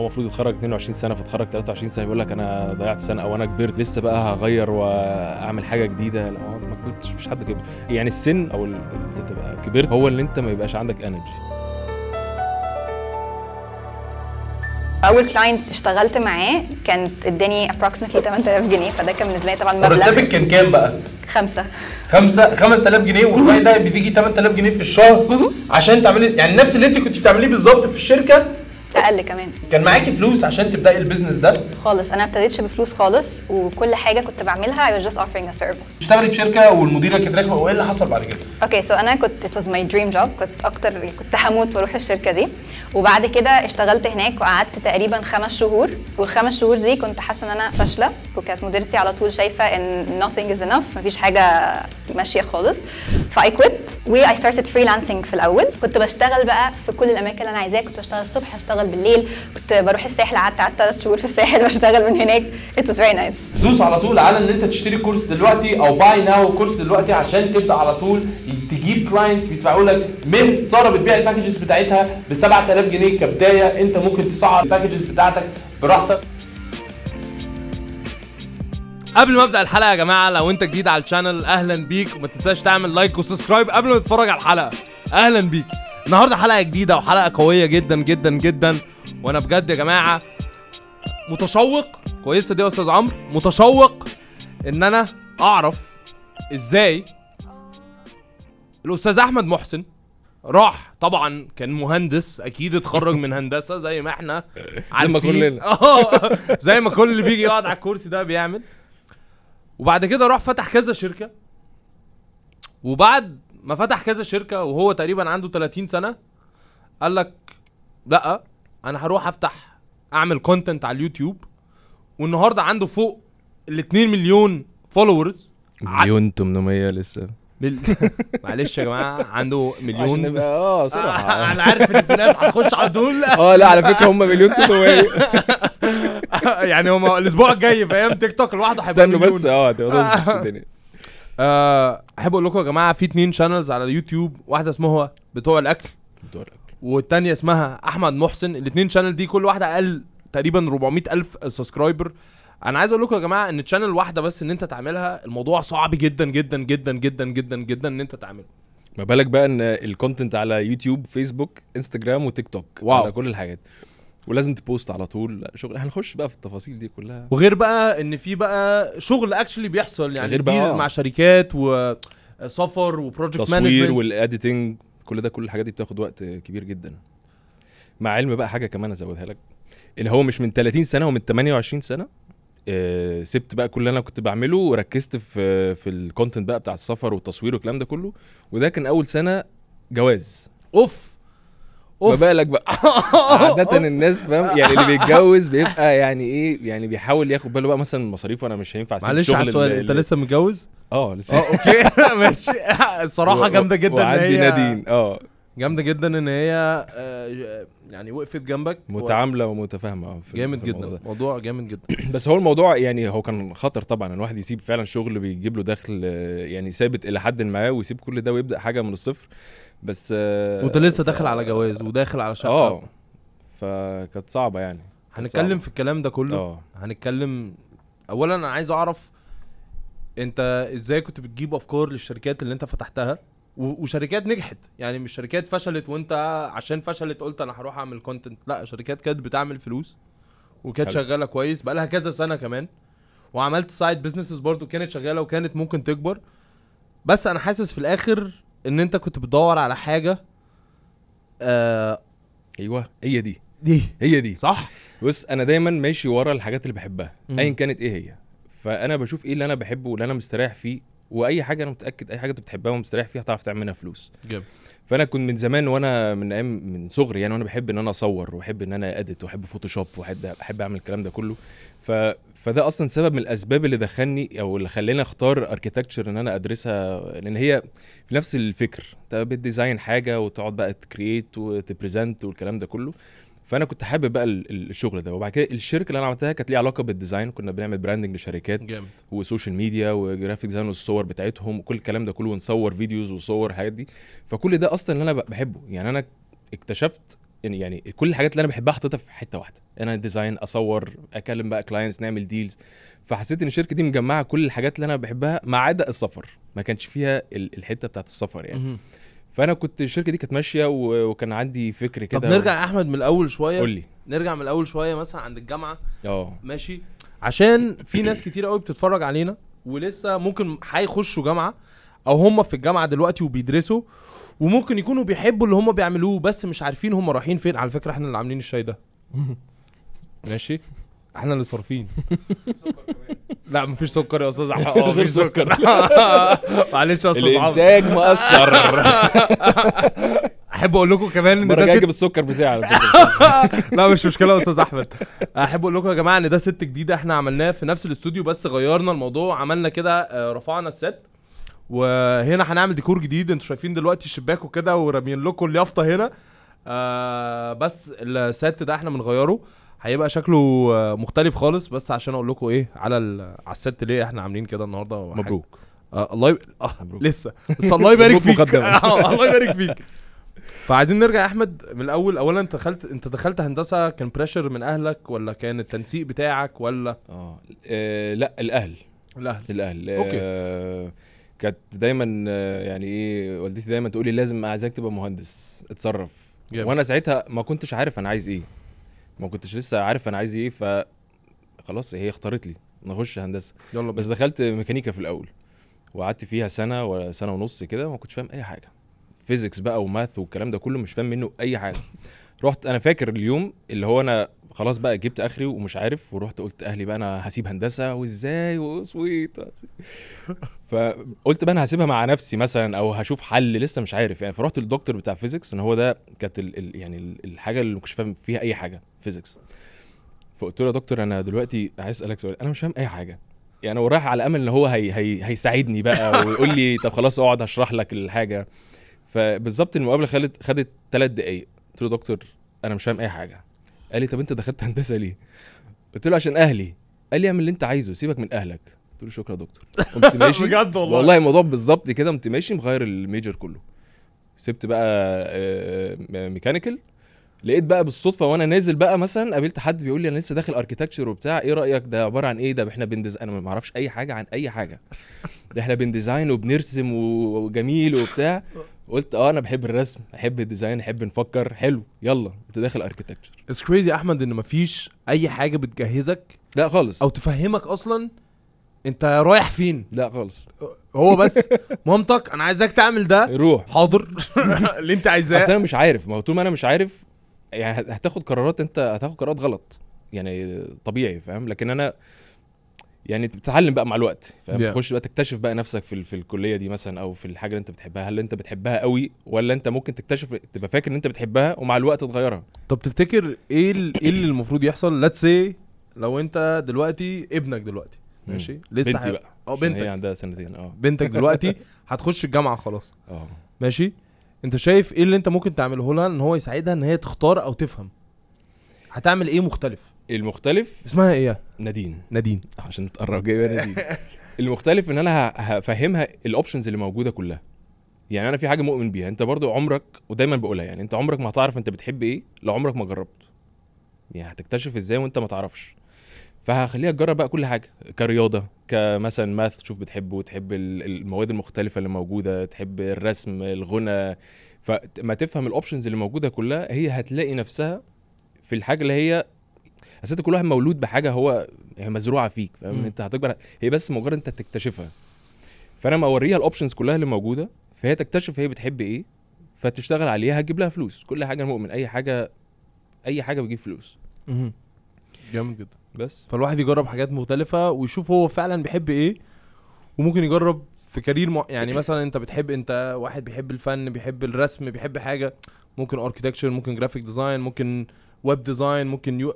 هو المفروض يتخرج 22 سنه فاتخرج 23 سنه بيقول لك انا ضيعت سنه او انا كبرت لسه بقى هغير واعمل حاجه جديده لا ما كنتش مفيش حد كبر يعني السن او انت تبقى كبرت هو اللي انت ما يبقاش عندك انرجي اول كلاينت اشتغلت معاه كانت اداني ابروكسيمتلي 8000 جنيه فده كان بالنسبه لي طبعا مبلغ مرتبك كان كام بقى؟ خمسه خمسه 5000 جنيه والراجل ده بيجي 8000 جنيه في الشهر عشان تعملي يعني نفس اللي انت كنت بتعمليه بالظبط في الشركه اقل كمان كان معاكي فلوس عشان تبداي البيزنس ده خالص انا ما ابتديتش بفلوس خالص وكل حاجه كنت بعملها اي واز جاست اوفرينج ا سيرفيس اشتغلي في شركه والمديره كانت راخمه وايه اللي حصل بعد كده اوكي سو انا كنت ات واز ماي دريم جوب كنت اكتر كنت هموت واروح الشركه دي وبعد كده اشتغلت هناك وقعدت تقريبا خمس شهور والخمس شهور دي كنت حاسه ان انا فاشله وكانت مديرتي على طول شايفه ان nothing is enough مفيش حاجه ماشيه خالص فاي كويت اي ستارتد فريلانسنج في الاول كنت بشتغل بقى في كل الاماكن اللي انا عايزاها كنت بشتغل الصبح اشتغل بشتغل بالليل كنت بروح الساحل قعدت قعدت ثلاث شهور في الساحل بشتغل من هناك ات واز فيري نايس دوس على طول على ان انت تشتري كورس دلوقتي او باي ناو كورس دلوقتي عشان تبدا على طول تجيب كلاينتس يدفعوا لك من ساره بتبيع الباكجز بتاعتها ب 7000 جنيه كبدايه انت ممكن تسعر الباكجز بتاعتك براحتك قبل ما ابدا الحلقه يا جماعه لو انت جديد على الشانل اهلا بيك وما تنساش تعمل لايك وسبسكرايب قبل ما تتفرج على الحلقه اهلا بيك النهارده حلقه جديده وحلقه قويه جدا جدا جدا وانا بجد يا جماعه متشوق كويسه دي يا استاذ عمرو متشوق ان انا اعرف ازاي الاستاذ احمد محسن راح طبعا كان مهندس اكيد اتخرج من هندسه زي ما احنا عارفين كلنا آه، زي ما كل اللي بيجي يقعد على الكرسي ده بيعمل وبعد كده راح فتح كذا شركه وبعد ما فتح كذا شركه وهو تقريبا عنده 30 سنه قال لك لا انا هروح افتح اعمل كونتنت على اليوتيوب والنهارده عنده فوق ال 2 مليون فولورز مليون 800 لسه معلش يا جماعه عنده مليون عشان اه صراحه انا عارف ان في ناس هتخش على دول اه لا على فكره هم مليون 800 يعني هم الاسبوع الجاي فاهم تيك توك لوحده هيبقى استنوا بس اه الدنيا آه، احب اقول لكم يا جماعه في اتنين شانلز على اليوتيوب واحده اسمها بتوع الاكل بتوع الاكل والتانيه اسمها احمد محسن الاتنين شانل دي كل واحده اقل تقريبا 400 الف سبسكرايبر انا عايز اقول لكم يا جماعه ان تشانل واحده بس ان انت تعملها الموضوع صعب جدا جدا جدا جدا جدا جدا ان انت تعمله ما بالك بقى ان الكونتنت على يوتيوب فيسبوك انستجرام وتيك توك واو على كل الحاجات ولازم تبوست على طول شغل هنخش بقى في التفاصيل دي كلها وغير بقى ان في بقى شغل اكشلي بيحصل يعني غير بقى آه. مع شركات وسفر وبروجكت مانجمنت تصوير والاديتنج كل ده كل الحاجات دي بتاخد وقت كبير جدا مع علم بقى حاجه كمان ازودها لك ان هو مش من 30 سنه ومن 28 سنه آه سبت بقى كل اللي انا كنت بعمله وركزت في في الكونتنت بقى بتاع السفر والتصوير والكلام ده كله وده كان اول سنه جواز اوف ما بالك بقى عادة الناس فاهم يعني اللي بيتجوز بيبقى يعني ايه يعني بيحاول ياخد باله بقى مثلا من مصاريفه انا مش هينفع معلش على السؤال انت لسه متجوز؟ اه لسه اه اوكي ماشي الصراحه جامده جدا ان هي... نادين اه جامده جدا ان هي آه، يعني وقفت جنبك متعامله ومتفاهمه آه، جامد جدا موضوع جامد جدا بس هو الموضوع يعني هو كان خطر طبعا الواحد يسيب فعلا شغل بيجيب له دخل آه، يعني ثابت الى حد ما ويسيب كل ده ويبدا حاجه من الصفر بس وانت لسه داخل على جواز وداخل على شقه اه فكانت صعبه يعني هنتكلم صعبة. في الكلام ده كله أوه. هنتكلم اولا انا عايز اعرف انت ازاي كنت بتجيب افكار للشركات اللي انت فتحتها وشركات نجحت يعني مش شركات فشلت وانت عشان فشلت قلت انا هروح اعمل كونتنت لا شركات كانت بتعمل فلوس وكانت شغاله كويس بقالها كذا سنه كمان وعملت سايد بزنسز برضو كانت شغاله وكانت ممكن تكبر بس انا حاسس في الاخر ان انت كنت بتدور على حاجه آه ايوه هي دي دي هي دي صح بص انا دايما ماشي ورا الحاجات اللي بحبها ايا كانت ايه هي فانا بشوف ايه اللي انا بحبه واللي انا مستريح فيه واي حاجه انا متاكد اي حاجه انت بتحبها ومستريح فيها هتعرف تعمل منها فلوس جامد فانا كنت من زمان وانا من ايام من صغري يعني وانا بحب ان انا اصور واحب ان انا اديت واحب فوتوشوب واحب احب اعمل الكلام ده كله ف فده اصلا سبب من الاسباب اللي دخلني او اللي خلاني اختار اركيتكتشر ان انا ادرسها لان هي في نفس الفكر انت بتديزاين حاجه وتقعد بقى تكريت وتبريزنت والكلام ده كله فانا كنت حابب بقى الشغل ده وبعد كده الشركه اللي انا عملتها كانت ليها علاقه بالديزاين كنا بنعمل براندنج لشركات جامد وسوشيال ميديا وجرافيك ديزاين والصور بتاعتهم وكل الكلام ده كله ونصور فيديوز وصور الحاجات دي فكل ده اصلا اللي انا بحبه يعني انا اكتشفت ان يعني كل الحاجات اللي انا بحبها حطيتها في حته واحده انا ديزاين اصور اكلم بقى كلاينتس نعمل ديلز فحسيت ان الشركه دي مجمعه كل الحاجات اللي انا بحبها ما عدا السفر ما كانش فيها الحته بتاعت السفر يعني فانا كنت الشركه دي كانت ماشيه وكان عندي فكر كده طب نرجع يا احمد من الاول شويه قول لي نرجع من الاول شويه مثلا عند الجامعه اه ماشي عشان في ناس كتير قوي بتتفرج علينا ولسه ممكن هيخشوا جامعه او هم في الجامعه دلوقتي وبيدرسوا وممكن يكونوا بيحبوا اللي هم بيعملوه بس مش عارفين هم رايحين فين على فكره احنا اللي عاملين الشاي ده ماشي احنا اللي صارفين لا مفيش سكر يا استاذ احمد اه مفيش سكر معلش يا استاذ الانتاج مؤثر احب اقول لكم كمان ان ده ست... السكر بتاعي لا مش مشكله يا استاذ احمد احب اقول لكم يا جماعه ان ده ست جديده احنا عملناه في نفس الاستوديو بس غيرنا الموضوع عملنا كده آه، رفعنا الست وهنا هنعمل ديكور جديد انتوا شايفين دلوقتي الشباك وكده وراميين لكم اليافطه هنا آه بس الست ده احنا بنغيره هيبقى شكله مختلف خالص بس عشان اقول لكم ايه على على الست ليه احنا عاملين كده النهارده مبروك آه، الله يب... آه، لسه بس الله يبارك فيك آه، الله يبارك فيك فعايزين نرجع يا احمد من الاول اولا انت دخلت انت دخلت هندسه كان بريشر من اهلك ولا كان التنسيق بتاعك ولا اه, لا الاهل الاهل الاهل اوكي كانت دايما يعني ايه والدتي دايما تقول لي لازم عايزاك تبقى مهندس اتصرف جميل. وانا ساعتها ما كنتش عارف انا عايز ايه ما كنتش لسه عارف انا عايز ايه ف خلاص هي اختارت لي نخش هندسه يلا بس دخلت ميكانيكا في الاول وقعدت فيها سنه ولا سنه ونص كده ما كنتش فاهم اي حاجه فيزيكس بقى وماث والكلام ده كله مش فاهم منه اي حاجه رحت انا فاكر اليوم اللي هو انا خلاص بقى جبت اخري ومش عارف ورحت قلت اهلي بقى انا هسيب هندسه وازاي وسويت فقلت بقى انا هسيبها مع نفسي مثلا او هشوف حل لسه مش عارف يعني فرحت للدكتور بتاع فيزيكس ان هو ده كانت الـ الـ يعني الحاجه اللي ما كنتش فاهم فيها اي حاجه فيزيكس فقلت له يا دكتور انا دلوقتي عايز اسالك سؤال انا مش فاهم اي حاجه يعني ورايح على امل ان هو هي هي هيساعدني بقى ويقول لي طب خلاص اقعد اشرح لك الحاجه فبالظبط المقابله خدت خدت ثلاث دقائق قلت له دكتور انا مش فاهم اي حاجه قال لي طب انت دخلت هندسه ليه؟ قلت له عشان اهلي قال لي اعمل اللي انت عايزه سيبك من اهلك قلت له شكرا يا دكتور قمت ماشي بجد والله والله الموضوع بالظبط كده قمت ماشي مغير الميجر كله سبت بقى آه، آه، ميكانيكال لقيت بقى بالصدفه وانا نازل بقى مثلا قابلت حد بيقول لي انا لسه داخل اركيتكشر وبتاع ايه رايك ده عباره عن ايه ده احنا بنديز انا ما اعرفش اي حاجه عن اي حاجه ده احنا بنديزاين وبنرسم وجميل وبتاع قلت اه انا بحب الرسم احب الديزاين احب نفكر حلو يلا انت داخل اركيتكتشر اتس كريزي احمد ان مفيش اي حاجه بتجهزك لا خالص او تفهمك اصلا انت رايح فين لا خالص هو بس مامتك انا عايزاك تعمل ده روح حاضر اللي انت عايزاه اصل انا مش عارف ما طول ما انا مش عارف يعني هتاخد قرارات انت هتاخد قرارات غلط يعني طبيعي فاهم لكن انا يعني بتتعلم بقى مع الوقت فبتخش yeah. بقى تكتشف بقى نفسك في, في الكليه دي مثلا او في الحاجه اللي انت بتحبها هل انت بتحبها قوي ولا انت ممكن تكتشف تبقى فاكر ان انت بتحبها ومع الوقت تغيرها طب تفتكر ايه ايه اللي المفروض يحصل ليتس سي لو انت دلوقتي ابنك دلوقتي ماشي لسه بنتي بقى اه بنتك هي عندها سنتين اه بنتك دلوقتي هتخش الجامعه خلاص اه ماشي انت شايف ايه اللي انت ممكن تعمله لها ان هو يساعدها ان هي تختار او تفهم هتعمل ايه مختلف المختلف اسمها ايه نادين نادين عشان تقرب جايبه نادين المختلف ان انا هفهمها الاوبشنز اللي موجوده كلها يعني انا في حاجه مؤمن بيها انت برضو عمرك ودايما بقولها يعني انت عمرك ما هتعرف انت بتحب ايه لو عمرك ما جربت يعني هتكتشف ازاي وانت ما تعرفش فهخليها تجرب بقى كل حاجه كرياضه كمثلا ماث تشوف بتحبه وتحب المواد المختلفه اللي موجوده تحب الرسم الغنى فما تفهم الاوبشنز اللي موجوده كلها هي هتلاقي نفسها في الحاجه اللي هي بس انت كل واحد مولود بحاجه هو هي مزروعه فيك فاهم انت هتكبر هي بس مجرد انت تكتشفها فانا ما اوريها الاوبشنز كلها اللي موجوده فهي تكتشف هي بتحب ايه فتشتغل عليها هتجيب لها فلوس كل حاجه مؤمن اي حاجه اي حاجه بتجيب فلوس جامد جدا بس فالواحد يجرب حاجات مختلفه ويشوف هو فعلا بيحب ايه وممكن يجرب في كارير يعني مثلا انت بتحب انت واحد بيحب الفن بيحب الرسم بيحب حاجه ممكن اركتكتشر ممكن جرافيك ديزاين ممكن ويب ديزاين ممكن يو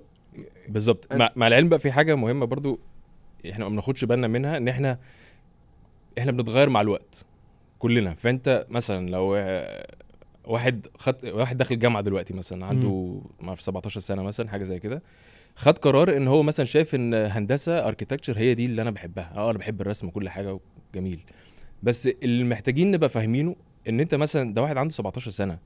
بالظبط مع, مع العلم بقى في حاجه مهمه برضو احنا ما بناخدش بالنا منها ان احنا احنا بنتغير مع الوقت كلنا فانت مثلا لو واحد خد واحد داخل جامعه دلوقتي مثلا عنده ما في 17 سنه مثلا حاجه زي كده خد قرار ان هو مثلا شايف ان هندسه اركيتكتشر هي دي اللي انا بحبها اه انا بحب الرسم وكل حاجه جميل بس اللي محتاجين نبقى فاهمينه ان انت مثلا ده واحد عنده 17 سنه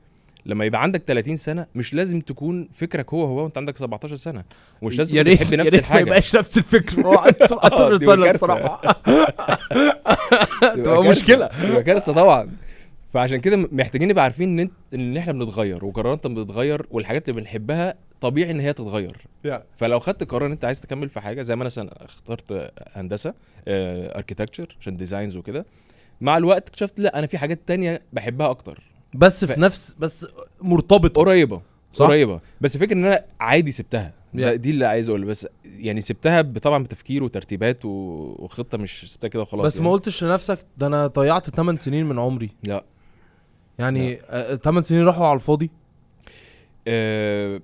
لما يبقى عندك 30 سنه مش لازم تكون فكرك هو هو وانت عندك 17 سنه ومش لازم تحب نفس الحاجه ما يبقاش نفس الفكر هو 17 آه، سنه الصراحه تبقى مشكله تبقى كارثه طبعا فعشان كده محتاجين نبقى عارفين ان ان احنا بنتغير وقراراتنا بتتغير والحاجات اللي بنحبها طبيعي ان هي تتغير yeah. فلو خدت قرار ان انت عايز تكمل في حاجه زي ما انا اخترت هندسه اركيتكتشر آه، عشان ديزاينز وكده مع الوقت اكتشفت لا انا في حاجات تانية بحبها اكتر بس في ف... نفس بس مرتبطه قريبه صح؟ قريبه بس فكرة ان انا عادي سبتها ده دي اللي عايز اقول بس يعني سبتها طبعا بتفكير وترتيبات وخطه مش سبتها كده وخلاص بس يعني. ما قلتش لنفسك ده انا ضيعت 8 سنين من عمري لا يعني لا. 8 سنين راحوا على الفاضي أه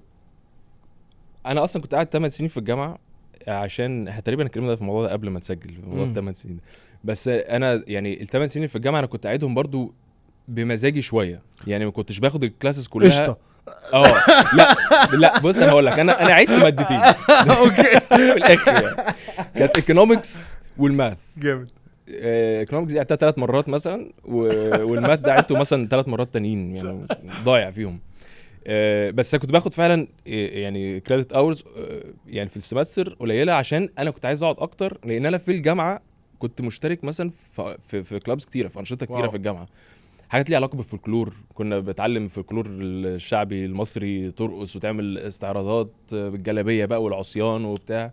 انا اصلا كنت قاعد 8 سنين في الجامعه عشان تقريبا اتكلمنا ده في الموضوع ده قبل ما نسجل موضوع الثمان سنين بس انا يعني الثمان سنين في الجامعه انا كنت قاعدهم برضو بمزاجي شويه يعني ما كنتش باخد الكلاسز كلها قشطه اه لا لا بص انا هقول لك انا انا عدت مادتين اوكي في الاخر يعني كانت ايكونومكس والماث جامد ايكونومكس آه، دي عدتها ثلاث مرات مثلا والماث ده عدته مثلا ثلاث مرات تانيين يعني ضايع فيهم أه بس كنت باخد فعلا آه، يعني كريدت اورز آه، يعني في السمستر قليله عشان انا كنت عايز اقعد اكتر لان انا في الجامعه كنت مشترك مثلا في في, في كلابس كتيره في انشطه كتيره واو. في الجامعه حاجات ليها علاقه بالفولكلور كنا بنتعلم الفولكلور الشعبي المصري ترقص وتعمل استعراضات بالجلابيه بقى والعصيان وبتاع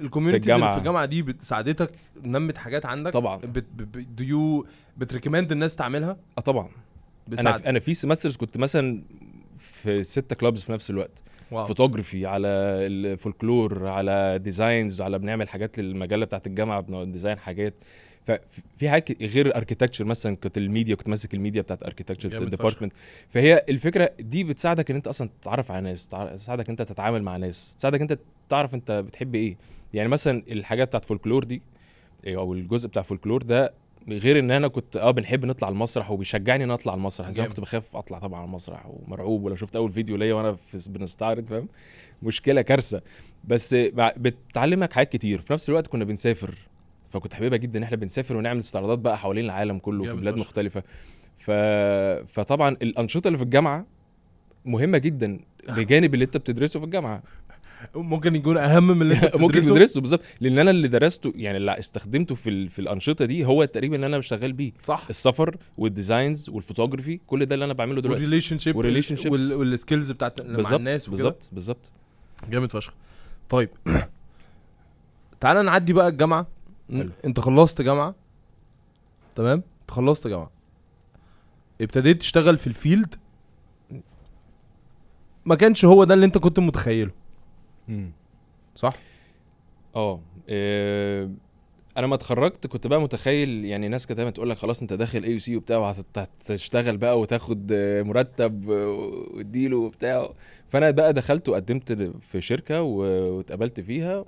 الكوميونتي في, في الجامعه دي ساعدتك نمت حاجات عندك طبعا بت ديو الناس تعملها اه طبعا بساعد. انا انا في سمسترز كنت مثلا في ستة كلابز في نفس الوقت واو. فوتوجرافي على الفولكلور على ديزاينز على بنعمل حاجات للمجله بتاعت الجامعه بنديزاين حاجات ففي حاجات غير الاركتكتشر مثلا كانت الميديا كنت ماسك الميديا بتاعت اركتكتشر ديبارتمنت فهي الفكره دي بتساعدك ان انت اصلا تتعرف على ناس تساعدك انت تتعامل مع ناس تساعدك انت تعرف انت بتحب ايه يعني مثلا الحاجات بتاعت فولكلور دي إيه، او الجزء بتاع فولكلور ده غير ان انا كنت اه بنحب نطلع المسرح وبيشجعني ان اطلع المسرح زي ما كنت بخاف اطلع طبعا على المسرح ومرعوب ولو شفت اول فيديو ليا وانا في بنستعرض فاهم مشكله كارثه بس بتعلمك حاجات كتير في نفس الوقت كنا بنسافر فكنت حبيبها جدا ان احنا بنسافر ونعمل استعراضات بقى حوالين العالم كله في بلاد مختلفه ف... فطبعا الانشطه اللي في الجامعه مهمه جدا بجانب اللي انت بتدرسه في الجامعه ممكن يكون اهم من اللي انت بتدرسه ممكن تدرسه بالظبط لان انا اللي درسته يعني اللي استخدمته في ال... في الانشطه دي هو تقريبا اللي انا شغال بيه صح السفر والديزاينز والفوتوجرافي كل ده اللي انا بعمله دلوقتي والريليشن شيب والريليشن شيب والسكيلز بتاعت مع الناس بالظبط بالظبط جامد فشخ طيب تعالى نعدي بقى الجامعه انت خلصت جامعه تمام انت خلصت جامعه ابتديت تشتغل في الفيلد ما كانش هو ده اللي انت كنت متخيله مم. صح اه, آه، انا ما اتخرجت كنت بقى متخيل يعني ناس كانت دايما تقول لك خلاص انت داخل اي سي وبتاع وهتشتغل بقى وتاخد مرتب وتديله وبتاع فانا بقى دخلت وقدمت في شركه واتقابلت فيها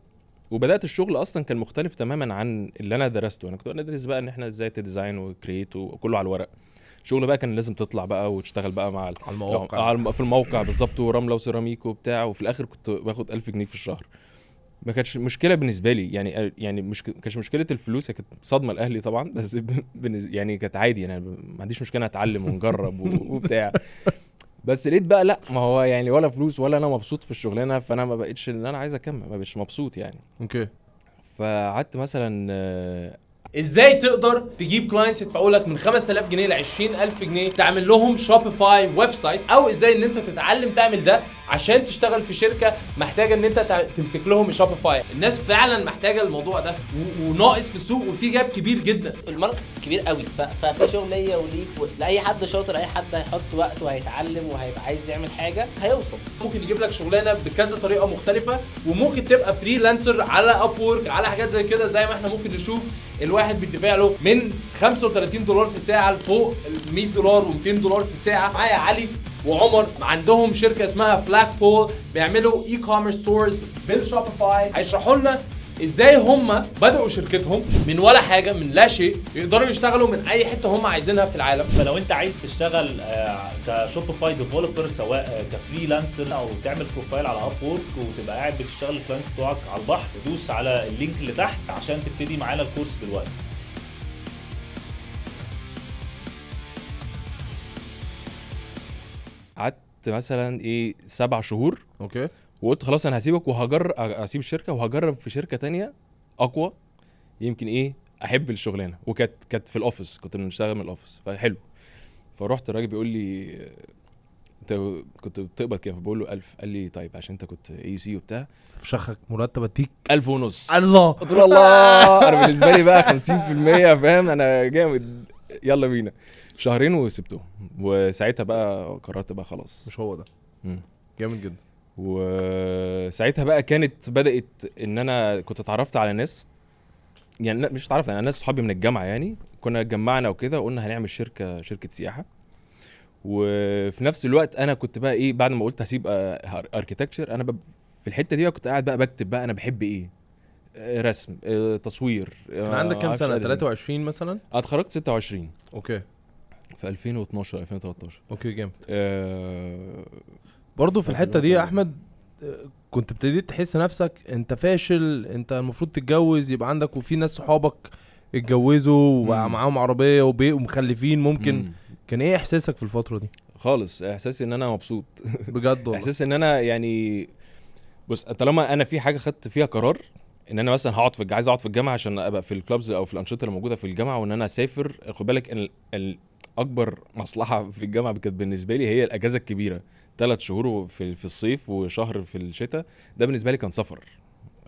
وبدات الشغل اصلا كان مختلف تماما عن اللي انا درسته انا كنت انا ادرس بقى ان احنا ازاي تديزاين وكرييت وكله على الورق شغل بقى كان لازم تطلع بقى وتشتغل بقى مع على المواقع في الموقع بالظبط ورمله وسيراميك وبتاع وفي الاخر كنت باخد 1000 جنيه في الشهر ما كانتش مشكله بالنسبه لي يعني يعني مش كانش مشكله الفلوس كانت صدمه لاهلي طبعا بس يعني كانت عادي يعني ما عنديش مشكله اتعلم ونجرب وبتاع بس لقيت بقى لا ما هو يعني ولا فلوس ولا انا مبسوط في الشغلانه فانا ما بقتش ان انا عايز اكمل ما بقتش مبسوط يعني اوكي فقعدت مثلا آه، ازاي تقدر تجيب كلاينتس يدفعوا لك من 5000 جنيه ل 20000 جنيه تعمل لهم شوبيفاي ويب سايت او ازاي ان انت تتعلم تعمل ده عشان تشتغل في شركه محتاجه ان انت تمسك لهم شوبيفاي الناس فعلا محتاجه الموضوع ده وناقص في السوق وفي جاب كبير جدا الماركت كبير قوي ففي شغل ليا وليك لاي حد شاطر اي حد هيحط وقت وهيتعلم وهيبقى عايز يعمل حاجه هيوصل ممكن يجيب لك شغلانه بكذا طريقه مختلفه وممكن تبقى فريلانسر على اب على حاجات زي كده زي ما احنا ممكن نشوف الواحد واحد بيتباع له من 35 دولار في ساعه لفوق ال 100 دولار و200 دولار في ساعه معايا علي وعمر عندهم شركه اسمها فلاك بول بيعملوا اي كوميرس ستورز بالشوبيفاي هيشرحوا لنا ازاي هم بداوا شركتهم من ولا حاجه من لا شيء يقدروا يشتغلوا من اي حته هم عايزينها في العالم فلو انت عايز تشتغل آه، كشوبيفاي ديفولوبر سواء كفريلانسر او تعمل بروفايل على اب وورك وتبقى قاعد بتشتغل الكلاينتس بتوعك على البحر دوس على اللينك اللي تحت عشان تبتدي معانا الكورس دلوقتي قعدت مثلا ايه سبع شهور اوكي وقلت خلاص انا هسيبك وهجرب هسيب الشركه وهجرب في شركه تانية اقوى يمكن ايه احب الشغلانه وكانت كانت في الاوفيس كنت بنشتغل من الاوفيس فحلو فرحت الراجل بيقول لي انت كنت بتقبض كام فبقول له 1000 قال لي طيب عشان انت كنت اي سي وبتاع فشخك مرتب اديك 1000 ونص الله قلت له الله انا بالنسبه لي بقى 50% فاهم انا جامد يلا بينا شهرين وسبته وساعتها بقى قررت بقى خلاص مش هو ده جامد جدا وساعتها بقى كانت بدات ان انا كنت اتعرفت على ناس يعني مش اتعرفت انا ناس صحابي من الجامعه يعني كنا اتجمعنا وكده وقلنا هنعمل شركه شركه سياحه وفي نفس الوقت انا كنت بقى ايه بعد ما قلت هسيب آه، اركيتكتشر انا في الحته دي كنت قاعد بقى بكتب بقى انا بحب ايه آه، رسم آه، تصوير كان عندك كام سنه 23 مثلا اتخرجت 26 اوكي في 2012 2013 اوكي جامد آه برضه في الحته دي يا أيوة. احمد كنت ابتديت تحس نفسك انت فاشل انت المفروض تتجوز يبقى عندك وفي ناس صحابك اتجوزوا ومعاهم عربيه وبيئوا مخلفين ممكن مم. كان ايه احساسك في الفتره دي خالص احساسي ان انا مبسوط بجد والله احساس ان انا يعني بص طالما انا في حاجه خدت فيها قرار ان انا مثلا هقعد في عايز اقعد في الجامعه عشان ابقى في الكلابز او في الانشطه اللي موجوده في الجامعه وان انا اسافر خد بالك اكبر مصلحه في الجامعه كانت بالنسبه لي هي الاجازه الكبيره ثلاث شهور في في الصيف وشهر في الشتاء ده بالنسبه لي كان سفر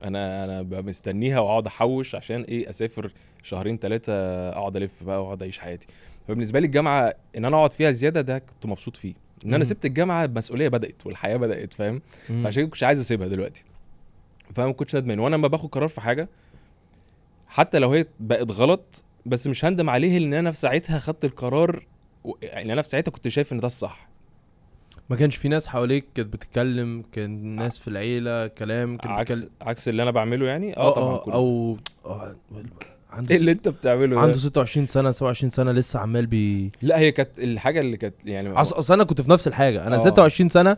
انا انا مستنيها واقعد احوش عشان ايه اسافر شهرين ثلاثه اقعد الف بقى واقعد اعيش حياتي فبالنسبه لي الجامعه ان انا اقعد فيها زياده ده كنت مبسوط فيه ان انا سبت الجامعه المسؤوليه بدات والحياه بدات فاهم فعشان كده كنتش عايز اسيبها دلوقتي فما كنتش ندمان وانا لما باخد قرار في حاجه حتى لو هي بقت غلط بس مش هندم عليه لان انا في ساعتها خدت القرار و... يعني انا في ساعتها كنت شايف ان ده الصح ما كانش في ناس حواليك كانت بتتكلم كان ناس في العيله كلام كان عكس بكل... عكس اللي انا بعمله يعني آه, آه،, اه طبعا كله. او آه عنده ايه اللي انت بتعمله عنده 26 سنه 27 سنه لسه عمال بي لا هي كانت الحاجه اللي كانت يعني اصل انا كنت في نفس الحاجه انا أوه. 26 سنه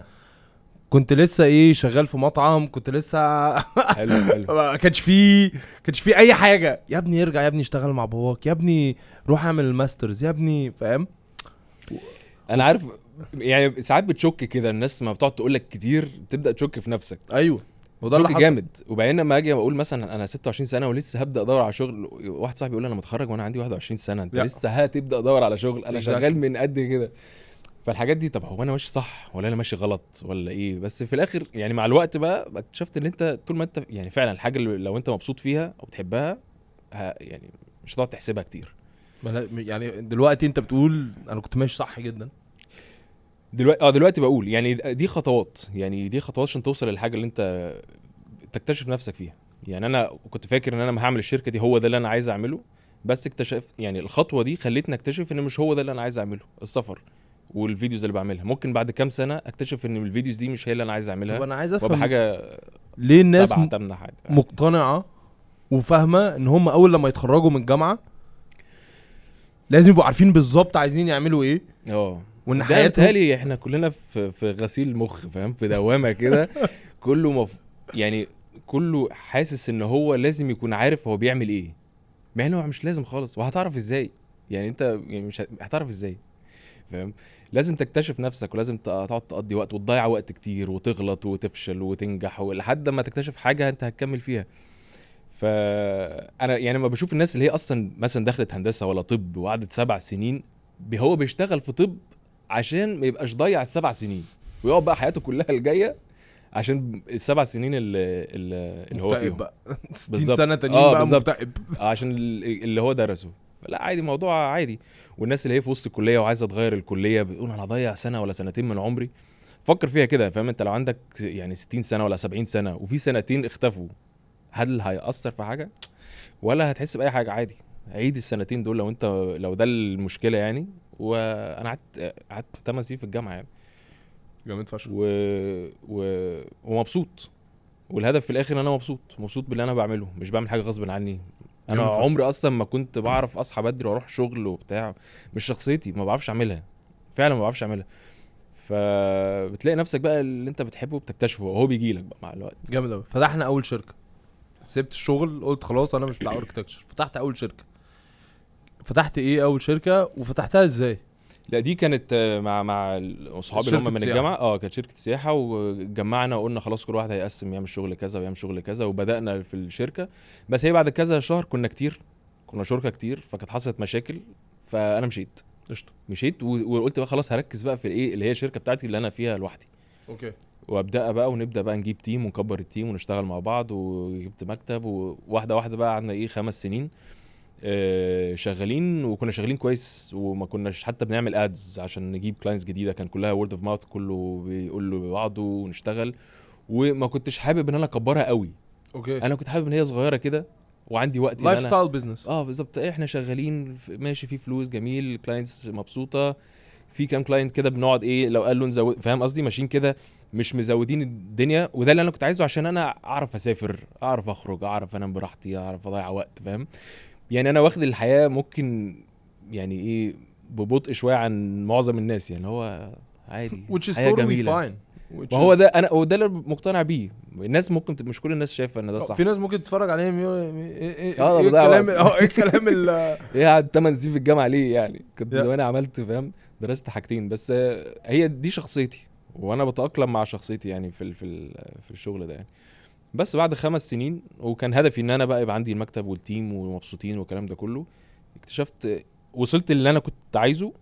كنت لسه ايه شغال في مطعم كنت لسه حلو حلو ما كانش فيه كانش فيه اي حاجه يا ابني ارجع يا ابني اشتغل مع باباك يا ابني روح اعمل الماسترز يا ابني فاهم انا عارف يعني ساعات بتشك كده الناس ما بتقعد تقول لك كتير تبدا تشك في نفسك ايوه وده اللي حصل جامد وبعدين لما اجي اقول مثلا انا 26 سنه ولسه هبدا ادور على شغل واحد صاحبي يقول لي انا متخرج وانا عندي 21 سنه انت لا. لسه هتبدا ادور على شغل انا شغال من قد كده فالحاجات دي طب هو انا ماشي صح ولا انا ماشي غلط ولا ايه بس في الاخر يعني مع الوقت بقى اكتشفت ان انت طول ما انت يعني فعلا الحاجه اللي لو انت مبسوط فيها او بتحبها يعني مش هتقعد تحسبها كتير يعني دلوقتي انت بتقول انا كنت ماشي صح جدا دلوقتي اه دلوقتي بقول يعني دي خطوات يعني دي خطوات عشان توصل للحاجه اللي انت تكتشف نفسك فيها يعني انا كنت فاكر ان انا هعمل الشركه دي هو ده اللي انا عايز اعمله بس اكتشفت يعني الخطوه دي خلتني اكتشف ان مش هو ده اللي انا عايز اعمله السفر والفيديوز اللي بعملها ممكن بعد كام سنه اكتشف ان الفيديوز دي مش هي اللي انا عايز اعملها طب انا عايز افهم حاجه ليه الناس مقتنعه وفاهمه ان هم اول لما يتخرجوا من الجامعه لازم يبقوا عارفين بالظبط عايزين يعملوا ايه اه وان حياتهم متهيألي احنا كلنا في في غسيل مخ فاهم في دوامه كده كله مف... يعني كله حاسس ان هو لازم يكون عارف هو بيعمل ايه مع ان هو مش لازم خالص وهتعرف ازاي يعني انت يعني مش هتعرف ازاي فاهم لازم تكتشف نفسك ولازم تقعد تقضي وقت وتضيع وقت كتير وتغلط وتفشل وتنجح ولحد ما تكتشف حاجه انت هتكمل فيها فانا يعني لما بشوف الناس اللي هي اصلا مثلا دخلت هندسه ولا طب وقعدت سبع سنين هو بيشتغل في طب عشان ما يبقاش ضيع السبع سنين ويقعد بقى حياته كلها الجايه عشان السبع سنين اللي, اللي هو فيهم بقى 60 سنه تانيين آه بقى مكتئب عشان اللي هو درسه لا عادي موضوع عادي والناس اللي هي في وسط الكليه وعايزه تغير الكليه بتقول انا هضيع سنه ولا سنتين من عمري فكر فيها كده فاهم انت لو عندك يعني 60 سنه ولا 70 سنه وفي سنتين اختفوا هل هيأثر في حاجه ولا هتحس باي حاجه عادي عيد السنتين دول لو انت لو ده المشكله يعني وانا قعدت قعدت 8 سنين في الجامعه يعني جامد فشخ و... و... ومبسوط والهدف في الاخر انا مبسوط مبسوط باللي انا بعمله مش بعمل حاجه غصب عني انا عمري اصلا ما كنت بعرف اصحى بدري واروح شغل وبتاع مش شخصيتي ما بعرفش اعملها فعلا ما بعرفش اعملها فبتلاقي نفسك بقى اللي انت بتحبه بتكتشفه وهو بيجي لك بقى مع الوقت جامد قوي فتحنا اول شركه سبت الشغل قلت خلاص انا مش بتاع اركتكتشر فتحت اول شركه فتحت ايه اول شركه وفتحتها ازاي لا دي كانت آه، مع مع اصحابي اللي هم من الجامعه اه كانت شركه سياحه وجمعنا وقلنا خلاص كل واحد هيقسم يعمل شغل كذا ويعمل شغل كذا وبدانا في الشركه بس هي بعد كذا شهر كنا كتير كنا شركه كتير فكانت حصلت مشاكل فانا مشيت قشطه مشيت وقلت بقى خلاص هركز بقى في الايه اللي هي الشركه بتاعتي اللي انا فيها لوحدي اوكي وابدا بقى ونبدا بقى نجيب تيم ونكبر التيم ونشتغل مع بعض وجبت مكتب وواحده واحده بقى قعدنا ايه خمس سنين آه، شغالين وكنا شغالين كويس وما كناش حتى بنعمل ادز عشان نجيب كلاينتس جديده كان كلها وورد اوف ماوث كله بيقول له ببعضه ونشتغل وما كنتش حابب ان انا اكبرها قوي اوكي انا كنت حابب ان هي صغيره كده وعندي وقت لايف ستايل بزنس اه بالظبط احنا شغالين ماشي في فلوس جميل كلاينتس مبسوطه في كام كلاينت كده بنقعد ايه لو قال له نزود فاهم قصدي ماشيين كده مش مزودين الدنيا وده اللي انا كنت عايزه عشان انا اعرف اسافر اعرف اخرج اعرف انام براحتي اعرف اضيع وقت فاهم يعني انا واخد الحياه ممكن يعني ايه ببطء شويه عن معظم الناس يعني هو عادي which is totally fine وهو ده انا وده اللي مقتنع بيه الناس ممكن مش كل الناس شايفه ان ده صح في ناس ممكن تتفرج عليهم يقول ايه, إيه, إيه،, إيه،, آه، إيه الكلام اه ايه الكلام ايه قعدت 8 سنين في الجامعه ليه يعني كنت زمان عملت فاهم درست حاجتين بس آه، هي دي شخصيتي وانا بتاقلم مع شخصيتي يعني في في, في الشغل ده يعني بس بعد خمس سنين وكان هدفي ان انا بقى يبقى عندي المكتب والتيم ومبسوطين والكلام ده كله اكتشفت وصلت اللي انا كنت عايزه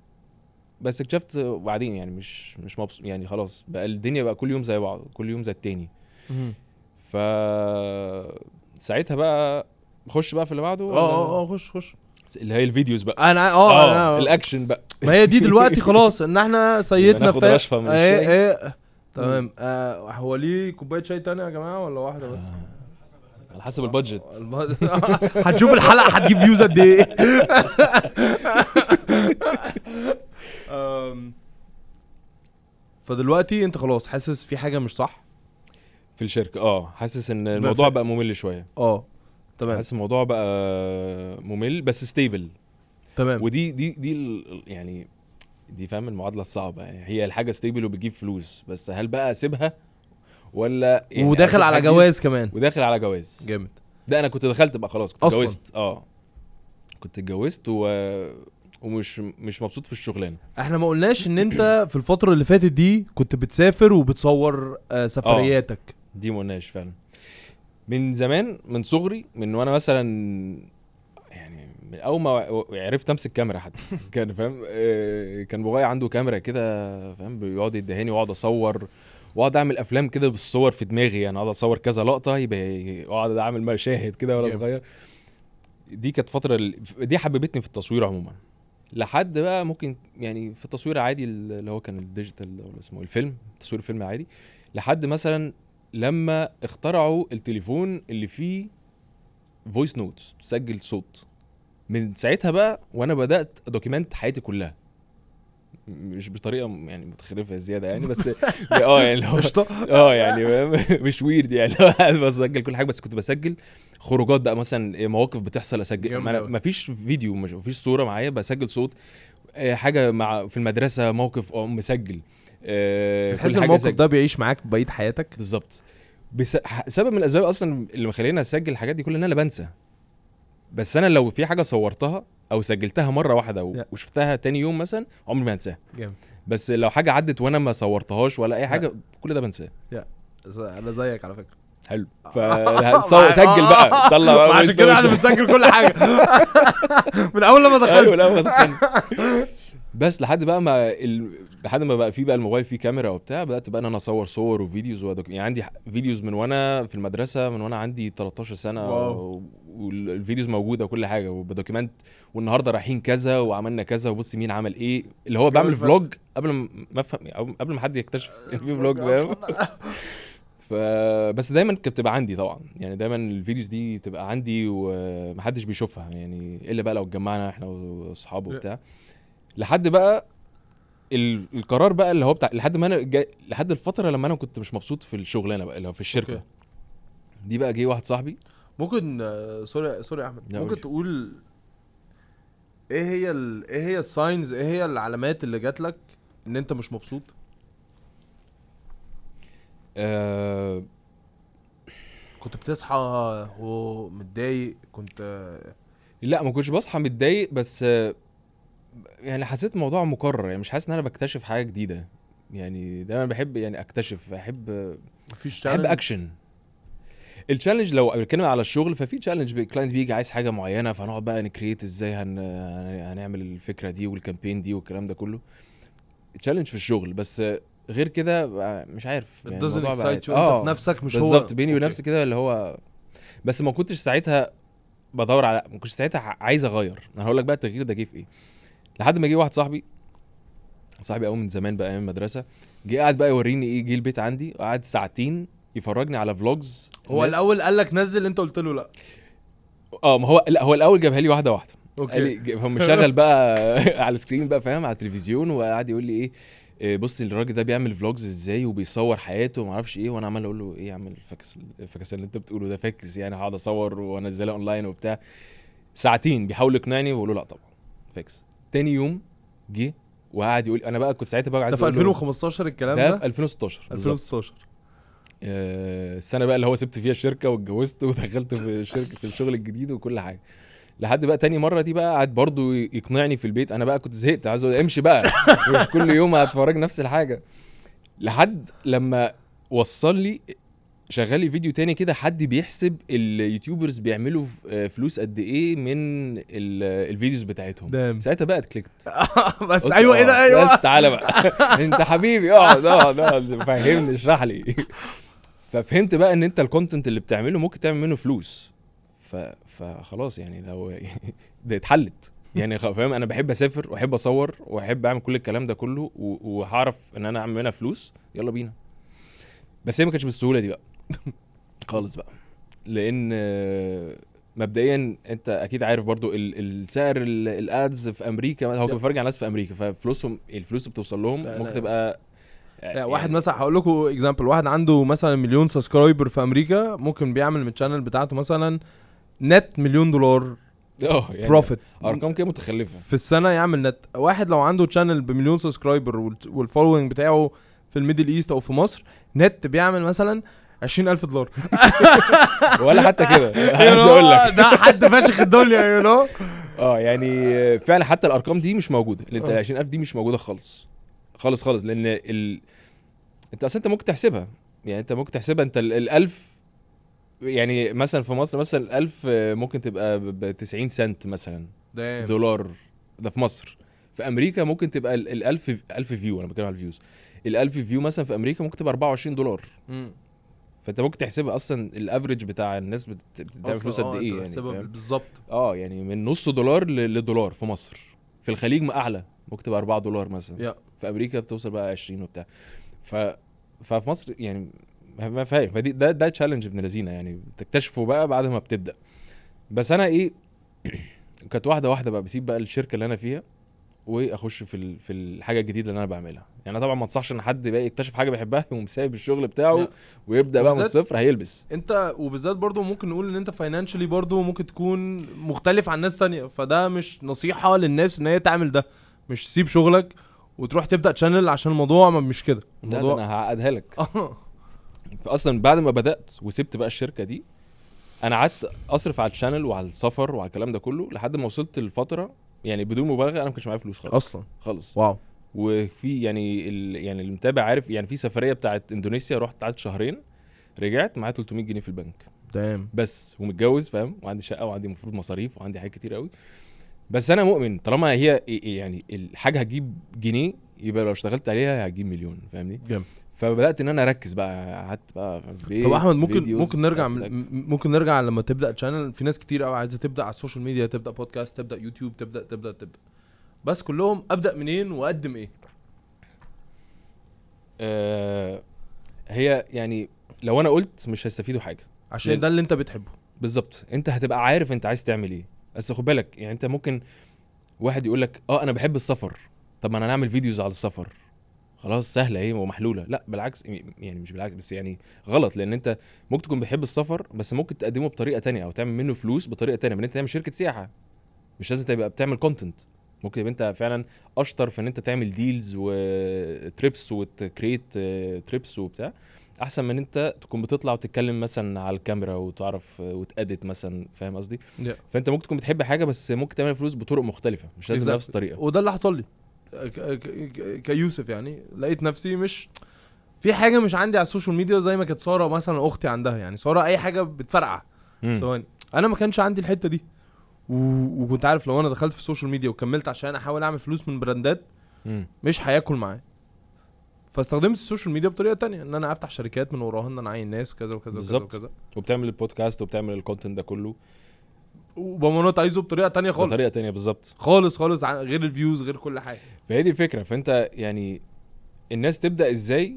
بس اكتشفت بعدين يعني مش مش مبسوط يعني خلاص بقى الدنيا بقى كل يوم زي بعض كل يوم زي التاني ف ساعتها بقى خش بقى في اللي بعده آه،, اه اه خش خش اللي هي الفيديوز بقى آه، آه، انا اه الاكشن بقى ما هي دي دلوقتي خلاص ان احنا سيدنا في ايه ايه تمام آه هو ليه كوبايه شاي تانية يا جماعه ولا واحده بس؟ آه، على حسب البادجت هتشوف الحلقه هتجيب فيوز قد ايه فدلوقتي انت خلاص حاسس في حاجه مش صح في الشركه اه حاسس ان الموضوع بقى ممل شويه اه تمام حاسس الموضوع بقى ممل بس ستيبل تمام ودي دي دي يعني دي فاهم المعادله الصعبه يعني هي الحاجه ستيبل وبتجيب فلوس بس هل بقى اسيبها ولا يعني وداخل على جواز كمان وداخل على جواز جامد ده انا كنت دخلت بقى خلاص كنت اتجوزت اه كنت اتجوزت و... ومش مش مبسوط في الشغلانه احنا ما قلناش ان انت في الفتره اللي فاتت دي كنت بتسافر وبتصور آه، آه. سفرياتك آه. دي ما قلناش فعلا من زمان من صغري من وانا مثلا من اول ما عرفت امسك كاميرا حتى كان فاهم آه، كان بابايا عنده كاميرا كده فاهم بيقعد يدهني واقعد اصور واقعد اعمل افلام كده بالصور في دماغي يعني اقعد اصور كذا لقطه يبقى اقعد اعمل مشاهد كده وانا صغير دي كانت فتره دي حببتني في التصوير عموما لحد بقى ممكن يعني في التصوير عادي اللي هو كان الديجيتال ولا اسمه إيه، الفيلم تصوير الفيلم عادي لحد مثلا لما اخترعوا التليفون اللي فيه فويس نوتس تسجل صوت من ساعتها بقى وانا بدات دوكيمنت حياتي كلها مش بطريقه يعني متخلفه زياده يعني بس اه يعني اه يعني مش ويرد يعني لو بسجل كل حاجه بس كنت بسجل خروجات بقى مثلا مواقف بتحصل اسجل ما فيش فيديو ما فيش صوره معايا بسجل صوت آه، حاجه مع في المدرسه موقف آه، مسجل آه، بتحس الموقف ده بيعيش معاك بقيه حياتك بالظبط سبب من الاسباب اصلا اللي مخليني اسجل الحاجات دي كلها ان انا بنسى بس انا لو في حاجه صورتها او سجلتها مره واحده وشفتها تاني يوم مثلا عمري ما هنساها بس لو حاجه عدت وانا ما صورتهاش ولا اي حاجه كل ده بنساه انا زيك على فكره حلو فسجل بقى طلع بقى عشان كده احنا بنسجل كل حاجه من اول لما دخلت ايوه لما بس لحد بقى ما ال... لحد ما بقى في بقى الموبايل فيه كاميرا وبتاع بدات بقى ان انا اصور صور وفيديوز ودك... يعني عندي فيديوز من وانا في المدرسه من وانا عندي 13 سنه واو. والفيديوز موجوده وكل حاجه وبدوكيمنت والنهارده رايحين كذا وعملنا كذا وبص مين عمل ايه اللي هو بعمل فلوج قبل ما افهم قبل ما حد يكتشف ان في فلوج فاهم دايما كانت بتبقى عندي طبعا يعني دايما الفيديوز دي بتبقى عندي ومحدش بيشوفها يعني الا بقى لو اتجمعنا احنا واصحابه وبتاع لحد بقى القرار بقى اللي هو بتاع لحد ما انا جاي لحد الفتره لما انا كنت مش مبسوط في الشغلانه بقى اللي هو في الشركه أوكي. دي بقى جه واحد صاحبي ممكن آه، سوري سوري احمد ممكن تقول ايه هي ال... ايه هي الساينز ايه هي العلامات اللي جات لك ان انت مش مبسوط أه... كنت بتصحى ومتضايق كنت لا ما كنتش بصحى متضايق بس آه، يعني حسيت الموضوع مكرر يعني مش حاسس ان انا بكتشف حاجه جديده يعني دايما بحب يعني اكتشف احب مفيش احب اكشن التشالنج لو بنتكلم على الشغل ففي تشالنج الكلاينت بيجي عايز حاجه معينه فنقعد بقى نكريت ازاي هن... هنعمل الفكره دي والكامبين دي والكلام ده كله تشالنج في الشغل بس غير كده مش عارف يعني بقى انت آه في نفسك مش بالزبط. هو بالظبط بيني وبين نفسي كده اللي هو بس ما كنتش ساعتها بدور على ما كنتش ساعتها عايز اغير انا هقول لك بقى التغيير ده جه في ايه لحد ما جه واحد صاحبي صاحبي قوي من زمان بقى ايام المدرسه جه قعد بقى يوريني ايه جه البيت عندي وقعد ساعتين يفرجني على فلوجز هو ناس. الاول قال لك نزل انت قلت له لا اه ما هو لا هو الاول جابها لي واحده واحده اوكي هو مشغل بقى على السكرين بقى فاهم على التلفزيون وقعد يقول لي ايه آه، بص الراجل ده بيعمل فلوجز ازاي وبيصور حياته وما اعرفش ايه وانا عمال اقول له ايه يا عم الفكس اللي انت بتقوله ده فاكس يعني هقعد اصور وانزلها اونلاين وبتاع ساعتين بيحاول يقنعني بقول له لا طبعا فاكس تاني يوم جه وقعد يقول انا بقى كنت ساعتها بقى عايز ده في 2015 الكلام ده ده في 2016 2016 آه، السنه بقى اللي هو سبت فيها الشركه واتجوزت ودخلت في شركه في الشغل الجديد وكل حاجه لحد بقى تاني مره دي بقى قعد برضه يقنعني في البيت انا بقى كنت زهقت عايز امشي بقى مش كل يوم هتفرج نفس الحاجه لحد لما وصل لي شغال لي فيديو تاني كده حد بيحسب اليوتيوبرز بيعملوا آه، فلوس قد ايه من الفيديوز بتاعتهم دام. ساعتها بقى اتكليكت بس ايوه ايه ده آه، ايوه بس تعالى بقى انت حبيبي اقعد اقعد فهمني اشرح لي ففهمت بقى ان انت الكونتنت اللي بتعمله ممكن تعمل منه فلوس ف... فخلاص يعني لو ده اتحلت يعني فاهم انا بحب اسافر واحب اصور واحب اعمل كل الكلام ده كله و... وهعرف ان انا اعمل منها فلوس يلا بينا بس هي ما كانتش بالسهوله دي بقى خالص بقى لان مبدئيا انت اكيد عارف برضو السعر الادز في امريكا هو كان بيتفرج على ناس في امريكا ففلوسهم الفلوس بتوصل لهم ممكن تبقى يعني لا واحد يعني مثلا هقول لكم اكزامبل واحد عنده مثلا مليون سبسكرايبر في امريكا ممكن بيعمل من الشانل بتاعته مثلا نت مليون دولار اه يعني بروفيت ارقام كده متخلفه في السنه يعمل نت واحد لو عنده شانل بمليون سبسكرايبر والفولوينج بتاعه في الميدل ايست او في مصر نت بيعمل مثلا عشرين ألف دولار ولا حتى كده عايز اقول لك ده حد فاشخ الدنيا يو نو اه يعني فعلا حتى الارقام دي مش موجوده آه. اللي 20000 دي مش موجوده خالص خالص خالص لان ال... انت اصل انت ممكن تحسبها يعني انت ممكن تحسبها انت ال1000 ال يعني مثلا في مصر مثلا ال1000 ممكن تبقى ب 90 سنت مثلا دايم. دولار ده في مصر في امريكا ممكن تبقى ال1000 1000 فيو انا بتكلم على الفيوز ال1000 فيو مثلا في امريكا ممكن تبقى 24 دولار م. فانت ممكن تحسبها اصلا الافريج بتاع الناس بتعمل فلوس قد آه، ايه يعني بالظبط اه يعني من نص دولار لدولار في مصر في الخليج ما اعلى ممكن تبقى 4 دولار مثلا yeah. في امريكا بتوصل بقى 20 وبتاع ف ففي مصر يعني ما فاهم فدي ده ده تشالنج ابن لذينه يعني تكتشفه بقى بعد ما بتبدا بس انا ايه كانت واحده واحده بقى بسيب بقى الشركه اللي انا فيها واخش في في الحاجه الجديده اللي انا بعملها يعني انا طبعا ما انصحش ان حد بقى يكتشف حاجه بيحبها ومسايب الشغل بتاعه لا. ويبدا بقى من الصفر هيلبس انت وبالذات برضو ممكن نقول ان انت فاينانشلي برضو ممكن تكون مختلف عن ناس تانية فده مش نصيحه للناس ان هي تعمل ده مش سيب شغلك وتروح تبدا شانل عشان الموضوع ما مش كده الموضوع ده, ده انا هعقدها لك آه. اصلا بعد ما بدات وسبت بقى الشركه دي انا قعدت اصرف على الشانل وعلى السفر وعلى الكلام ده كله لحد ما وصلت لفتره يعني بدون مبالغه انا ما كانش معايا فلوس خالص اصلا خالص واو وفي يعني ال... يعني اللي متابع عارف يعني في سفريه بتاعت اندونيسيا رحت قعدت شهرين رجعت معايا 300 جنيه في البنك تمام بس ومتجوز فاهم وعندي شقه وعندي المفروض مصاريف وعندي حاجات كتير قوي بس انا مؤمن طالما هي يعني الحاجه هتجيب جنيه يبقى لو اشتغلت عليها هتجيب مليون فاهمني جامد فبدات ان انا اركز بقى قعدت بقى طب احمد ممكن ممكن نرجع ممكن نرجع لما تبدا تشانل في ناس كتير قوي عايزه تبدا على السوشيال ميديا تبدا بودكاست تبدا يوتيوب تبدا تبدا تبدا بس كلهم ابدا منين واقدم ايه آه، هي يعني لو انا قلت مش هيستفيدوا حاجه عشان ده اللي انت بتحبه بالظبط انت هتبقى عارف انت عايز تعمل ايه بس خد بالك يعني انت ممكن واحد يقول لك اه انا بحب السفر طب ما انا هنعمل فيديوز على السفر خلاص سهله اهي ومحلوله لا بالعكس يعني مش بالعكس بس يعني غلط لان انت ممكن تكون بتحب السفر بس ممكن تقدمه بطريقه تانية او تعمل منه فلوس بطريقه تانية من انت تعمل شركه سياحه مش لازم تبقى بتعمل كونتنت ممكن يبقى انت فعلا اشطر في ان انت تعمل ديلز وتريبس وتكريت تريبس وبتاع احسن من انت تكون بتطلع وتتكلم مثلا على الكاميرا وتعرف وتأدت مثلا فاهم قصدي yeah. فانت ممكن تكون بتحب حاجه بس ممكن تعمل فلوس بطرق مختلفه مش لازم exactly. نفس الطريقه وده اللي حصل لي كيوسف يعني لقيت نفسي مش في حاجه مش عندي على السوشيال ميديا زي ما كانت ساره مثلا اختي عندها يعني ساره اي حاجه بتفرقع ثواني انا ما كانش عندي الحته دي و... وكنت عارف لو انا دخلت في السوشيال ميديا وكملت عشان احاول اعمل فلوس من براندات مش هياكل معايا فاستخدمت السوشيال ميديا بطريقه تانية ان انا افتح شركات من وراها ان انا اعين ناس كذا وكذا وكذا وكذا وبتعمل البودكاست وبتعمل الكونتنت ده كله وبمنوت عايزه بطريقه تانية خالص بطريقه تانية بالظبط خالص خالص غير الفيوز غير كل حاجه فهي دي الفكره فانت يعني الناس تبدا ازاي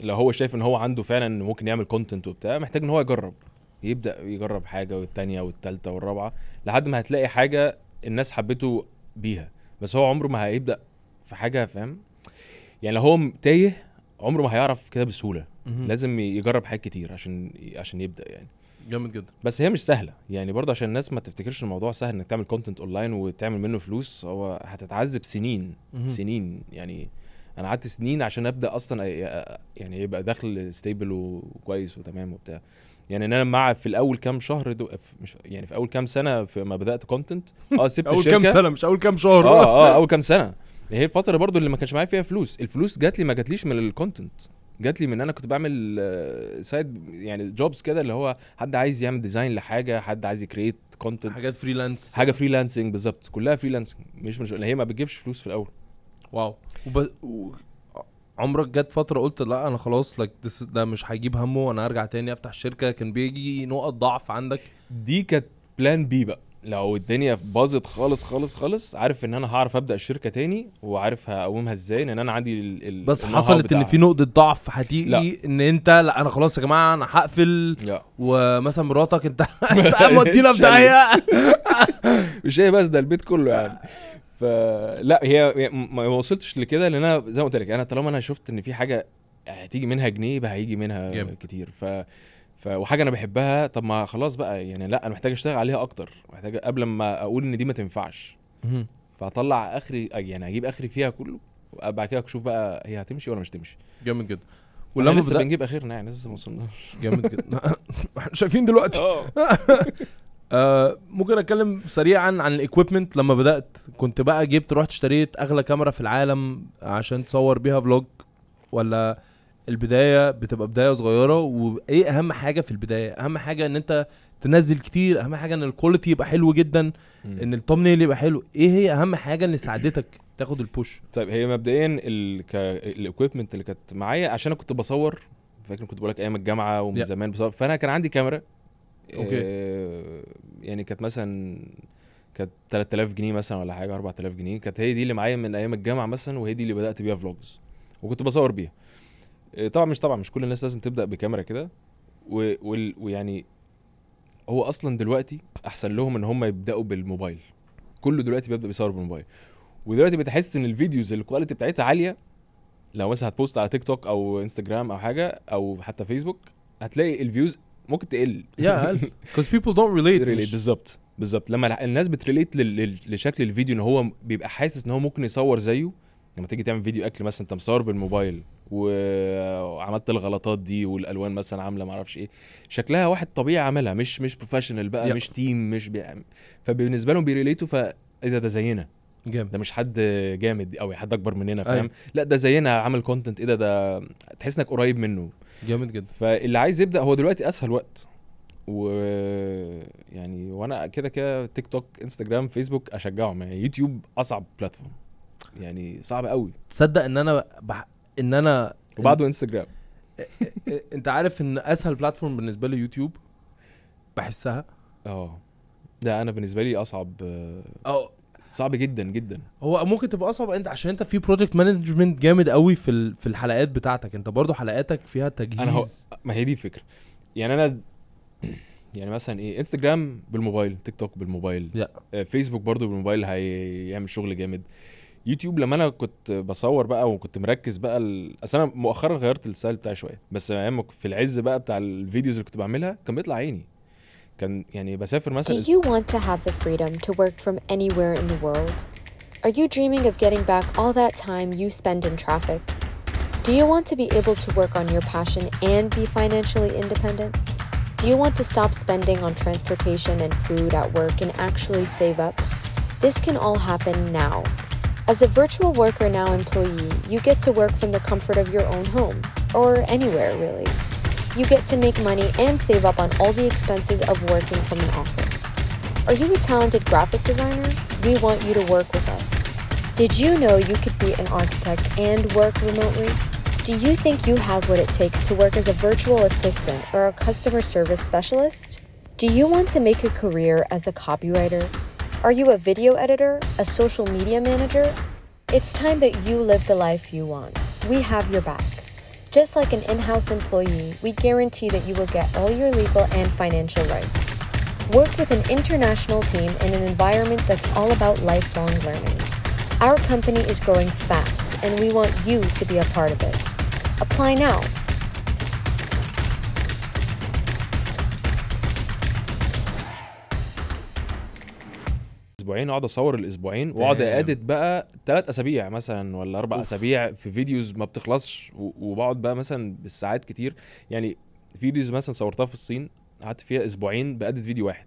لو هو شايف ان هو عنده فعلا ممكن يعمل كونتنت وبتاع محتاج ان هو يجرب يبدا يجرب حاجه والثانيه والثالثه والرابعه لحد ما هتلاقي حاجه الناس حبته بيها بس هو عمره ما هيبدا في حاجه فاهم يعني لو هو تايه عمره ما هيعرف كده بسهوله مم. لازم يجرب حاجات كتير عشان عشان يبدا يعني جامد جدا بس هي مش سهله يعني برضه عشان الناس ما تفتكرش الموضوع سهل انك تعمل كونتنت اونلاين وتعمل منه فلوس هو هتتعذب سنين مم. سنين يعني انا قعدت سنين عشان ابدا اصلا يعني يبقى دخل ستيبل وكويس وتمام وبتاع يعني ان انا مع في الاول كام شهر دو مش يعني في اول كام سنه في ما بدات كونتنت اه سبت اول الشركه اول كام سنه مش اول كام شهر اه اه اول كام سنه هي الفتره برضو اللي ما كانش معايا فيها فلوس الفلوس جات لي ما جاتليش من الكونتنت جات لي من انا كنت بعمل سايد آه، يعني جوبز كده اللي هو حد عايز يعمل ديزاين لحاجه حد عايز يكريت كونتنت حاجات فريلانس حاجه فريلانسنج بالظبط كلها فريلانسنج مش مش هي ما بتجيبش فلوس في الاول واو وب... و... عمرك جت فتره قلت لا انا خلاص لك ده مش هيجيب همه انا ارجع تاني افتح شركه كان بيجي نقط ضعف عندك دي كانت بلان بي بقى لو الدنيا باظت خالص خالص خالص عارف ان انا هعرف ابدا الشركه تاني وعارف هقومها ازاي ان انا عندي ال ال بس حصلت ان في نقطه ضعف هتيجي ان انت لا انا خلاص يا جماعه انا هقفل ومثلا مراتك انت مودينا مودينا بتاعي مش هي بس ده البيت كله يعني فلا هي ما وصلتش لكده لان انا زي ما قلت لك انا طالما انا شفت ان في حاجه هتيجي منها جنيه يبقى هيجي منها جيب. كتير ف وحاجه انا بحبها طب ما خلاص بقى يعني لا انا محتاج اشتغل عليها اكتر محتاج قبل ما اقول ان دي ما تنفعش فهطلع اخري يعني اجيب اخري فيها كله وبعد كده اشوف بقى هي هتمشي ولا مش تمشي جامد جدا ولما لسه بدأ... بنجيب اخرنا يعني لسه ما وصلناش جامد جدا احنا شايفين دلوقتي اه. آه ممكن اتكلم سريعا عن الاكويبمنت لما بدات كنت بقى جبت رحت اشتريت اغلى كاميرا في العالم عشان تصور بيها فلوج ولا البدايه بتبقى بدايه صغيره وايه اهم حاجه في البدايه اهم حاجه ان انت تنزل كتير اهم حاجه ان الكواليتي يبقى حلو جدا ان التمنيل يبقى حلو ايه هي اهم حاجه اللي ساعدتك تاخد البوش طيب هي مبدئيا الاكويبمنت اللي كانت معايا عشان انا كنت بصور فاكر كنت بقول لك ايام الجامعه ومن yeah. زمان بصور فانا كان عندي كاميرا اوكي okay. آه يعني كانت مثلا كانت 3000 جنيه مثلا ولا حاجه 4000 جنيه كانت هي دي اللي معايا من ايام الجامعه مثلا وهي دي اللي بدات بيها فلوجز وكنت بصور بيها آه، طبعا مش طبعا مش كل الناس لازم تبدا بكاميرا كده ويعني هو اصلا دلوقتي احسن لهم ان هم يبداوا بالموبايل كله دلوقتي بيبدا بيصور بالموبايل ودلوقتي بتحس ان الفيديوز الكواليتي بتاعتها عاليه لو مثلا هتبوست على تيك توك او انستجرام او حاجه او حتى فيسبوك هتلاقي الفيوز ممكن تقل يا اقل because people don't relate بالظبط بالظبط لما الناس بتريليت لشكل الفيديو ان هو بيبقى حاسس ان هو ممكن يصور زيه لما تيجي تعمل فيديو اكل مثلا انت مصور بالموبايل وعملت الغلطات دي والالوان مثلا عامله ما اعرفش ايه شكلها واحد طبيعي عاملها مش مش بروفيشنال بقى يب. مش تيم مش بيعمل فبالنسبه لهم بيريليتوا فاذا ده ده زينا جامد ده مش حد جامد قوي حد اكبر مننا أيوه. فاهم أيه. لا ده زينا عامل كونتنت ايه ده ده تحس انك قريب منه جامد جدا فاللي عايز يبدا هو دلوقتي اسهل وقت و يعني وانا كده كده تيك توك انستجرام فيسبوك اشجعهم يعني يوتيوب اصعب بلاتفورم يعني صعب قوي تصدق ان انا بح... ان انا وبعده انستجرام انت عارف ان اسهل بلاتفورم بالنسبه لي يوتيوب بحسها اه ده انا بالنسبه لي اصعب اه صعب جدا جدا هو ممكن تبقى اصعب انت عشان انت في بروجكت مانجمنت جامد قوي في في الحلقات بتاعتك انت برضو حلقاتك فيها تجهيز انا هو... ما هي دي الفكره يعني انا يعني مثلا ايه انستجرام بالموبايل تيك توك بالموبايل yeah. آه، فيسبوك برضو بالموبايل هيعمل شغل جامد يوتيوب لما انا كنت بصور بقى وكنت مركز بقى ال... اصل انا مؤخرا غيرت الستايل بتاعي شويه بس ايام في العز بقى بتاع الفيديوز اللي كنت بعملها كان بيطلع عيني كان يعني بسافر مثلا Do you want to have the freedom to work from anywhere in the world? Are you dreaming of getting back all that time you spend in traffic? Do you want to be able to work on your passion and be financially independent? Do you want to stop spending on transportation and food at work and actually save up? This can all happen now As a virtual worker now employee, you get to work from the comfort of your own home, or anywhere really. You get to make money and save up on all the expenses of working from an office. Are you a talented graphic designer? We want you to work with us. Did you know you could be an architect and work remotely? Do you think you have what it takes to work as a virtual assistant or a customer service specialist? Do you want to make a career as a copywriter, are you a video editor, a social media manager? It's time that you live the life you want. We have your back. Just like an in house employee, we guarantee that you will get all your legal and financial rights. Work with an international team in an environment that's all about lifelong learning. Our company is growing fast, and we want you to be a part of it. Apply now اسبوعين اقعد اصور الاسبوعين واقعد اديت بقى ثلاث اسابيع مثلا ولا اربع اسابيع في فيديوز ما بتخلصش وبقعد بقى مثلا بالساعات كتير يعني فيديوز مثلا صورتها في الصين قعدت فيها اسبوعين باديت فيديو واحد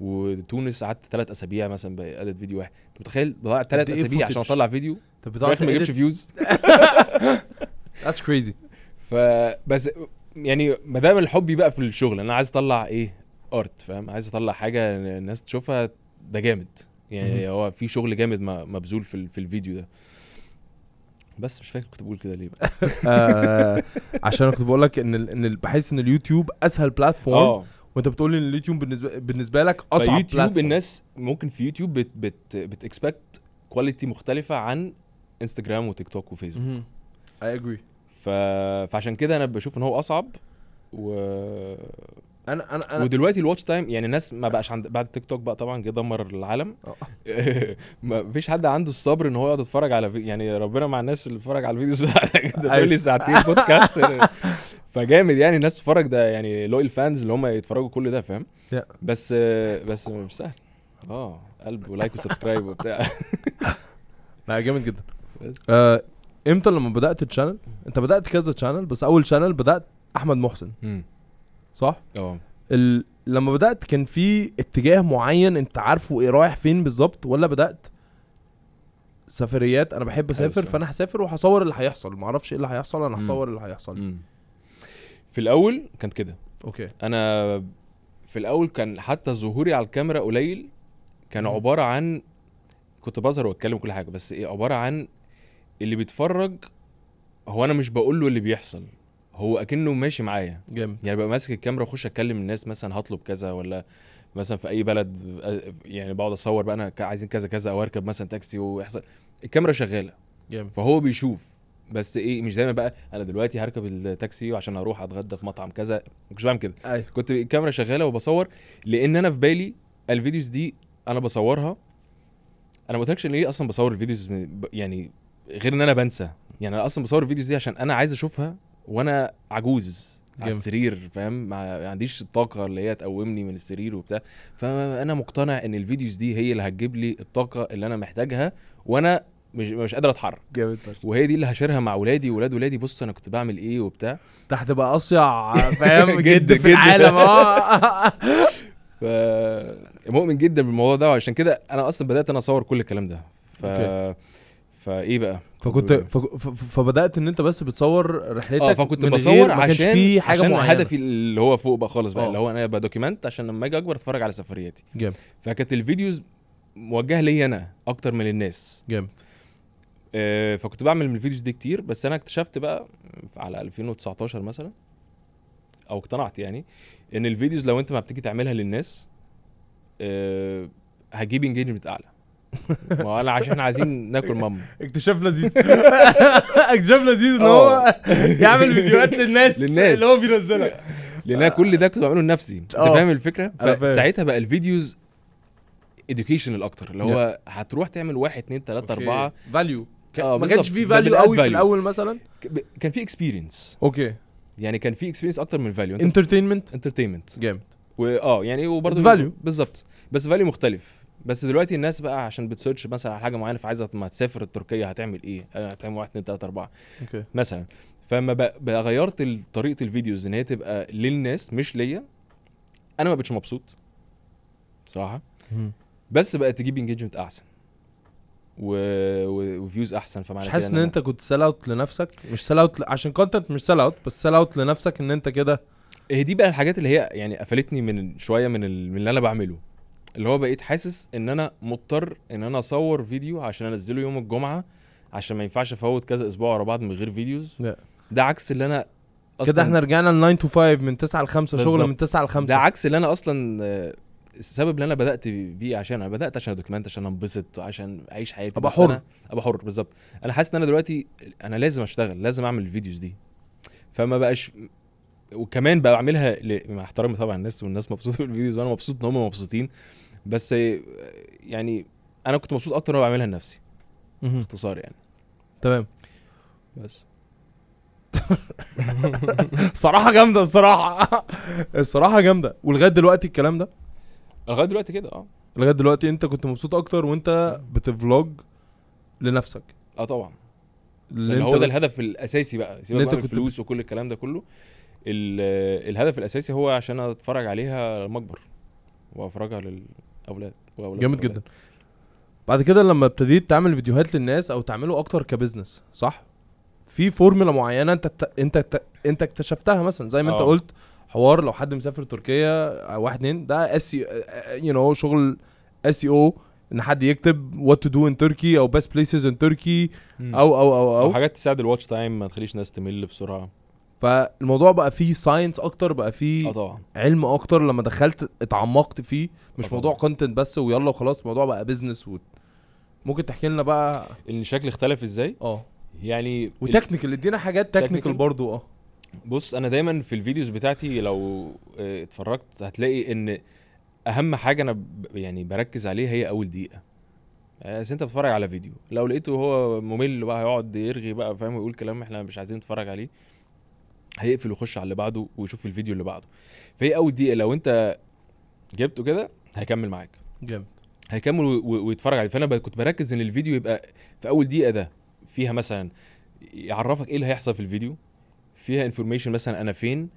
وتونس قعدت ثلاث اسابيع مثلا باديت فيديو واحد انت متخيل بضيع ثلاث إيه اسابيع إيه عشان اطلع فيديو طب ما يجيبش فيوز ذاتس كريزي فبس يعني ما دام الحب بقى في الشغل انا عايز اطلع ايه ارت فاهم عايز اطلع حاجه الناس تشوفها ده جامد يعني هو في شغل جامد مبذول في, في الفيديو ده بس مش فاكر كنت بقول كده ليه بقى آه، عشان كنت بقول لك ان ان بحس ان اليوتيوب اسهل بلاتفورم آه. وانت بتقول ان اليوتيوب بالنسبه بالنسبه لك اصعب يوتيوب بلاتفورم. الناس ممكن في يوتيوب بت بت بتكسبكت كواليتي مختلفه عن انستجرام وتيك توك وفيسبوك اي اجري فعشان كده انا بشوف ان هو اصعب و انا انا انا ودلوقتي الواتش تايم يعني الناس ما بقاش عند بعد تيك توك بقى طبعا جه دمر العالم آه. ما فيش حد عنده الصبر ان هو يقعد يتفرج على في... يعني ربنا مع الناس اللي بتتفرج على الفيديوز بتاعتك تقول لي ساعتين بودكاست أيوه. فجامد يعني الناس تتفرج ده يعني لويل فانز اللي هم يتفرجوا كل ده فاهم بس بس مش سهل اه قلب ولايك وسبسكرايب وبتاع لا جامد جدا آه، امتى لما بدات الشانل انت بدات كذا شانل بس اول شانل بدات احمد محسن صح اه ال... لما بدات كان في اتجاه معين انت عارفه ايه رايح فين بالظبط ولا بدات سفريات انا بحب أيوة اسافر فانا هسافر وهصور اللي هيحصل ما اعرفش ايه اللي هيحصل انا هصور اللي هيحصل مم. في الاول كانت كده اوكي انا في الاول كان حتى ظهوري على الكاميرا قليل كان مم. عباره عن كنت بظهر واتكلم كل حاجه بس ايه عباره عن اللي بيتفرج هو انا مش بقول له اللي بيحصل هو اكنه ماشي معايا جامد يعني ببقى ماسك الكاميرا واخش اتكلم الناس مثلا هطلب كذا ولا مثلا في اي بلد يعني بقعد اصور بقى انا عايزين كذا كذا او اركب مثلا تاكسي ويحصل الكاميرا شغاله جامد فهو بيشوف بس ايه مش دايما بقى انا دلوقتي هركب التاكسي وعشان اروح اتغدى في مطعم كذا ما كنتش بعمل كده أيوه. كنت الكاميرا شغاله وبصور لان انا في بالي الفيديوز دي انا بصورها انا ما قلتلكش ليه اصلا بصور الفيديوز يعني غير ان انا بنسى يعني انا اصلا بصور الفيديوز دي عشان انا عايز اشوفها وانا عجوز على السرير فاهم ما عنديش الطاقه اللي هي تقومني من السرير وبتاع فانا مقتنع ان الفيديوز دي هي اللي هتجيب لي الطاقه اللي انا محتاجها وانا مش مش قادر اتحرك جامد وهي دي اللي هشيرها مع ولادي ولاد ولادي بص انا كنت بعمل ايه وبتاع تحت هتبقى اصيع فاهم جد, جد في جد. العالم اه ف... مؤمن جدا بالموضوع ده وعشان كده انا اصلا بدات انا اصور كل الكلام ده ف... فايه بقى فكنت فبدات ان انت بس بتصور رحلتك اه فكنت بصور عشان في حاجه عشان معينة. هدفي اللي هو فوق بقى خالص بقى أوه. اللي هو انا بدوكيمنت عشان لما اجي اكبر اتفرج على سفرياتي جامد فكانت الفيديوز موجهه ليا انا اكتر من الناس جامد آه فكنت بعمل من الفيديوز دي كتير بس انا اكتشفت بقى على 2019 مثلا او اقتنعت يعني ان الفيديوز لو انت ما بتيجي تعملها للناس آه هجيب انجيجمنت اعلى ما هو انا عشان عايزين ناكل ماما اكتشاف لذيذ اكتشاف لذيذ ان هو يعمل فيديوهات للناس للناس اللي هو بينزلها لان انا كل ده كنت بعمله لنفسي انت فاهم الفكره؟ فساعتها بقى الفيديوز اديوكيشنال اكتر اللي هو هتروح تعمل واحد اثنين ثلاثه اربعه فاليو آه، ما كانش في فاليو قوي في الاول مثلا كان في اكسبيرينس اوكي يعني كان في اكسبيرينس اكتر من فاليو انترتينمنت انترتينمنت جامد واه يعني وبرضه فاليو بالظبط بس فاليو مختلف بس دلوقتي الناس بقى عشان بتسيرش مثلا على حاجه معينه فعايزه ما تسافر التركيه هتعمل ايه؟ آه، هتعمل 1 2 3 4 اوكي مثلا فلما بقى غيرت طريقه الفيديوز ان هي تبقى للناس مش ليا انا ما بقتش مبسوط صراحه بس بقى تجيب انجيجمنت احسن و... و... وفيوز احسن فمعنى مش ان انت كنت سيل اوت لنفسك مش سيل اوت ل... عشان كونتنت مش سيل اوت بس سيل اوت لنفسك ان انت كده هي دي بقى الحاجات اللي هي يعني قفلتني من شويه من, ال... من اللي انا بعمله اللي هو بقيت حاسس ان انا مضطر ان انا اصور فيديو عشان انزله يوم الجمعه عشان ما ينفعش افوت كذا اسبوع ورا بعض من غير فيديوز لا. ده عكس اللي انا كده احنا رجعنا ل 9 تو 5 من 9 ل 5 شغل من 9 ل 5 ده عكس اللي انا اصلا آه، السبب اللي انا بدات بيه عشان انا بدات عشان دوكيمنت عشان انبسط عشان اعيش حياتي ابقى حر ابقى حر بالظبط انا حاسس ان انا دلوقتي انا لازم اشتغل لازم اعمل الفيديوز دي فما بقاش وكمان بعملها ل... مع احترامي طبعا الناس والناس مبسوطه بالفيديوز وانا مبسوط ان هم مبسوطين بس يعني انا كنت مبسوط اكتر وانا بعملها لنفسي باختصار يعني تمام بس صراحه جامده الصراحه الصراحه جامده ولغايه دلوقتي الكلام ده لغايه دلوقتي كده اه لغايه دلوقتي انت كنت مبسوط اكتر وانت بتفلوج لنفسك اه طبعا اللي يعني هو ده الهدف الاساسي بقى سيبك بقى من الفلوس وكل الكلام ده كله الهدف الاساسي هو عشان اتفرج عليها لما اكبر وافرجها للاولاد واولاد جامد جدا بعد كده لما ابتديت تعمل فيديوهات للناس او تعمله اكتر كبزنس صح في فورمولا معينه انت انت انت اكتشفتها مثلا زي ما أوه. انت آه. قلت حوار لو حد مسافر تركيا آه، واحد اتنين ده اس يو نو شغل اس او e ان حد يكتب وات تو دو ان تركي او بيست بليسز ان تركي او او او او حاجات تساعد الواتش تايم ما تخليش ناس تمل بسرعه فالموضوع بقى فيه ساينس اكتر بقى فيه اه طبعا علم اكتر لما دخلت اتعمقت فيه مش آه، موضوع كونتنت بس ويلا وخلاص الموضوع بقى بيزنس و... ممكن تحكي لنا بقى الشكل اختلف ازاي اه يعني وتكنيكال ادينا حاجات تكنيكال برضو اه بص انا دايما في الفيديوز بتاعتي لو آه، اتفرجت هتلاقي ان اهم حاجه انا يعني بركز عليها هي اول دقيقه آه، بس انت بتتفرج على فيديو لو لقيته هو ممل بقى هيقعد يرغي بقى فاهم ويقول كلام احنا مش عايزين نتفرج عليه هيقفل ويخش على اللي بعده ويشوف الفيديو اللي بعده فهي اول دقيقه لو انت جبته كده هيكمل معاك جامد هيكمل ويتفرج عليه فانا كنت بركز ان الفيديو يبقى في اول دقيقه ده فيها مثلا يعرفك ايه اللي هيحصل في الفيديو فيها انفورميشن مثلا انا فين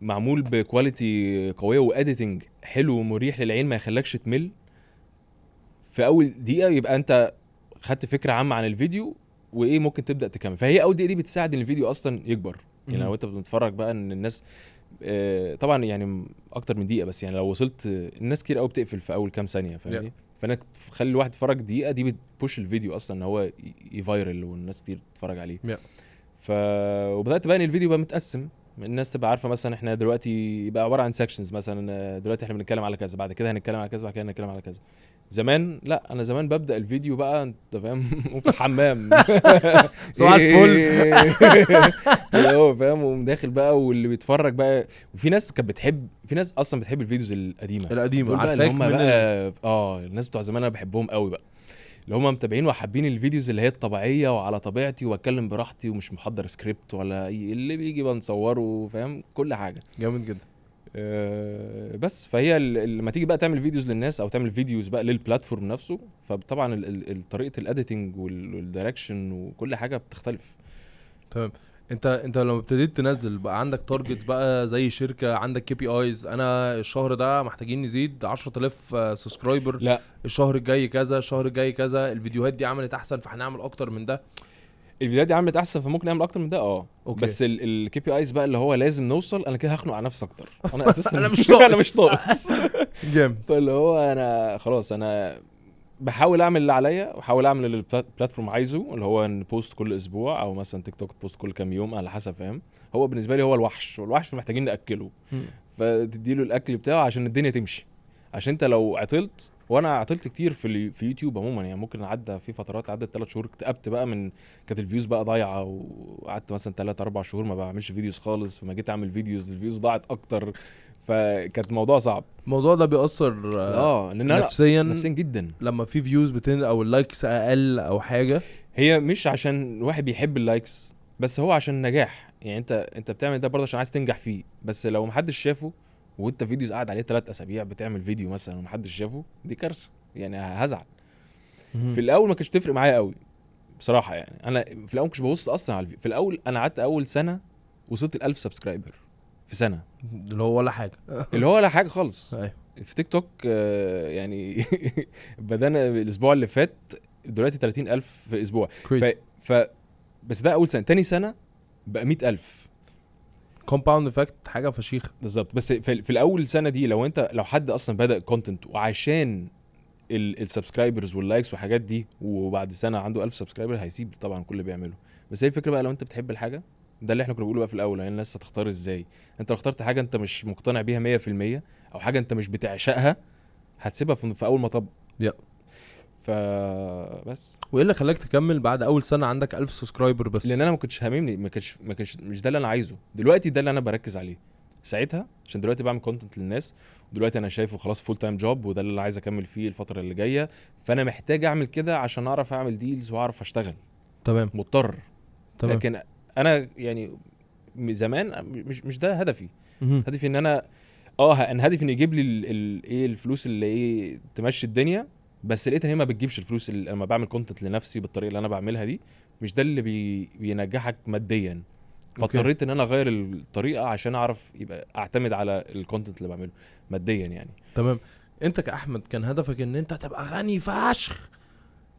معمول بكواليتي قويه واديتنج حلو ومريح للعين ما يخلكش تمل في اول دقيقه يبقى انت خدت فكره عامه عن الفيديو وايه ممكن تبدا تكمل فهي اول دقيقه دي بتساعد ان الفيديو اصلا يكبر يعني لو انت بتتفرج بقى ان الناس آه، طبعا يعني اكتر من دقيقه بس يعني لو وصلت الناس كتير قوي بتقفل في اول كام ثانيه فاهمني فانك تخلي الواحد يتفرج دقيقه دي بتبوش الفيديو اصلا ان هو يفايرل والناس كتير تتفرج عليه ف وبدات بقى ان الفيديو بقى متقسم الناس تبقى عارفه مثلا احنا دلوقتي بقى عباره عن سكشنز مثلا آه، دلوقتي احنا بنتكلم على كذا بعد كده هنتكلم على كذا بعد كده هنتكلم على كذا زمان لا انا زمان ببدا الفيديو بقى انت فاهم في الحمام صباح الفل هو فاهم ومداخل بقى واللي بيتفرج بقى وفي ناس كانت بتحب في ناس اصلا بتحب الفيديوز القديمه القديمه على هم بقى اه الناس بتوع زمان انا بحبهم قوي بقى اللي هم متابعين وحابين الفيديوز اللي هي الطبيعيه وعلى طبيعتي واتكلم براحتي ومش محضر سكريبت ولا اي اللي بيجي بنصوره فاهم كل حاجه جامد جدا آه، بس فهي لما تيجي بقى تعمل فيديوز للناس او تعمل فيديوز بقى للبلاتفورم نفسه فطبعا طريقه الاديتنج والدايركشن وكل حاجه بتختلف تمام انت انت لما ابتديت تنزل بقى عندك تارجت بقى زي شركه عندك كي بي ايز انا الشهر ده محتاجين نزيد 10000 سبسكرايبر لا الشهر الجاي كذا الشهر الجاي كذا الفيديوهات دي عملت احسن فهنعمل اكتر من ده الفيديوهات دي عملت احسن فممكن اعمل اكتر من ده اه أوكي. بس الكي بي ايز بقى اللي هو لازم نوصل انا كده هخنق على نفسي اكتر انا اساسا انا مش ناقص انا مش ناقص جامد فاللي هو انا خلاص انا بحاول اعمل اللي عليا وحاول اعمل اللي البلاتفورم عايزه اللي هو ان بوست كل اسبوع او مثلا تيك توك بوست كل كام يوم على حسب فاهم هو بالنسبه لي هو الوحش والوحش محتاجين ناكله فتدي له الاكل بتاعه عشان الدنيا تمشي عشان انت لو عطلت وانا عطلت كتير في في يوتيوب عموما يعني ممكن عدى في فترات عدت ثلاث شهور اكتئبت بقى من كانت الفيوز بقى ضايعه وقعدت مثلا ثلاث اربع شهور ما بعملش فيديوز خالص فما جيت اعمل فيديوز الفيوز ضاعت اكتر فكانت موضوع صعب الموضوع ده بيأثر اه إن نفسيا نفسيا جدا لما في فيوز بتنزل او اللايكس اقل او حاجه هي مش عشان الواحد بيحب اللايكس بس هو عشان نجاح يعني انت انت بتعمل ده برضه عشان عايز تنجح فيه بس لو محدش شافه وانت فيديوز قاعد عليه ثلاث اسابيع بتعمل فيديو مثلا ومحدش شافه دي كارثه يعني هزعل في الاول ما كانتش تفرق معايا قوي بصراحه يعني انا في الاول كنتش ببص اصلا على الفيديو في الاول انا قعدت اول سنه وصلت ال1000 سبسكرايبر في سنه اللي هو ولا حاجه اللي هو ولا حاجه خالص ايوه في تيك توك آه، يعني بدانا الاسبوع اللي فات دلوقتي 30000 في اسبوع ف... ف بس ده اول سنه تاني سنه بقى 100000 كومباوند افكت حاجه فشيخه بالظبط بس في, في الاول السنه دي لو انت لو حد اصلا بدا كونتنت وعشان السبسكرايبرز واللايكس والحاجات دي وبعد سنه عنده 1000 سبسكرايبر هيسيب طبعا كل اللي بيعمله بس هي الفكره بقى لو انت بتحب الحاجه ده اللي احنا كنا بنقوله بقى في الاول يعني الناس هتختار ازاي انت لو اخترت حاجه انت مش مقتنع بيها 100% او حاجه انت مش بتعشقها هتسيبها في اول مطب طب فبس وايه اللي خلاك تكمل بعد اول سنه عندك 1000 سبسكرايبر بس لان انا ما كنتش هاممني ما كانش ما كانش مش ده اللي انا عايزه دلوقتي ده اللي انا بركز عليه ساعتها عشان دلوقتي بعمل كونتنت للناس ودلوقتي انا شايفه خلاص فول تايم جوب وده اللي انا عايز اكمل فيه الفتره اللي جايه فانا محتاج اعمل كده عشان اعرف اعمل ديلز واعرف اشتغل تمام مضطر تمام لكن انا يعني زمان مش مش ده هدفي مم. هدفي ان انا اه انا هدفي ان يجيب لي ايه الفلوس اللي ايه تمشي الدنيا بس لقيت ان هي ما بتجيبش الفلوس اللي لما بعمل كونتنت لنفسي بالطريقه اللي انا بعملها دي مش ده اللي بي... بينجحك ماديا فاضطريت ان انا اغير الطريقه عشان اعرف يبقى اعتمد على الكونتنت اللي بعمله ماديا يعني تمام انت كاحمد كان هدفك ان انت تبقى غني فشخ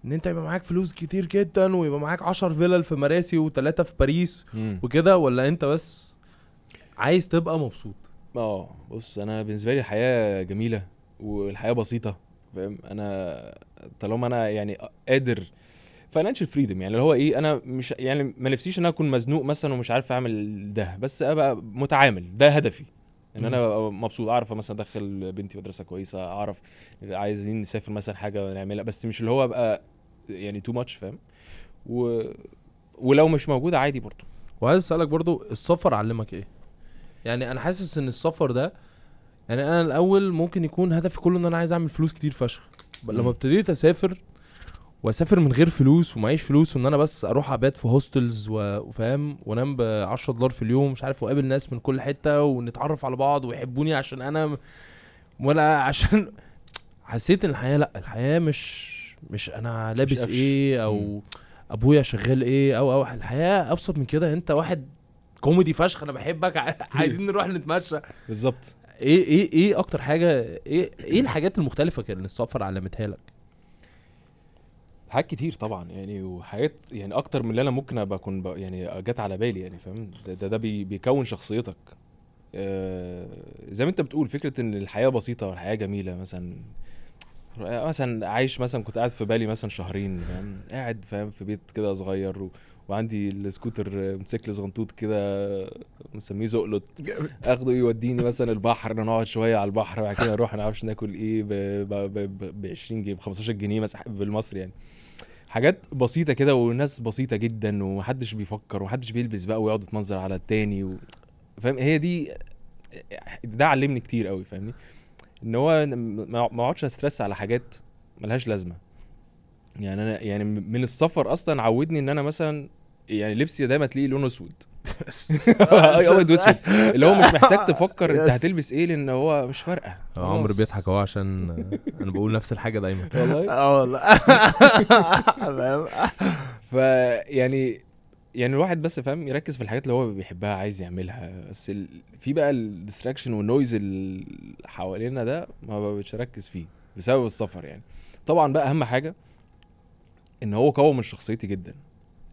ان انت يبقى معاك فلوس كتير جدا ويبقى معاك 10 فيلل في مراسي وثلاثه في باريس وكده ولا انت بس عايز تبقى مبسوط اه بص انا بالنسبه لي الحياه جميله والحياه بسيطه فاهم انا طالما انا يعني قادر فاينانشال فريدم يعني اللي هو ايه انا مش يعني ما نفسيش ان انا اكون مزنوق مثلا ومش عارف اعمل ده بس ابقى متعامل ده هدفي ان انا ابقى مبسوط اعرف مثلا ادخل بنتي مدرسه كويسه اعرف عايزين نسافر مثلا حاجه نعملها بس مش اللي هو ابقى يعني تو ماتش فاهم و... ولو مش موجود عادي برضو وعايز اسالك برضو السفر علمك ايه يعني انا حاسس ان السفر ده يعني انا الاول ممكن يكون هدفي كله ان انا عايز اعمل فلوس كتير فشخ لما ابتديت اسافر واسافر من غير فلوس ومعيش فلوس وان انا بس اروح ابات في هوستلز وفاهم وانام ب 10 دولار في اليوم مش عارف واقابل ناس من كل حته ونتعرف على بعض ويحبوني عشان انا ولا عشان حسيت ان الحياه لا الحياه مش مش انا لابس مش ايه او مم. ابويا شغال ايه او او الحياه ابسط من كده انت واحد كوميدي فشخ انا بحبك عايزين نروح نتمشى بالظبط ايه ايه ايه اكتر حاجه ايه ايه الحاجات المختلفه كان السفر علمتها لك حاجات كتير طبعا يعني وحاجات يعني اكتر من اللي انا ممكن ابقى اكون يعني جت على بالي يعني فاهم ده ده, ده بي بيكون شخصيتك آه زي ما انت بتقول فكره ان الحياه بسيطه والحياه جميله مثلا آه، مثلا عايش مثلا كنت قاعد في بالي مثلا شهرين فاهم قاعد فاهم في بيت كده صغير و... وعندي السكوتر موتوسيكل صغنطوط كده مسميه زقلط اخده يوديني مثلا البحر نقعد شويه على البحر بعد كده نروح نعرفش ناكل ايه ب 20 جنيه ب 15 جنيه مثلا بالمصري يعني حاجات بسيطة كده وناس بسيطة جدا ومحدش بيفكر ومحدش بيلبس بقى ويقعد يتنظر على التاني و... فاهم هي دي ده علمني كتير قوي فاهمني ان هو ما اقعدش استرس على حاجات ملهاش لازمه يعني انا يعني من السفر اصلا عودني ان انا مثلا يعني لبسي دايما تلاقيه لونه اسود ابيض واسود اللي هو مش محتاج تفكر انت هتلبس ايه لان هو مش فارقه عمرو بيضحك اهو عشان انا بقول نفس الحاجه دايما والله اه والله فيعني يعني الواحد بس فاهم يركز في الحاجات اللي هو بيحبها عايز يعملها بس ال... في بقى الديستراكشن والنويز اللي حوالينا ده ما بقتش اركز فيه بسبب السفر يعني طبعا بقى اهم حاجه ان هو قوى من شخصيتي جدا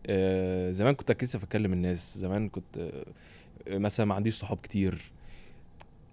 آه، زمان كنت اتكسف اكلم الناس زمان كنت آه، مثلا ما عنديش صحاب كتير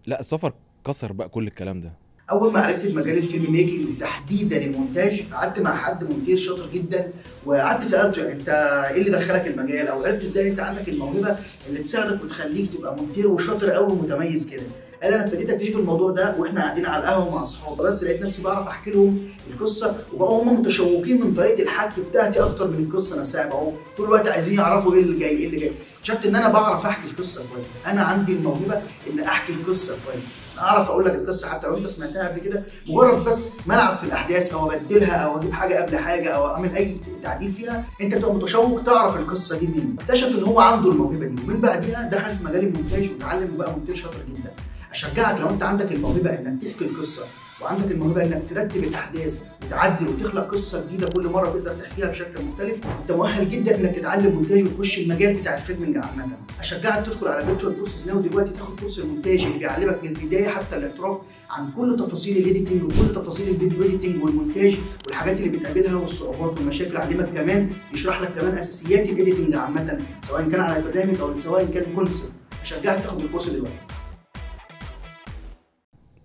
لا السفر كسر بقى كل الكلام ده اول ما عرفت مجال الفيلم ميكنج وتحديدا المونتاج قعدت مع حد مونتير شاطر جدا وقعدت سالته يعني انت ايه اللي دخلك المجال او عرفت ازاي انت عندك الموهبه اللي تساعدك وتخليك تبقى مونتير وشاطر قوي ومتميز كده قال انا ابتديت اكتشف الموضوع ده واحنا قاعدين على القهوه مع اصحابي بس لقيت نفسي بعرف احكي لهم القصه وبقوا هم متشوقين من طريقه الحكي بتاعتي اكتر من القصه نفسها بقوا طول الوقت عايزين يعرفوا ايه اللي جاي ايه اللي جاي اكتشفت ان انا بعرف احكي القصه كويس انا عندي الموهبه ان احكي القصه كويس اعرف اقول لك القصه حتى لو انت سمعتها قبل كده مجرد بس ما العب في الاحداث او ابدلها او اجيب حاجه قبل حاجه او اعمل اي تعديل فيها انت بتبقى متشوق تعرف القصه دي مين اكتشف ان هو عنده الموهبه دي ومن بعدها دخل في مجال المونتاج وتعلم وبقى مونتاج شاطر جدا اشجعك لو انت عندك الموهبه انك تحكي القصه وعندك الموهبه انك ترتب الاحداث وتعدل وتخلق قصه جديده كل مره تقدر تحكيها بشكل مختلف انت مؤهل جدا انك تتعلم مونتاج وتخش المجال بتاع الفيلمنج عامه اشجعك تدخل على فيرتشوال بروسيس ناو دلوقتي تاخد كورس المونتاج اللي بيعلمك من البدايه حتى الاعتراف عن كل تفاصيل الايديتنج وكل تفاصيل الفيديو ايديتنج والمونتاج والحاجات اللي بتقابلها والصعوبات والمشاكل علمك كمان يشرح لك كمان اساسيات الايديتنج عامه سواء كان على برنامج او سواء كان كونسبت اشجعك تاخد الكورس دلوقتي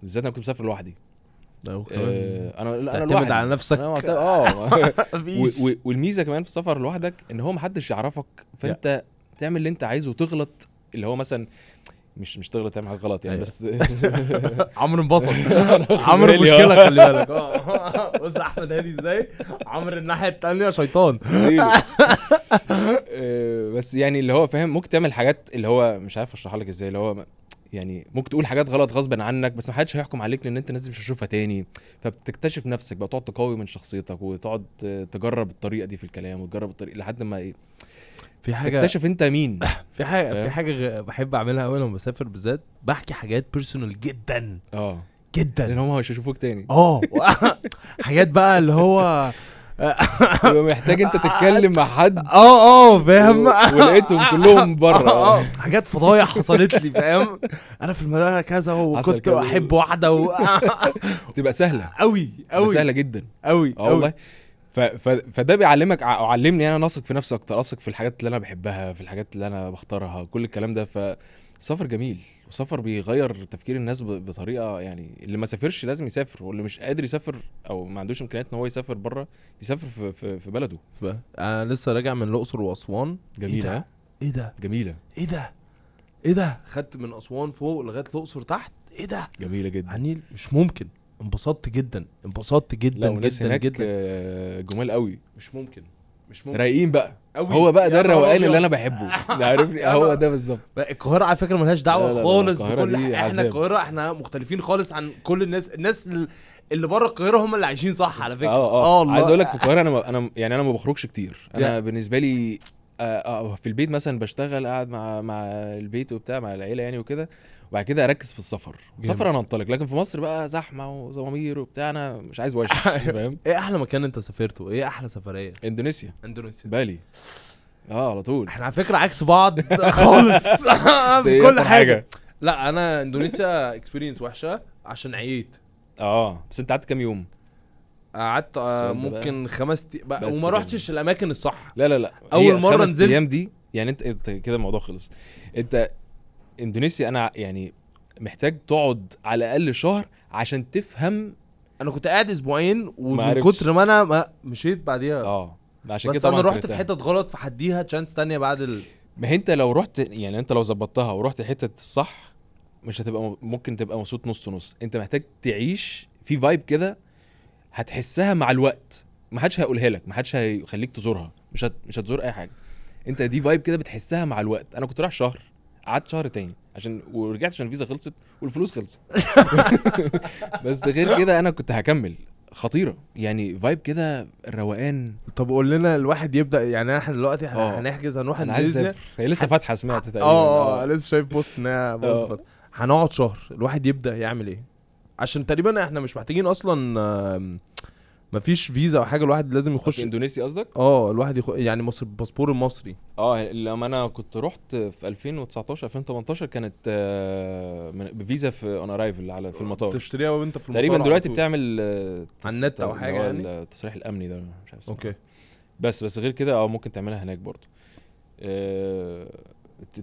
بالذات انا كنت مسافر لوحدي اوكي آه انا انا لوحدي على نفسك اه والميزه كمان في السفر لوحدك ان هو محدش يعرفك فانت تعمل اللي انت عايزه وتغلط اللي هو مثلا مش مش تغلط تعمل حاجه غلط يعني أيوة. بس عمرو انبسط عمرو مشكله خلي بالك اه بص احمد هادي ازاي عمرو الناحيه الثانيه شيطان آه، بس يعني اللي هو فاهم ممكن تعمل حاجات اللي هو مش عارف اشرحها لك ازاي اللي هو يعني ممكن تقول حاجات غلط غصبا عنك بس محدش هيحكم عليك لان انت الناس مش هتشوفها تاني فبتكتشف نفسك بقى تقعد تقوي من شخصيتك وتقعد تجرب الطريقه دي في الكلام وتجرب الطريقه لحد ما ايه في حاجه تكتشف انت مين في حاجه في حاجه بحب اعملها اول لما بسافر بالذات بحكي حاجات بيرسونال جدا اه جدا لان هم مش هيشوفوك تاني اه حاجات بقى اللي هو يبقى محتاج انت تتكلم مع حد اه اه فاهم ولقيتهم كلهم آه، بره آه،, اه حاجات فضايح حصلت لي فاهم انا في المدرسه كذا وكنت احب واحده تبقى سهله قوي قوي سهله جدا قوي آه، والله فده بيعلمك علمني انا اثق في نفسي اكتر اثق في الحاجات اللي انا بحبها في الحاجات اللي انا بختارها كل الكلام ده فالسفر جميل السفر بيغير تفكير الناس بطريقه يعني اللي ما سافرش لازم يسافر واللي مش قادر يسافر او ما عندوش امكانيات ان هو يسافر بره يسافر في, في, في بلده بقى. انا لسه راجع من الاقصر واسوان جميله ايه ده ايه ده جميله ايه ده ايه ده خدت من اسوان فوق لغايه الاقصر تحت ايه ده جميله جدا عنيل مش ممكن انبسطت جدا انبسطت جدا لا جدا هناك جدا جمال قوي مش ممكن مش ممكن رايقين بقى أوي. هو بقى ده الروقان اللي انا بحبه عارفني هو ده بالظبط القاهره على فكره ملهاش دعوه خالص بكل احنا القاهره احنا مختلفين خالص عن كل الناس الناس اللي بره القاهره هم اللي عايشين صح على فكره اه اه, آه، عايز اقول لك في القاهره انا انا يعني انا ما بخرجش كتير انا بالنسبه لي آه، آه، في البيت مثلا بشتغل قاعد مع مع البيت وبتاع مع العيله يعني وكده وبعد كده اركز في السفر سفر انا انطلق لكن في مصر بقى زحمه وزمامير وبتاع انا مش عايز وش أيوه. فاهم ايه احلى مكان انت سافرته ايه احلى سفريه اندونيسيا اندونيسيا بالي اه على طول احنا على فكره عكس بعض خالص في كل حاجه لا انا اندونيسيا اكسبيرينس وحشه عشان عييت اه بس انت قعدت كام يوم قعدت آه، ممكن خمس تي... وما رحتش الاماكن الصح لا لا لا اول مره نزلت الايام دي يعني انت كده الموضوع خلص انت اندونيسيا انا يعني محتاج تقعد على الاقل شهر عشان تفهم انا كنت قاعد اسبوعين ومن كتر ما انا ما مشيت بعديها اه عشان بس كده انا رحت في حتت غلط فحديها تشانس تانية بعد ال... ما هي انت لو رحت يعني انت لو ظبطتها ورحت حته الصح مش هتبقى ممكن تبقى مبسوط نص نص انت محتاج تعيش في فايب كده هتحسها مع الوقت ما حدش هيقولها لك ما حدش هيخليك تزورها مش هت... مش هتزور اي حاجه انت دي فايب كده بتحسها مع الوقت انا كنت رايح شهر قعدت شهر تاني عشان ورجعت عشان الفيزا خلصت والفلوس خلصت بس غير كده انا كنت هكمل خطيره يعني فايب كده الروقان طب قول لنا الواحد يبدا يعني احنا دلوقتي آه. هنحجز هنروح ديزني هي لسه فاتحه سمعت تقريبا آه،, آه،, اه لسه شايف بوست انها هنقعد شهر الواحد يبدا يعمل ايه عشان تقريبا احنا مش محتاجين اصلا مفيش فيزا او حاجه الواحد لازم يخش اندونيسي قصدك اه الواحد يخ... يعني مصر الباسبور المصري اه لما انا كنت رحت في 2019 2018 كانت آه، بفيزا في اون ارايفل على في المطار تشتريها وانت في المطار تقريبا دلوقتي بتعمل آه، تس... على النت او حاجه يعني التصريح الامني ده مش عارف اوكي بس بس غير كده اه ممكن تعملها هناك برضه آه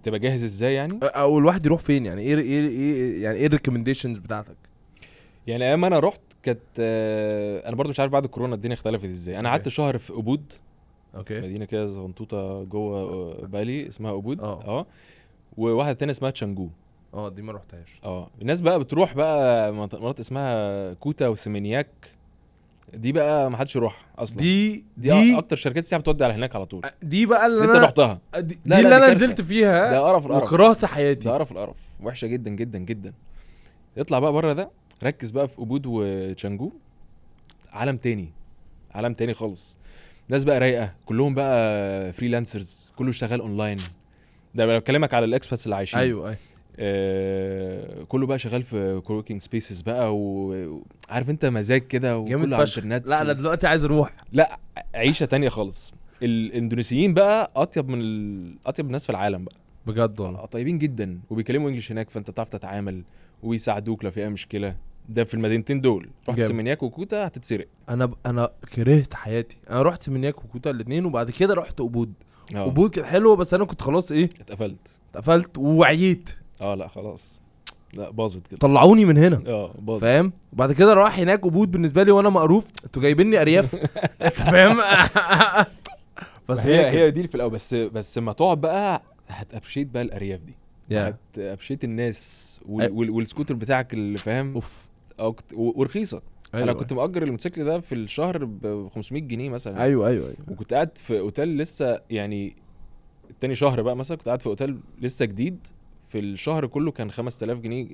تبقى جاهز ازاي يعني او الواحد يروح فين يعني ايه ايه, إيه يعني ايه الريكومنديشنز بتاعتك يعني ايام انا رحت كانت آه، انا برضو مش عارف بعد الكورونا الدنيا اختلفت ازاي انا قعدت شهر في ابود اوكي مدينه كده زغنطوطه جوه آه، بالي اسمها ابود آه. اه وواحده تانية اسمها تشانجو اه دي ما رحتهاش اه الناس بقى بتروح بقى مرات اسمها كوتا وسيمينياك دي بقى ما حدش يروح اصلا دي دي, دي اكتر شركات السياحه بتودي على هناك على طول دي بقى اللي انت رحتها دي, لا دي لا اللي انا نزلت فيها ده قرف القرف وكرهت حياتي ده قرف القرف وحشه جدا جدا جدا اطلع بقى بره ده ركز بقى في ابود وتشانجو عالم تاني عالم تاني خالص ناس بقى رايقه كلهم بقى فريلانسرز كله شغال اونلاين ده بكلمك على الاكسباتس اللي عايشين ايوه ايوه آه كله بقى شغال في كووركينج سبيسز بقى وعارف انت مزاج كده وكله على الانترنت لا انا دلوقتي عايز اروح لا عيشه تانية خالص الاندونيسيين بقى اطيب من اطيب الناس في العالم بقى بجد والله آه، طيبين جدا وبيكلموا انجلش هناك فانت بتعرف تتعامل وبيساعدوك لو في اي مشكله ده في المدينتين دول رحت جامد. سمنياك وكوتا هتتسرق انا ب... انا كرهت حياتي انا رحت سمنياك وكوتا الاثنين وبعد كده رحت قبود أوه. قبود كانت حلوه بس انا كنت خلاص ايه اتقفلت اتقفلت وعييت اه لا خلاص لا باظت كده طلعوني من هنا اه باظت فاهم وبعد كده راح هناك قبود بالنسبه لي وانا مقروف انتوا جايبيني ارياف انت فاهم بس هي هي, دي في الاول آه، بس بس ما تقعد بقى هتابشيت بقى الارياف دي yeah. هتابشيت الناس وال... والسكوتر بتاعك اللي فاهم اوف ورخيصه أيوة انا كنت أيوة. مأجر الموتوسيكل ده في الشهر ب 500 جنيه مثلا ايوه ايوه ايوه وكنت قاعد في اوتيل لسه يعني تاني شهر بقى مثلا كنت قاعد في اوتيل لسه جديد في الشهر كله كان 5000 جنيه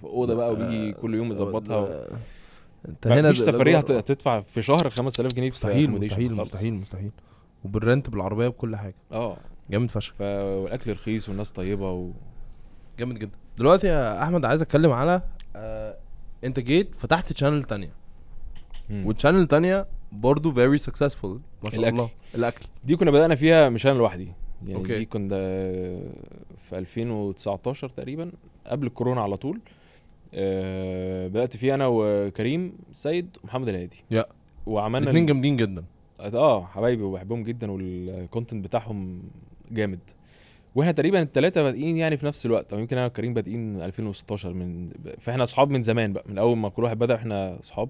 في اوضه بقى وبيجي آه، كل يوم يظبطها و... آه، انت هنا مفيش سفريه هتدفع في شهر 5000 جنيه في مستحيل مستحيل مستحيل مستحيل وبالرنت بالعربيه بكل حاجه اه جامد فشخ والاكل رخيص والناس طيبه و... جامد جدا دلوقتي يا احمد عايز اتكلم على آه، انت جيت فتحت شانل تانية والشانل تانية برضه فيري سكسسفول ما شاء الأكل. الله الاكل دي كنا بدانا فيها مش انا لوحدي يعني أوكي. دي كنا في 2019 تقريبا قبل الكورونا على طول أه بدات فيها انا وكريم سيد ومحمد الهادي يا وعملنا الاثنين جامدين جدا اه حبايبي وبحبهم جدا والكونتنت بتاعهم جامد واحنا تقريبا الثلاثه بادئين يعني في نفس الوقت او يمكن انا وكريم بادئين 2016 من فاحنا اصحاب من زمان بقى من اول ما كل واحد بدا احنا اصحاب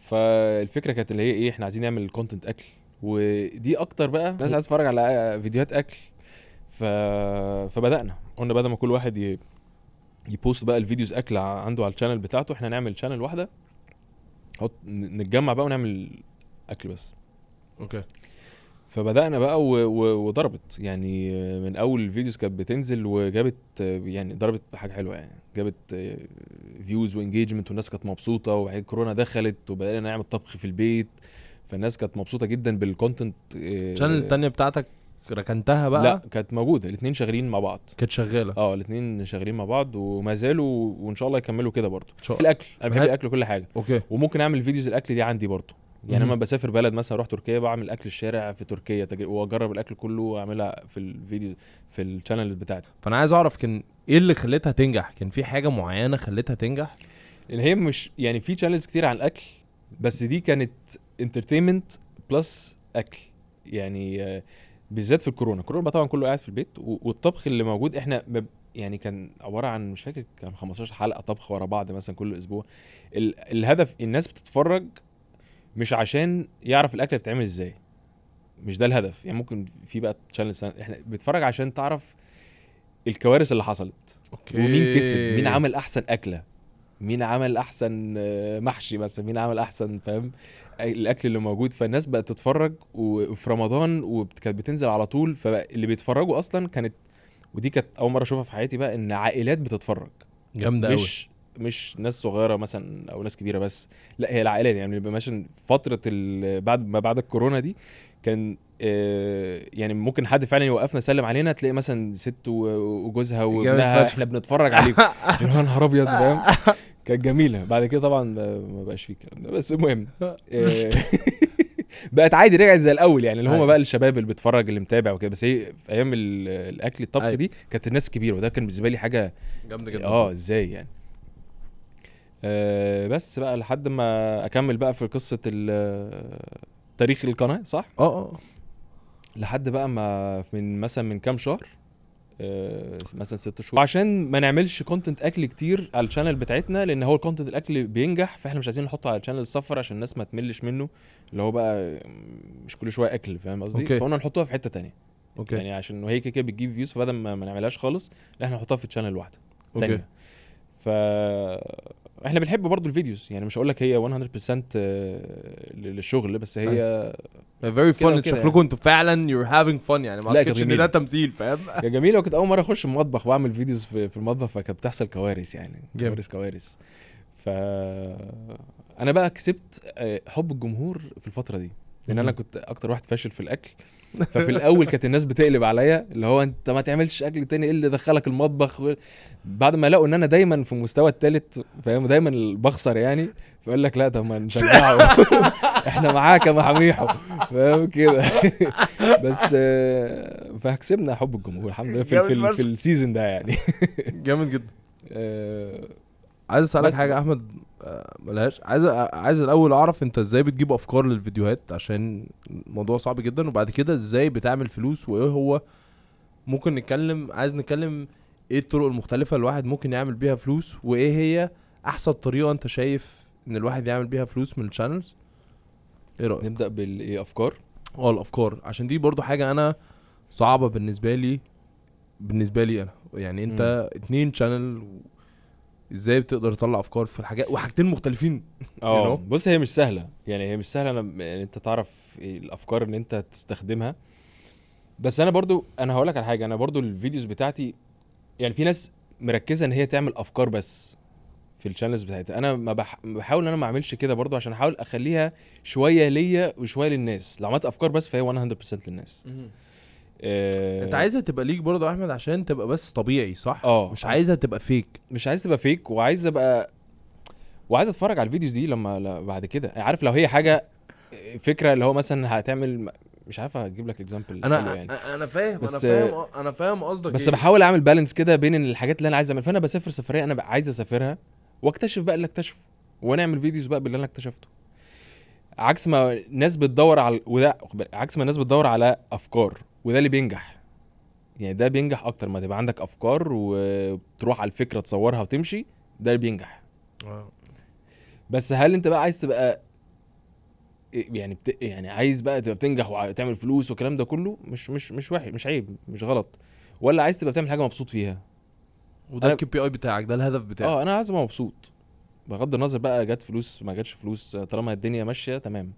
فالفكره كانت اللي هي ايه احنا عايزين نعمل كونتنت اكل ودي اكتر بقى الناس عايزه تتفرج على فيديوهات اكل ف... فبدانا قلنا بدل ما كل واحد ي... يبوست بقى الفيديوز اكل عنده على الشانل بتاعته احنا نعمل شانل واحده نتجمع بقى ونعمل اكل بس اوكي فبدانا بقى وضربت يعني من اول الفيديوز كانت بتنزل وجابت يعني ضربت حاجه حلوه يعني جابت فيوز وانجيجمنت والناس كانت مبسوطه وبعدين كورونا دخلت وبدانا نعمل طبخ في البيت فالناس كانت مبسوطه جدا بالكونتنت آه، الشانل التانية بتاعتك ركنتها بقى لا كانت موجوده الاثنين شغالين مع بعض كانت شغاله اه الاثنين شغالين مع بعض وما زالوا وان شاء الله يكملوا كده برضه الاكل انا بحب الاكل كل حاجه اوكي وممكن اعمل فيديوز الاكل دي عندي برضه يعني انا بسافر بلد مثلا اروح تركيا بعمل اكل الشارع في تركيا واجرب الاكل كله واعملها في الفيديو في الشانل بتاعتي فانا عايز اعرف كان ايه اللي خلتها تنجح كان في حاجه معينه خلتها تنجح ان هي مش يعني في تشانلز كتير عن الاكل بس دي كانت انترتينمنت بلس اكل يعني آه، بالذات في الكورونا الكورونا طبعا كله قاعد في البيت والطبخ اللي موجود احنا يعني كان عباره عن مش فاكر كان 15 حلقه طبخ ورا بعض مثلا كل اسبوع الهدف الناس بتتفرج مش عشان يعرف الاكله بتتعمل ازاي مش ده الهدف يعني ممكن في بقى تشانلز احنا بنتفرج عشان تعرف الكوارث اللي حصلت اوكي ومين كسب مين عمل احسن اكله مين عمل احسن آه، محشي مثلا مين عمل احسن فاهم الاكل اللي موجود فالناس بقت تتفرج وفي رمضان وكانت بتنزل على طول فاللي بيتفرجوا اصلا كانت ودي كانت اول مره اشوفها في حياتي بقى ان عائلات بتتفرج جامده قوي مش مش ناس صغيره مثلا او ناس كبيره بس لا هي العائلات يعني مثلا فتره بعد ما بعد الكورونا دي كان آه، يعني ممكن حد فعلا يوقفنا يسلم علينا تلاقي مثلا ست وجوزها وابنها احنا بنتفرج عليكم يا نهار ابيض فاهم كانت جميله بعد كده طبعا ما بقاش فيه الكلام ده بس المهم آه، بقت عادي رجعت زي الاول يعني اللي هم بقى الشباب اللي بيتفرج اللي متابع وكده بس هي في ايام الاكل الطبخ دي كانت الناس كبيره وده كان بالنسبه لي حاجه جامده جدا اه ازاي يعني آه، بس بقى لحد ما اكمل بقى في قصه تاريخ القناه صح آه،, اه اه لحد بقى ما من مثلا من كام شهر آه، مثلا ست شهور عشان ما نعملش كونتنت اكل كتير على الشانل بتاعتنا لان هو الكونتنت الاكل بينجح فاحنا مش عايزين نحطه على الشانل الصفر عشان الناس ما تملش منه اللي هو بقى مش كل شويه اكل فاهم قصدي فقلنا نحطها في حته تانية اوكي يعني عشان وهي كده بتجيب فيوز فبدل ما, ما نعملهاش خالص احنا نحطها في الشانل واحده تانية اوكي ف احنا بنحب برضو الفيديوز يعني مش هقول لك هي 100% آه، للشغل بس هي فيري أيوة. فن شكلكم انتوا فعلا يور هافينج فن يعني ما اعتقدش ان ده تمثيل فاهم يا جميله وكنت اول مره اخش المطبخ واعمل فيديوز في, في المطبخ فكانت بتحصل كوارث يعني كوارث كوارث ف انا بقى كسبت آه، حب الجمهور في الفتره دي لان انا كنت اكتر واحد فاشل في الاكل ففي الاول كانت الناس بتقلب عليا اللي هو انت ما تعملش اكل تاني ايه اللي دخلك المطبخ بعد ما لقوا ان انا دايما في المستوى الثالث فاهم دايما بخسر يعني فيقول لك لا طب ما نشجعه احنا معاك يا محاميحو فاهم كده بس فكسبنا حب الجمهور الحمد لله في, في, في السيزون ده يعني جامد جدا آه، عايز اسالك حاجه احمد آه، ملهاش عايز عايز الاول اعرف انت ازاي بتجيب افكار للفيديوهات عشان الموضوع صعب جدا وبعد كده ازاي بتعمل فلوس وايه هو ممكن نتكلم عايز نتكلم ايه الطرق المختلفه اللي الواحد ممكن يعمل بيها فلوس وايه هي احسن طريقه انت شايف ان الواحد يعمل بيها فلوس من الشانلز ايه رايك نبدا بالايه افكار اه الافكار عشان دي برضو حاجه انا صعبه بالنسبه لي بالنسبه لي انا يعني انت م. اتنين شانل ازاي بتقدر تطلع افكار في الحاجات وحاجتين مختلفين اه you know? بص هي مش سهله يعني هي مش سهله انا يعني انت تعرف الافكار ان انت تستخدمها بس انا برضو انا هقول لك على حاجه انا برضو الفيديوز بتاعتي يعني في ناس مركزه ان هي تعمل افكار بس في الشانلز بتاعتها انا ما بح... بحاول ان انا ما اعملش كده برضو عشان احاول اخليها شويه ليا وشويه للناس لو عملت افكار بس فهي 100% للناس إيه... انت آه، عايزها تبقى ليك برضه يا احمد عشان تبقى بس طبيعي صح اه مش عايزها تبقى فيك مش عايز تبقى فيك وعايز ابقى وعايز اتفرج على الفيديوز دي لما بعد كده يعني عارف لو هي حاجه فكره اللي هو مثلا هتعمل مش عارف هجيب لك اكزامبل انا يعني. انا فاهم انا فاهم انا فاهم قصدك بس إيه؟ بحاول اعمل بالانس كده بين الحاجات اللي انا عايز اعملها فانا بسافر سفريه انا عايز اسافرها واكتشف بقى اللي اكتشفه ونعمل فيديوز بقى باللي انا اكتشفته عكس ما الناس بتدور على وده عكس ما الناس بتدور على افكار وده اللي بينجح يعني ده بينجح اكتر ما تبقى عندك افكار وتروح على الفكره تصورها وتمشي ده اللي بينجح بس هل انت بقى عايز تبقى يعني بت... يعني عايز بقى تبقى بتنجح وتعمل فلوس والكلام ده كله مش مش مش وحش مش عيب مش غلط ولا عايز تبقى بتعمل حاجه مبسوط فيها وده الكي بي اي بتاعك ده الهدف بتاعك اه انا عايز ابقى مبسوط بغض النظر بقى جت فلوس ما جاتش فلوس طالما الدنيا ماشيه تمام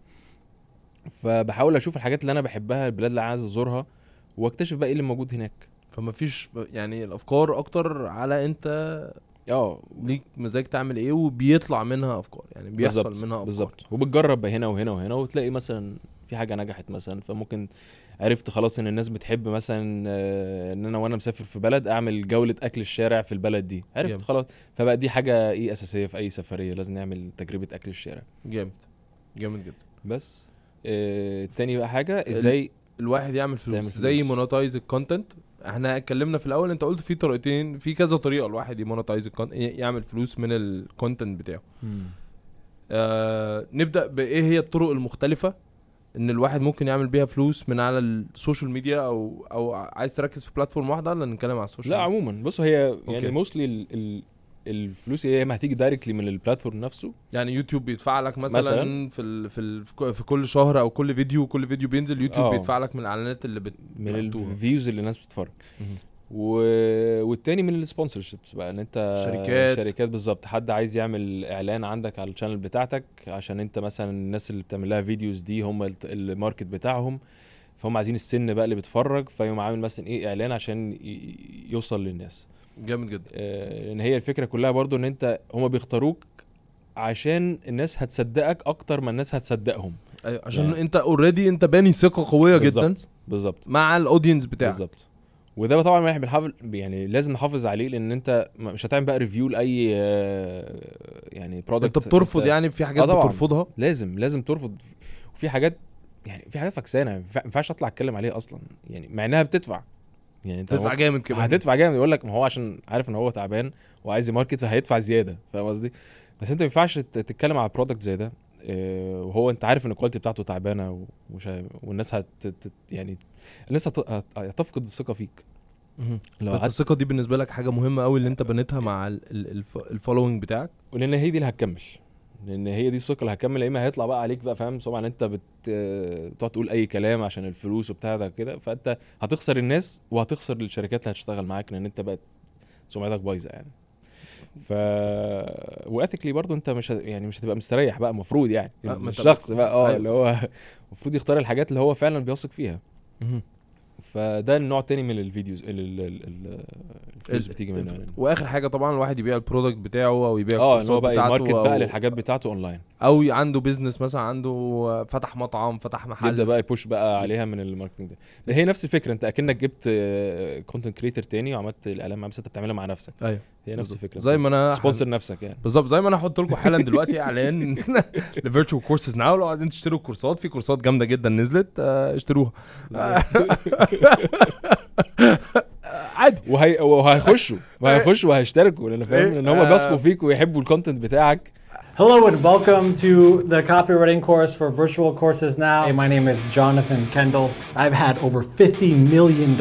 فبحاول اشوف الحاجات اللي انا بحبها البلاد اللي عايز ازورها واكتشف بقى ايه اللي موجود هناك فمفيش يعني الافكار اكتر على انت اه ليك مزاج تعمل ايه وبيطلع منها افكار يعني بيحصل بالزبط. منها افكار بالظبط وبتجرب هنا وهنا وهنا وتلاقي مثلا في حاجه نجحت مثلا فممكن عرفت خلاص ان الناس بتحب مثلا آه، ان انا وانا مسافر في بلد اعمل جوله اكل الشارع في البلد دي عرفت جامد. خلاص فبقى دي حاجه ايه اساسيه في اي سفريه لازم نعمل تجربه اكل الشارع جامد جامد جدا بس آه تاني بقى حاجه ازاي الواحد يعمل فلوس, فلوس. زي مونتايز الكونتنت احنا اتكلمنا في الاول انت قلت في طريقتين في كذا طريقه الواحد يمونتايز يعمل فلوس من الكونتنت بتاعه آه نبدا بايه هي الطرق المختلفه ان الواحد ممكن يعمل بيها فلوس من على السوشيال ميديا او او عايز تركز في بلاتفورم واحده ولا نتكلم على السوشيال لا عموما بص هي يعني موستلي الفلوس هي ما هتيجي دايركتلي من البلاتفورم نفسه يعني يوتيوب بيدفع لك مثلا, مثلاً في الـ في الـ في كل شهر او كل فيديو كل فيديو بينزل يوتيوب أوه. بيدفع لك من الاعلانات اللي بت... من الفيوز اللي الناس بتتفرج و... والتاني من السبونسرشيبس بقى ان انت شركات شركات بالظبط حد عايز يعمل اعلان عندك على الشانل بتاعتك عشان انت مثلا الناس اللي بتعمل لها فيديوز دي هم الماركت بتاعهم فهم عايزين السن بقى اللي بيتفرج فيقوم عامل مثلا ايه اعلان عشان يوصل للناس جامد جدا آه، لان هي الفكره كلها برضو ان انت هما بيختاروك عشان الناس هتصدقك اكتر ما الناس هتصدقهم ايوه عشان يعني. انت اوريدي انت باني ثقه قويه بالزبط. جدا بالظبط مع الاودينس بتاعك بالظبط وده طبعا احنا بنحافظ يعني لازم نحافظ عليه لان انت مش هتعمل بقى ريفيو لاي آه، يعني برودكت انت بترفض انت يعني في حاجات آه بترفضها لازم لازم ترفض وفي حاجات يعني في حاجات فكسانه ما ينفعش اطلع اتكلم عليها اصلا يعني مع انها بتدفع يعني تدفع جامد كمان هتدفع جامد يقول لك ما هو عشان عارف ان هو تعبان وعايز يماركت فهيدفع زياده فاهم قصدي بس انت ما ينفعش تتكلم على برودكت زي ده آه، وهو انت عارف ان الكواليتي بتاعته تعبانه ومش والناس هت يعني الناس هتفقد الثقه فيك لو الثقه دي بالنسبه لك حاجه مهمه قوي اللي انت بنيتها مع الفولوينج بتاعك ولان هي دي اللي هتكمل لان هي دي السكه اللي هتكمل يا اما هيطلع بقى عليك بقى فاهم سمعه ان انت بتقعد آه، تقول اي كلام عشان الفلوس وبتاع ده كده فانت هتخسر الناس وهتخسر الشركات اللي هتشتغل معاك لان انت بقت سمعتك بايظه يعني ف واثيكلي برضو انت مش يعني مش هتبقى مستريح بقى المفروض يعني الشخص بقى اه أيوه. اللي هو المفروض يختار الحاجات اللي هو فعلا بيثق فيها فده النوع تاني من الفيديوز الفلوس بتيجي منها يعني. واخر حاجه طبعا الواحد يبيع البرودكت بتاعه او يبيع اه ان هو بقى الماركت بقى للحاجات بتاعته اونلاين او عنده بيزنس مثلا عنده فتح مطعم فتح محل يبدا بقى يبوش بقى عليها من الماركتنج ده هي نفس الفكره انت اكنك جبت كونتنت كريتور تاني وعملت الاعلان معاه بس انت بتعملها مع نفسك ايوه هي نفس الفكره زي ما انا سبونسر نفسك يعني بالظبط زي ما انا هحط لكم حالا دلوقتي اعلان لفيرتشوال كورسز ناو لو عايزين تشتروا الكورسات في كورسات جامده جدا نزلت آه، اشتروها عادي وهي... وهيخشوا وهيخشوا وهيشتركوا لان فاهم إيه؟ ان هم بيثقوا آه. فيك ويحبوا الكونتنت بتاعك Hello and welcome to the copywriting course for Virtual Courses Now. Hey, my name is Jonathan Kendall. I've had over $50 million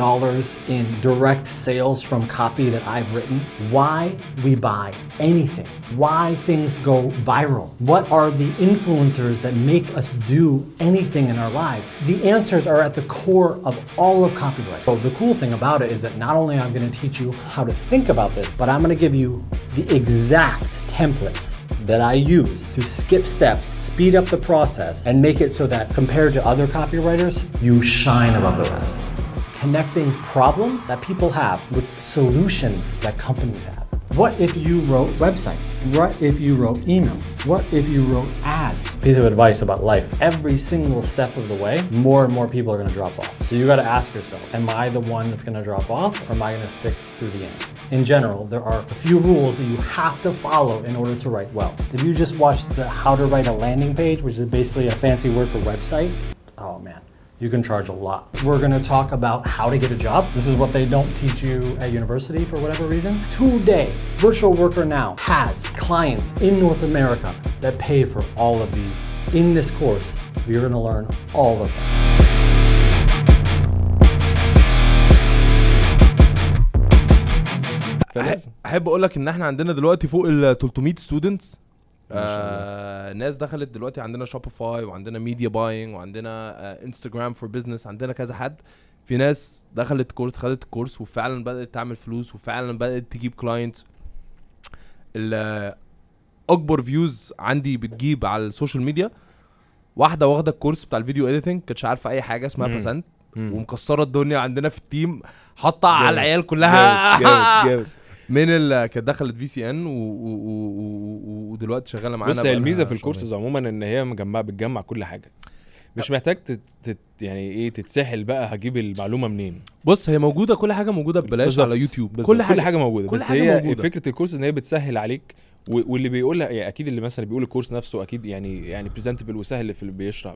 in direct sales from copy that I've written. Why we buy anything, why things go viral, what are the influencers that make us do anything in our lives. The answers are at the core of all of copyright. So the cool thing about it is that not only I'm gonna teach you how to think about this, but I'm gonna give you the exact templates that I use to skip steps, speed up the process, and make it so that compared to other copywriters, you shine above the rest. Connecting problems that people have with solutions that companies have. What if you wrote websites? What if you wrote emails? What if you wrote ads? Piece of advice about life. Every single step of the way, more and more people are gonna drop off. So you gotta ask yourself, am I the one that's gonna drop off or am I gonna stick through the end? In general, there are a few rules that you have to follow in order to write well. If you just watch the how to write a landing page, which is basically a fancy word for website, oh man, you can charge a lot. We're gonna talk about how to get a job. This is what they don't teach you at university for whatever reason. Today, Virtual Worker Now has clients in North America that pay for all of these. In this course, you're gonna learn all of them. هحب اقول لك ان احنا عندنا دلوقتي فوق ال 300 ستودنتس آه ناس دخلت دلوقتي عندنا شوبيفاي وعندنا ميديا باينج وعندنا انستجرام فور بزنس عندنا كذا حد في ناس دخلت كورس خدت الكورس وفعلا بدات تعمل فلوس وفعلا بدات تجيب كلاينتس آه، اكبر فيوز عندي بتجيب على السوشيال ميديا واحده واخده الكورس بتاع الفيديو اديتنج كانتش عارفه اي حاجه اسمها باسنت ومكسره الدنيا عندنا في التيم حاطه على العيال كلها جابت جابت جابت من ال... كانت دخلت في سي ان ودلوقتي شغاله معانا بس الميزه في الكورسز عموما ان هي مجمعه بتجمع كل حاجه مش أه. محتاج تت... تت... يعني ايه تتسحل بقى هجيب المعلومه منين بص هي موجوده كل حاجه موجوده ببلاش على يوتيوب كل حاجه كل حاجه موجوده كل بس حاجة هي موجودة. فكره الكورس ان هي بتسهل عليك واللي بيقولها يعني اكيد اللي مثلا بيقول الكورس نفسه اكيد يعني يعني بريزنتبل وسهل في اللي بيشرح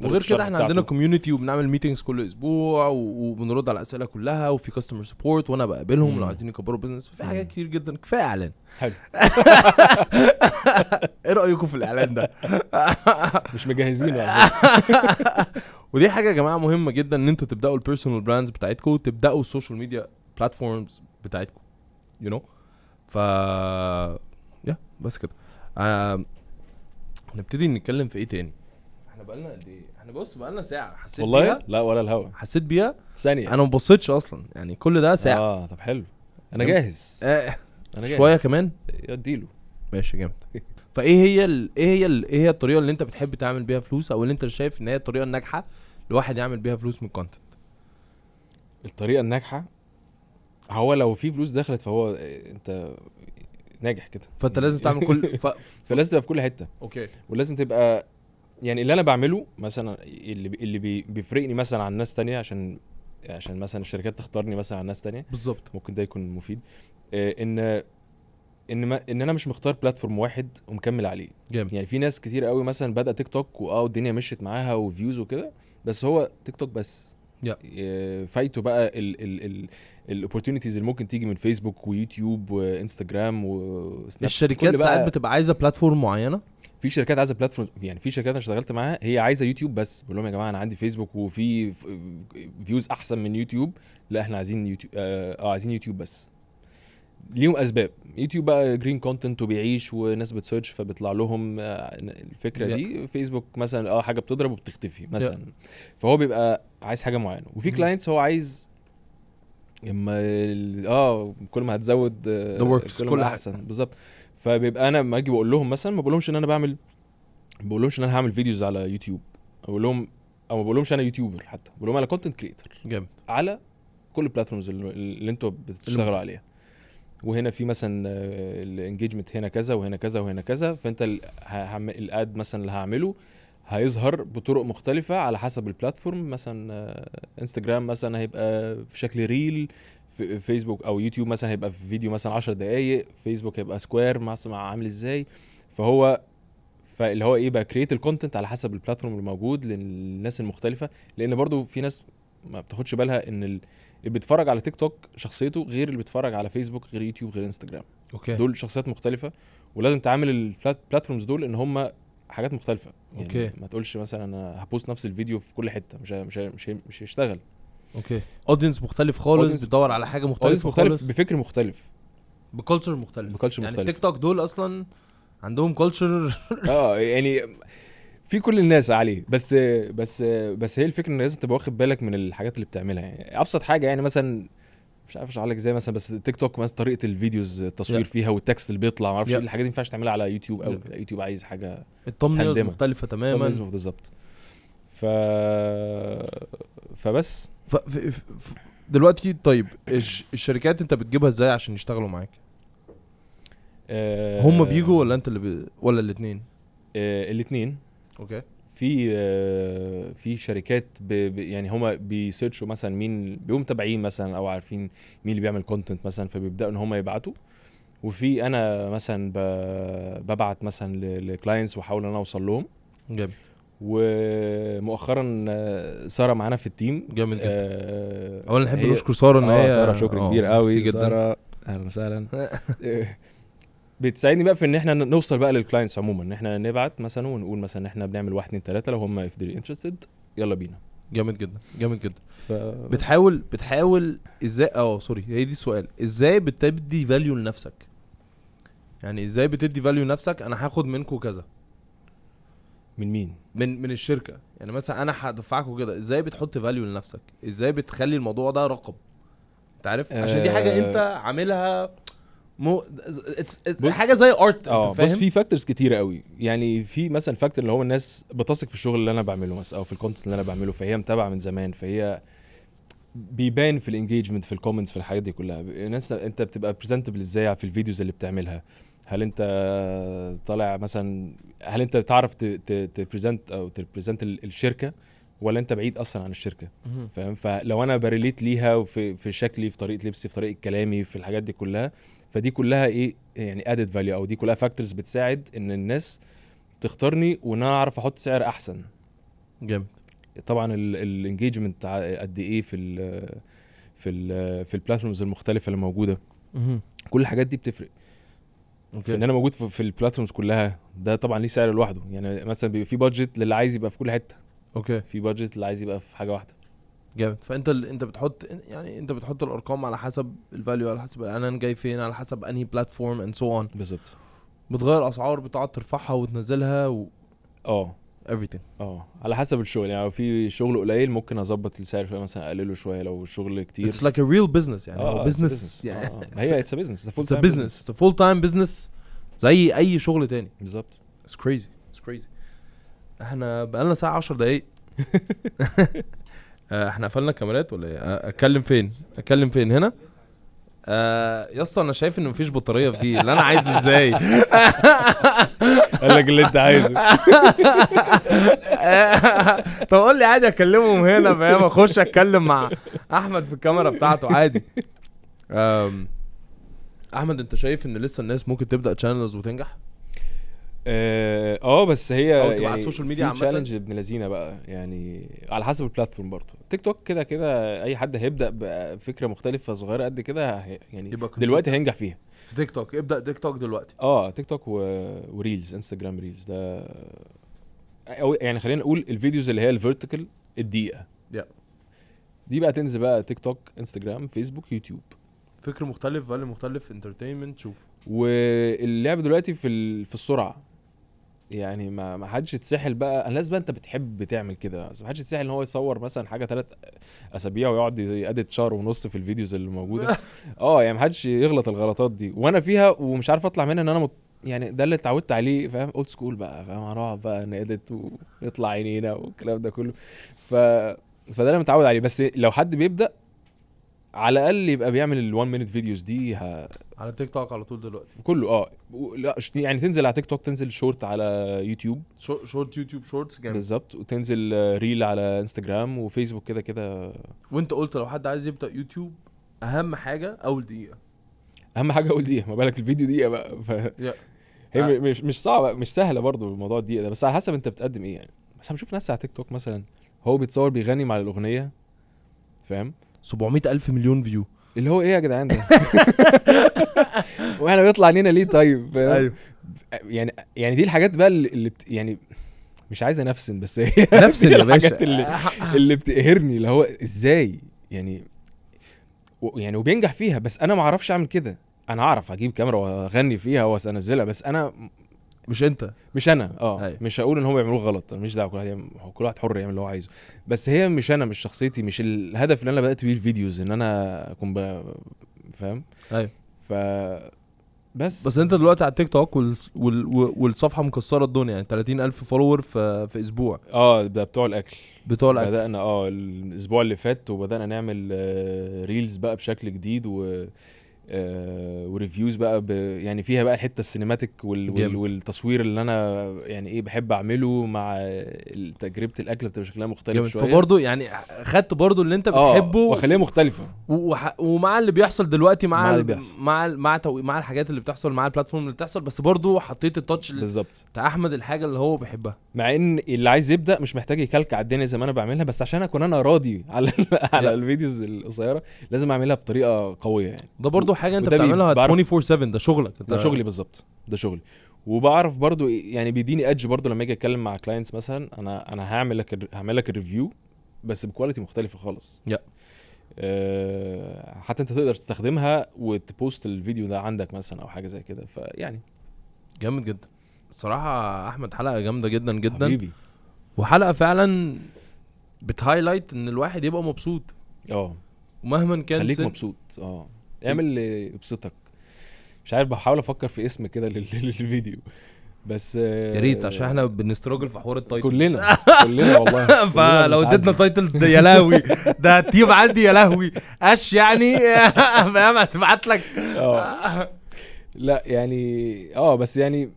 في وغير كده احنا عندنا كوميونتي وبنعمل ميتنجز كل اسبوع وبنرد على الاسئله كلها وفي كاستمر سبورت وانا بقابلهم لو عايزين يكبروا بزنس وفي حاجات كتير جدا كفايه اعلان حلو ايه رايكم في الاعلان ده؟ مش مجهزين ودي حاجه يا جماعه مهمه جدا ان انتوا تبداوا البيرسونال براندز بتاعتكم تبداوا السوشيال ميديا بلاتفورمز بتاعتكم يو نو ف بس كده آه نبتدي نتكلم في ايه تاني احنا بقالنا قد ايه احنا بص بقالنا ساعه حسيت والله بيها لا ولا الهوا حسيت بيها ثانيه انا ما بصيتش اصلا يعني كل ده ساعه اه طب حلو انا جاهز آه. انا جاهز شويه كمان اديله ماشي جامد فايه هي ال... ايه هي ال... ايه هي الطريقه اللي انت بتحب تعمل بيها فلوس او اللي انت شايف ان هي الطريقه الناجحه الواحد يعمل بيها فلوس من الكونتنت الطريقه الناجحه هو لو في فلوس دخلت فهو آه، انت ناجح كده فانت لازم تعمل كل ف... فلازم تبقى في كل حته اوكي ولازم تبقى يعني اللي انا بعمله مثلا اللي اللي بيفرقني مثلا عن ناس تانية عشان عشان مثلا الشركات تختارني مثلا عن ناس تانية بالظبط ممكن ده يكون مفيد آه، ان ان ما ان انا مش مختار بلاتفورم واحد ومكمل عليه جامد يعني في ناس كتير قوي مثلا بدا تيك توك واه الدنيا مشيت معاها وفيوز وكده بس هو تيك توك بس آه، فايتوا فايته بقى الاوبورتيونيتيز اللي ممكن تيجي من فيسبوك ويوتيوب وانستجرام وسناب الشركات ساعات بتبقى عايزه بلاتفورم معينه في شركات عايزه بلاتفورم يعني في شركات انا اشتغلت معاها هي عايزه يوتيوب بس بقول لهم يا جماعه انا عندي فيسبوك وفي فيوز احسن من يوتيوب لا احنا عايزين يوتيوب آه،, اه عايزين يوتيوب بس ليهم اسباب يوتيوب بقى جرين كونتنت وبيعيش وناس بتسيرش فبيطلع لهم آه، الفكره yeah. دي فيسبوك مثلا اه حاجه بتضرب وبتختفي مثلا yeah. فهو بيبقى عايز حاجه معينه وفي كلاينتس mm-hmm. هو عايز اما اه كل ما هتزود آه، كل, كل احسن بالظبط فبيبقى انا لما اجي بقول لهم مثلا ما بقولهمش ان انا بعمل ما بقولهمش ان انا هعمل فيديوز على يوتيوب اقول لهم او ما بقولهمش انا يوتيوبر حتى بقول لهم انا كونتنت كريتور جامد على كل البلاتفورمز اللي انتوا بتشتغلوا عليها وهنا في مثلا آه، الانجيجمنت هنا كذا وهنا كذا وهنا كذا فانت الاد مثلا اللي هعمله هيظهر بطرق مختلفة على حسب البلاتفورم مثلا انستجرام آه، مثلا هيبقى في شكل ريل في فيسبوك او يوتيوب مثلا هيبقى في فيديو مثلا 10 دقايق فيسبوك هيبقى سكوير مع عامل ازاي فهو فاللي هو ايه بقى كريت الكونتنت على حسب البلاتفورم الموجود للناس المختلفه لان برضو في ناس ما بتاخدش بالها ان اللي بيتفرج على تيك توك شخصيته غير اللي بيتفرج على فيسبوك غير يوتيوب غير انستجرام اوكي دول شخصيات مختلفه ولازم تعامل البلاتفورمز دول ان هم حاجات مختلفه يعني اوكي ما تقولش مثلا انا هبوست نفس الفيديو في كل حته مش مش مش, مش هيشتغل اوكي اودينس مختلف خالص بتدور على حاجه مختلفه مختلف خالص بفكر مختلف بكلتشر مختلف بكلتشر يعني مختلف يعني التيك توك دول اصلا عندهم كلتشر اه يعني في كل الناس عليه بس بس بس هي الفكره ان لازم تبقى واخد بالك من الحاجات اللي بتعملها يعني ابسط حاجه يعني مثلا مش عارف اشرح لك ازاي مثلا بس تيك توك مثلا طريقه الفيديوز التصوير فيها والتكست اللي بيطلع ما اعرفش إيه الحاجات دي ما ينفعش تعملها على يوتيوب او يوتيوب عايز حاجه التمنيز مختلفه تماما بالظبط ف فبس ف... ف... ف... دلوقتي طيب الشركات انت بتجيبها ازاي عشان يشتغلوا معاك؟ أه... هم بيجوا ولا انت اللي ب... ولا الاثنين؟ أه... الاثنين اوكي في آه، في شركات ب يعني هما بيسيرشوا مثلا مين بيقوم متابعين مثلا او عارفين مين اللي بيعمل كونتنت مثلا فبيبداوا ان هما يبعتوا وفي انا مثلا ببعت مثلا لكلاينتس واحاول ان انا اوصل لهم جميل ومؤخرا آه، ساره معانا في التيم جامد جدا آه اولا نحب نشكر ساره ان آه، هي ساره شكر كبير قوي ساره اهلا وسهلا بتساعدني بقى في ان احنا نوصل بقى للكلاينتس عموما ان احنا نبعت مثلا ونقول مثلا ان احنا بنعمل واحد اثنين ثلاثه لو هم اف انترستد يلا بينا جامد جدا جامد جدا ف... بتحاول بتحاول ازاي اه سوري هي دي السؤال ازاي بتدي فاليو لنفسك يعني ازاي بتدي فاليو لنفسك انا هاخد منكم كذا من مين من من الشركه يعني مثلا انا هدفعكم كده ازاي بتحط فاليو لنفسك ازاي بتخلي الموضوع ده رقم انت عارف عشان دي حاجه انت آه. عاملها مو بص... حاجه زي ارت اه بس في فاكتورز كتيره قوي يعني في مثلا فاكتور اللي هو الناس بتثق في الشغل اللي انا بعمله مثلا او في الكونتنت اللي انا بعمله فهي متابعه من زمان فهي بيبان في الانجيجمنت في الكومنتس في الحاجات دي كلها الناس انت بتبقى بريزنتبل ازاي في الفيديوز اللي بتعملها هل انت طالع مثلا هل انت تعرف تبريزنت او تبريزنت الشركه ولا انت بعيد اصلا عن الشركه فاهم فلو انا بريليت ليها في, في شكلي في طريقه لبسي في طريقه كلامي في الحاجات دي كلها فدي كلها ايه يعني ادد فاليو او دي كلها فاكتورز بتساعد ان الناس تختارني وان انا اعرف احط سعر احسن جامد طبعا الانجيجمنت قد ايه في الـ في الـ في البلاتفورمز المختلفه اللي موجوده كل الحاجات دي بتفرق أوكي. ان انا موجود في, في البلاتفورمز كلها ده طبعا ليه سعر لوحده يعني مثلا بيبقى في بادجت للي عايز يبقى في كل حته اوكي في بادجت للي عايز يبقى في حاجه واحده جامد فانت ال... انت بتحط يعني انت بتحط الارقام على حسب الفاليو على حسب الاعلان جاي فين على حسب انهي بلاتفورم اند سو اون بالظبط بتغير اسعار بتقعد ترفعها وتنزلها و... اه everything اه على حسب الشغل يعني لو في شغل قليل ممكن اظبط السعر شويه مثلا اقلله شويه لو الشغل كتير اتس لايك ا ريل بزنس يعني آه، هو بزنس يعني آه. هي اتس بزنس اتس بزنس اتس فول تايم بزنس زي اي شغل تاني بالظبط اتس كريزي اتس كريزي احنا بقالنا ساعه 10 دقايق آه، احنا قفلنا الكاميرات ولا ايه آه، اتكلم فين اتكلم فين هنا آه يا اسطى انا شايف ان مفيش بطاريه في دي اللي انا عايزه ازاي قال لك اللي انت عايزه طب قول لي عادي اكلمهم هنا فاهم اخش اتكلم مع احمد في الكاميرا بتاعته عادي احمد انت شايف ان لسه الناس ممكن تبدا تشانلز وتنجح آه،, اه, بس هي او تبقى يعني على السوشيال ميديا عامه تشالنج ابن لذينه بقى يعني على حسب البلاتفورم برضه تيك توك كده كده اي حد هيبدا بفكره مختلفه صغيره قد كده يعني دلوقتي هينجح فيها في تيك توك ابدا تيك توك دلوقتي اه تيك توك و... وريلز انستجرام ريلز ده أو يعني خلينا نقول الفيديوز اللي هي الفيرتيكال الدقيقه دي بقى تنزل بقى تيك توك انستجرام فيسبوك يوتيوب فكر مختلف فاليو مختلف انترتينمنت شوف واللعب دلوقتي في في السرعه يعني ما ما حدش يتسحل بقى الناس بقى انت بتحب تعمل كده بس ما حدش يتسحل ان هو يصور مثلا حاجه ثلاث اسابيع ويقعد يأدت شهر ونص في الفيديوز اللي موجوده اه يعني ما حدش يغلط الغلطات دي وانا فيها ومش عارف اطلع منها ان انا مت... يعني ده اللي اتعودت عليه فاهم اولد سكول بقى فاهم هنقعد بقى نأدت ونطلع عينينا والكلام ده كله ف فده انا متعود عليه بس لو حد بيبدا على الاقل يبقى بيعمل ال1 مينت فيديوز دي ه... على تيك توك على طول دلوقتي كله اه لا يعني تنزل على تيك توك تنزل شورت على يوتيوب شورت يوتيوب شورتس جامد بالظبط وتنزل ريل على انستجرام وفيسبوك كده كده وانت قلت لو حد عايز يبدا يوتيوب اهم حاجه اول دقيقه اهم حاجه اول دقيقه ما بالك الفيديو دقيقه بقى ف... yeah. هي آه. مش مش صعبه مش سهله برضو الموضوع الدقيقه ده بس على حسب انت بتقدم ايه يعني بس انا بشوف ناس على تيك توك مثلا هو بيتصور بيغني مع الاغنيه فاهم 700 الف مليون فيو اللي هو ايه يا جدعان ده واحنا بيطلع علينا ليه طيب ايوه يعني يعني دي الحاجات بقى اللي بت يعني مش عايز انفسن بس هي نفسن يا باشا اللي, اللي بتقهرني اللي هو ازاي يعني و يعني وبينجح فيها بس انا ما اعرفش اعمل كده انا اعرف اجيب كاميرا واغني فيها وانزلها بس انا مش انت مش انا اه أيوه. مش هقول ان هم بيعملوه غلط انا مش دعوه كل واحد يعمل كل واحد حر يعمل اللي هو عايزه بس هي مش انا مش شخصيتي مش الهدف اللي انا بدات بيه الفيديوز ان انا اكون فاهم ايوه ف بس بس انت دلوقتي على التيك توك وال... وال... والصفحه مكسره الدنيا يعني 30000 فولور في في اسبوع اه ده بتوع الاكل بتوع الاكل بدانا اه الاسبوع اللي فات وبدانا نعمل ريلز آه، بقى بشكل جديد و آه وريفيوز بقى ب... يعني فيها بقى الحته السينماتيك وال... وال... والتصوير اللي انا يعني ايه بحب اعمله مع تجربه الاكل بتبقى شكلها مختلف جميل. شويه فبرضه يعني خدت برضه اللي انت آه، بتحبه آه وخليها مختلفه وح... ومع اللي بيحصل دلوقتي مع مع اللي بيحصل. مع مع, تو... مع الحاجات اللي بتحصل مع البلاتفورم اللي بتحصل بس برضه حطيت التاتش بالظبط بتاع احمد الحاجه اللي هو بيحبها مع ان اللي عايز يبدا مش محتاج يكلكع الدنيا زي ما انا بعملها بس عشان اكون انا راضي على على الفيديوز القصيره لازم اعملها بطريقه قويه يعني ده برضه حاجه انت بتعملها 24 7 ده شغلك ده شغلي بالظبط ده شغلي وبعرف برضو إيه، يعني بيديني ادج برضو لما اجي اتكلم مع كلاينتس مثلا انا انا هعمل لك هعمل لك الريفيو بس بكواليتي مختلفه خالص yeah. أه حتى انت تقدر تستخدمها وتبوست الفيديو ده عندك مثلا او حاجه زي كده فيعني جامد جدا الصراحه احمد حلقه جامده جدا جدا حبيبي وحلقه فعلا بتهايلايت ان الواحد يبقى مبسوط اه ومهما كان خليك سن... مبسوط اه اعمل اللي يبسطك مش عارف بحاول افكر في اسم كده للفيديو بس آه، يا ريت عشان احنا بنستراجل في حوار التايتل كلنا كلنا والله فلو اديتنا تايتل يا لهوي ده التيم عندي يا لهوي اش يعني فاهم هتبعت لك آه. لا يعني اه بس يعني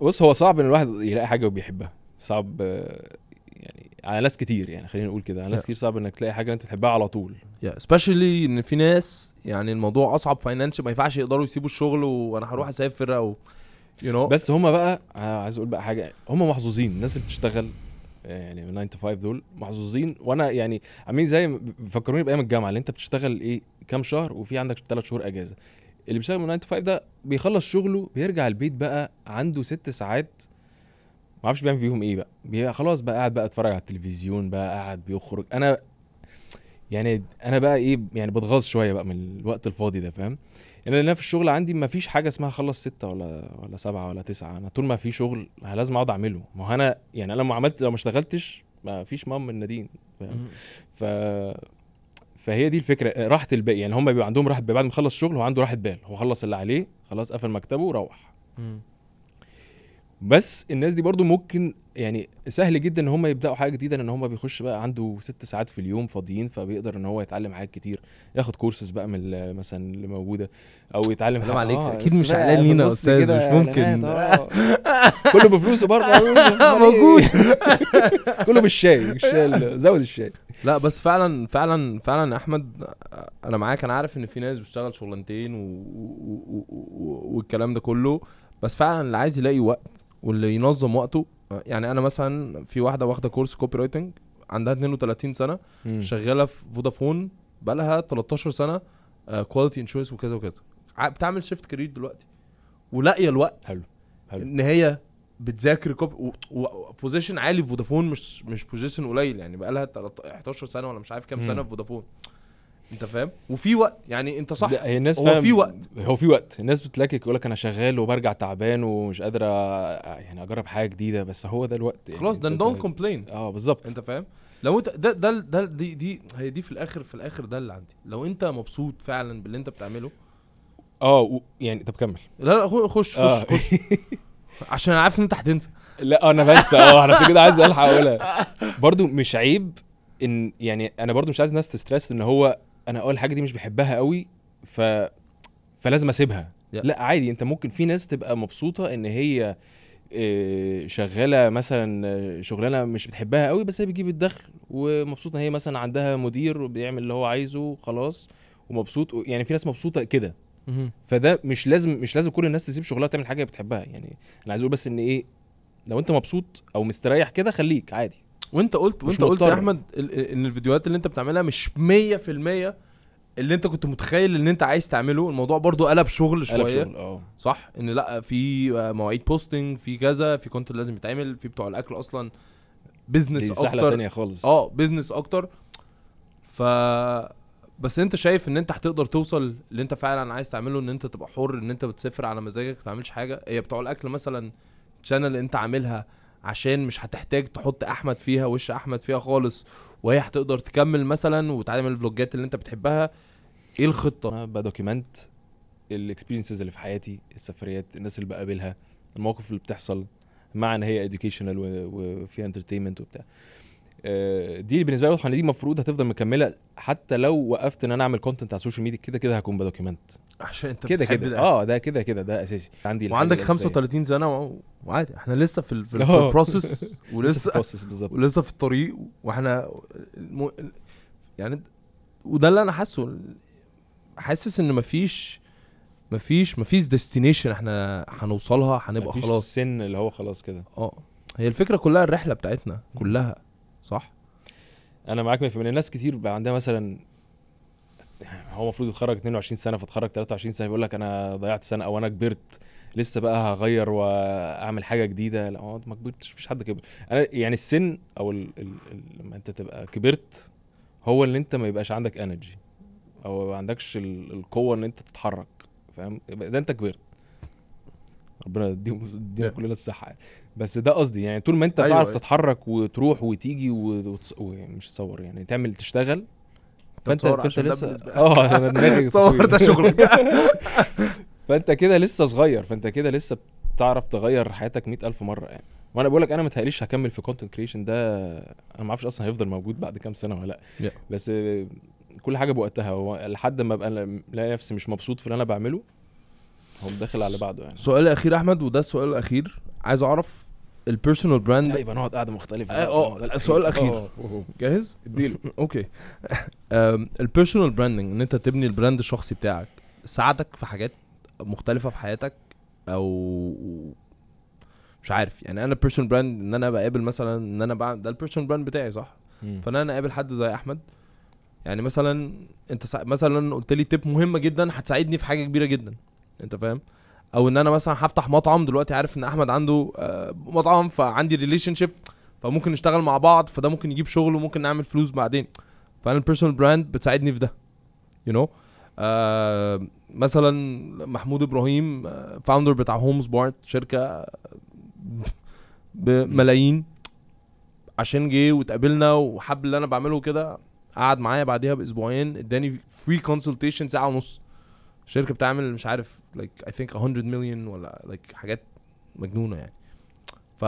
بص هو صعب ان الواحد يلاقي حاجه وبيحبها صعب آه، يعني على ناس كتير يعني خلينا نقول كده على ناس كتير صعب انك تلاقي حاجه انت تحبها على طول يا yeah. ان في ناس يعني الموضوع اصعب فاينانشال ما ينفعش يقدروا يسيبوا الشغل وانا هروح اسافر او يو نو بس هم بقى آه، عايز اقول بقى حاجه هم محظوظين الناس اللي بتشتغل آه، يعني 9 تو 5 دول محظوظين وانا يعني عاملين زي فكروني بايام الجامعه اللي انت بتشتغل ايه كام شهر وفي عندك 3 شهور اجازه اللي بيشتغل من 9 تو 5 ده بيخلص شغله بيرجع البيت بقى عنده ست ساعات ما اعرفش بيعمل فيهم ايه بقى بيبقى خلاص بقى قاعد بقى اتفرج على التلفزيون بقى قاعد بيخرج انا يعني انا بقى ايه يعني بتغاظ شويه بقى من الوقت الفاضي ده فاهم يعني انا في الشغل عندي ما فيش حاجه اسمها اخلص ستة ولا ولا سبعة ولا تسعة انا طول ما في شغل لازم اقعد اعمله ما هو انا يعني انا لو ما عملت لو ما اشتغلتش ما فيش مام من نادين فاهم ف فهي دي الفكره راحه البال يعني هم بيبقى عندهم راحه بعد ما خلص شغل هو عنده راحه بال هو خلص اللي عليه خلاص قفل مكتبه وروح بس الناس دي برضو ممكن يعني سهل جدا ان هم يبداوا حاجه جديده لان هم بيخش بقى عنده ست ساعات في اليوم فاضيين فبيقدر ان هو يتعلم حاجات كتير ياخد كورسز بقى من مثلا اللي موجوده او يتعلم سلام عليك آه اكيد مش علان لينا يا استاذ مش ممكن آه. كله بفلوسه برضه موجود كله بالشاي الشاي زود الشاي لا بس فعلا فعلا فعلا احمد انا معاك انا عارف ان في ناس بتشتغل شغلانتين والكلام ده كله بس فعلا اللي عايز يلاقي وقت واللي ينظم وقته يعني انا مثلا في واحده واخده كورس كوبي رايتنج عندها 32 سنه مم. شغاله في فودافون بقى لها 13 سنه كواليتي آه، انشورنس وكذا وكذا بتعمل شيفت كارير دلوقتي ولاقيه الوقت حلو حلو ان هي بتذاكر كوبي وبوزيشن عالي في فودافون مش مش بوزيشن قليل يعني بقى لها 11 سنه ولا مش عارف كام سنه في فودافون انت فاهم وفي وقت يعني انت صح هي الناس هو في وقت هو في وقت الناس بتلاقيك يقول لك انا شغال وبرجع تعبان ومش قادر يعني اجرب حاجه جديده بس هو ده الوقت يعني. خلاص ده دونت كومبلين اه بالظبط انت فاهم لو انت ده ده ده دي دي هي دي في الاخر في الاخر ده اللي عندي لو انت مبسوط فعلا باللي انت بتعمله اه يعني طب كمل لا لا خش خش آه. خش عشان انا عارف ان انت هتنسى لا آه، انا بنسى اه انا عشان كده عايز الحق اقولها برضو مش عيب ان يعني انا برضو مش عايز الناس تسترس ان هو انا اه الحاجه دي مش بحبها قوي ف فلازم اسيبها yeah. لا عادي انت ممكن في ناس تبقى مبسوطه ان هي آه، شغاله مثلا آه، شغلانه مش بتحبها قوي بس هي بتجيب الدخل ومبسوطه هي مثلا عندها مدير وبيعمل اللي هو عايزه خلاص ومبسوط يعني في ناس مبسوطه كده فده مش لازم مش لازم كل الناس تسيب شغلها تعمل حاجه بتحبها يعني انا عايز اقول بس ان ايه لو انت مبسوط او مستريح كده خليك عادي وانت قلت وانت قلت يا احمد ان الفيديوهات اللي انت بتعملها مش 100% اللي انت كنت متخيل ان انت عايز تعمله الموضوع برضو قلب شغل شويه قلب شغل اه صح ان لا في مواعيد بوستنج في كذا في كونتنت لازم يتعمل في بتوع الاكل اصلا بزنس اكتر سحله تانية خالص اه بزنس اكتر ف بس انت شايف ان انت هتقدر توصل اللي انت فعلا عايز تعمله ان انت تبقى حر ان انت بتسافر على مزاجك ما تعملش حاجه هي بتوع الاكل مثلا شانل انت عاملها عشان مش هتحتاج تحط احمد فيها وش احمد فيها خالص وهي هتقدر تكمل مثلا وتعمل الفلوجات اللي انت بتحبها ايه الخطه انا بدوكيمنت الاكسبيرينسز اللي في حياتي السفريات الناس اللي بقابلها المواقف اللي بتحصل مع ان هي اديوكيشنال وفيها انترتينمنت وبتاع آه، دي بالنسبه لي واضحه دي المفروض هتفضل مكمله حتى لو وقفت ان انا اعمل كونتنت على السوشيال ميديا كده كده هكون بدوكيمنت عشان انت كده كده اه ده كده كده ده اساسي عندي وعندك 35 سنه وعادي احنا لسه في, ال... في, في اه. البروسيس ولسه بالظبط ولسه في الطريق واحنا المو... يعني وده اللي انا حاسه حاسس ان مفيش مفيش مفيش ديستنيشن احنا هنوصلها هنبقى مفيش خلاص سن اللي هو خلاص كده اه هي الفكره كلها الرحله بتاعتنا كلها صح انا معاك 100% الناس كتير بقى عندها مثلا هو المفروض يتخرج 22 سنه فتخرج 23 سنه بيقول لك انا ضيعت سنه او انا كبرت لسه بقى هغير واعمل حاجه جديده لا ما كبرتش مفيش حد كبر انا يعني السن او الـ الـ لما انت تبقى كبرت هو اللي انت ما يبقاش عندك انرجي او ما عندكش القوه ان انت تتحرك فاهم ده انت كبرت ربنا يديهم يديهم كلنا الصحه بس ده قصدي يعني طول ما انت أيوة تعرف أيوة. تتحرك وتروح وتيجي يعني مش تصور يعني تعمل تشتغل فانت فانت لسه اه انا دماغي تصور ده شغلك فانت كده لسه صغير فانت كده لسه بتعرف تغير حياتك مئة ألف مرة يعني وانا بقول لك انا ما تهيأليش هكمل في كونتنت كريشن ده انا ما اعرفش اصلا هيفضل موجود بعد كام سنه ولا لا yeah. بس كل حاجه بوقتها هو لحد ما ابقى الاقي نفسي مش مبسوط في اللي انا بعمله هو داخل على بعضه يعني سؤال الاخير احمد وده السؤال الاخير عايز اعرف البيرسونال براند طيب نقعد قاعده مختلفه اه السؤال آه، الاخير جاهز؟ اديله اوكي البيرسونال براندنج ان انت تبني البراند الشخصي بتاعك ساعدك في حاجات مختلفه في حياتك او مش عارف يعني انا بيرسون براند ان انا بقابل مثلا ان انا بعمل ده البيرسون براند بتاعي صح مم. فان انا اقابل حد زي احمد يعني مثلا انت سا... مثلا قلت لي تيب مهمه جدا هتساعدني في حاجه كبيره جدا انت فاهم او ان انا مثلا هفتح مطعم دلوقتي عارف ان احمد عنده آه، مطعم فعندي ريليشن شيب فممكن نشتغل مع بعض فده ممكن يجيب شغل وممكن نعمل فلوس بعدين فانا البيرسونال براند بتساعدني في ده يو you know آه، مثلا محمود ابراهيم فاوندر آه، بتاع هومز بارت شركه بملايين عشان جه واتقابلنا وحب اللي انا بعمله كده قعد معايا بعديها باسبوعين اداني فري كونسلتيشن ساعه ونص شركه بتعمل مش عارف لايك اي ثينك 100 مليون ولا لايك like حاجات مجنونه يعني ف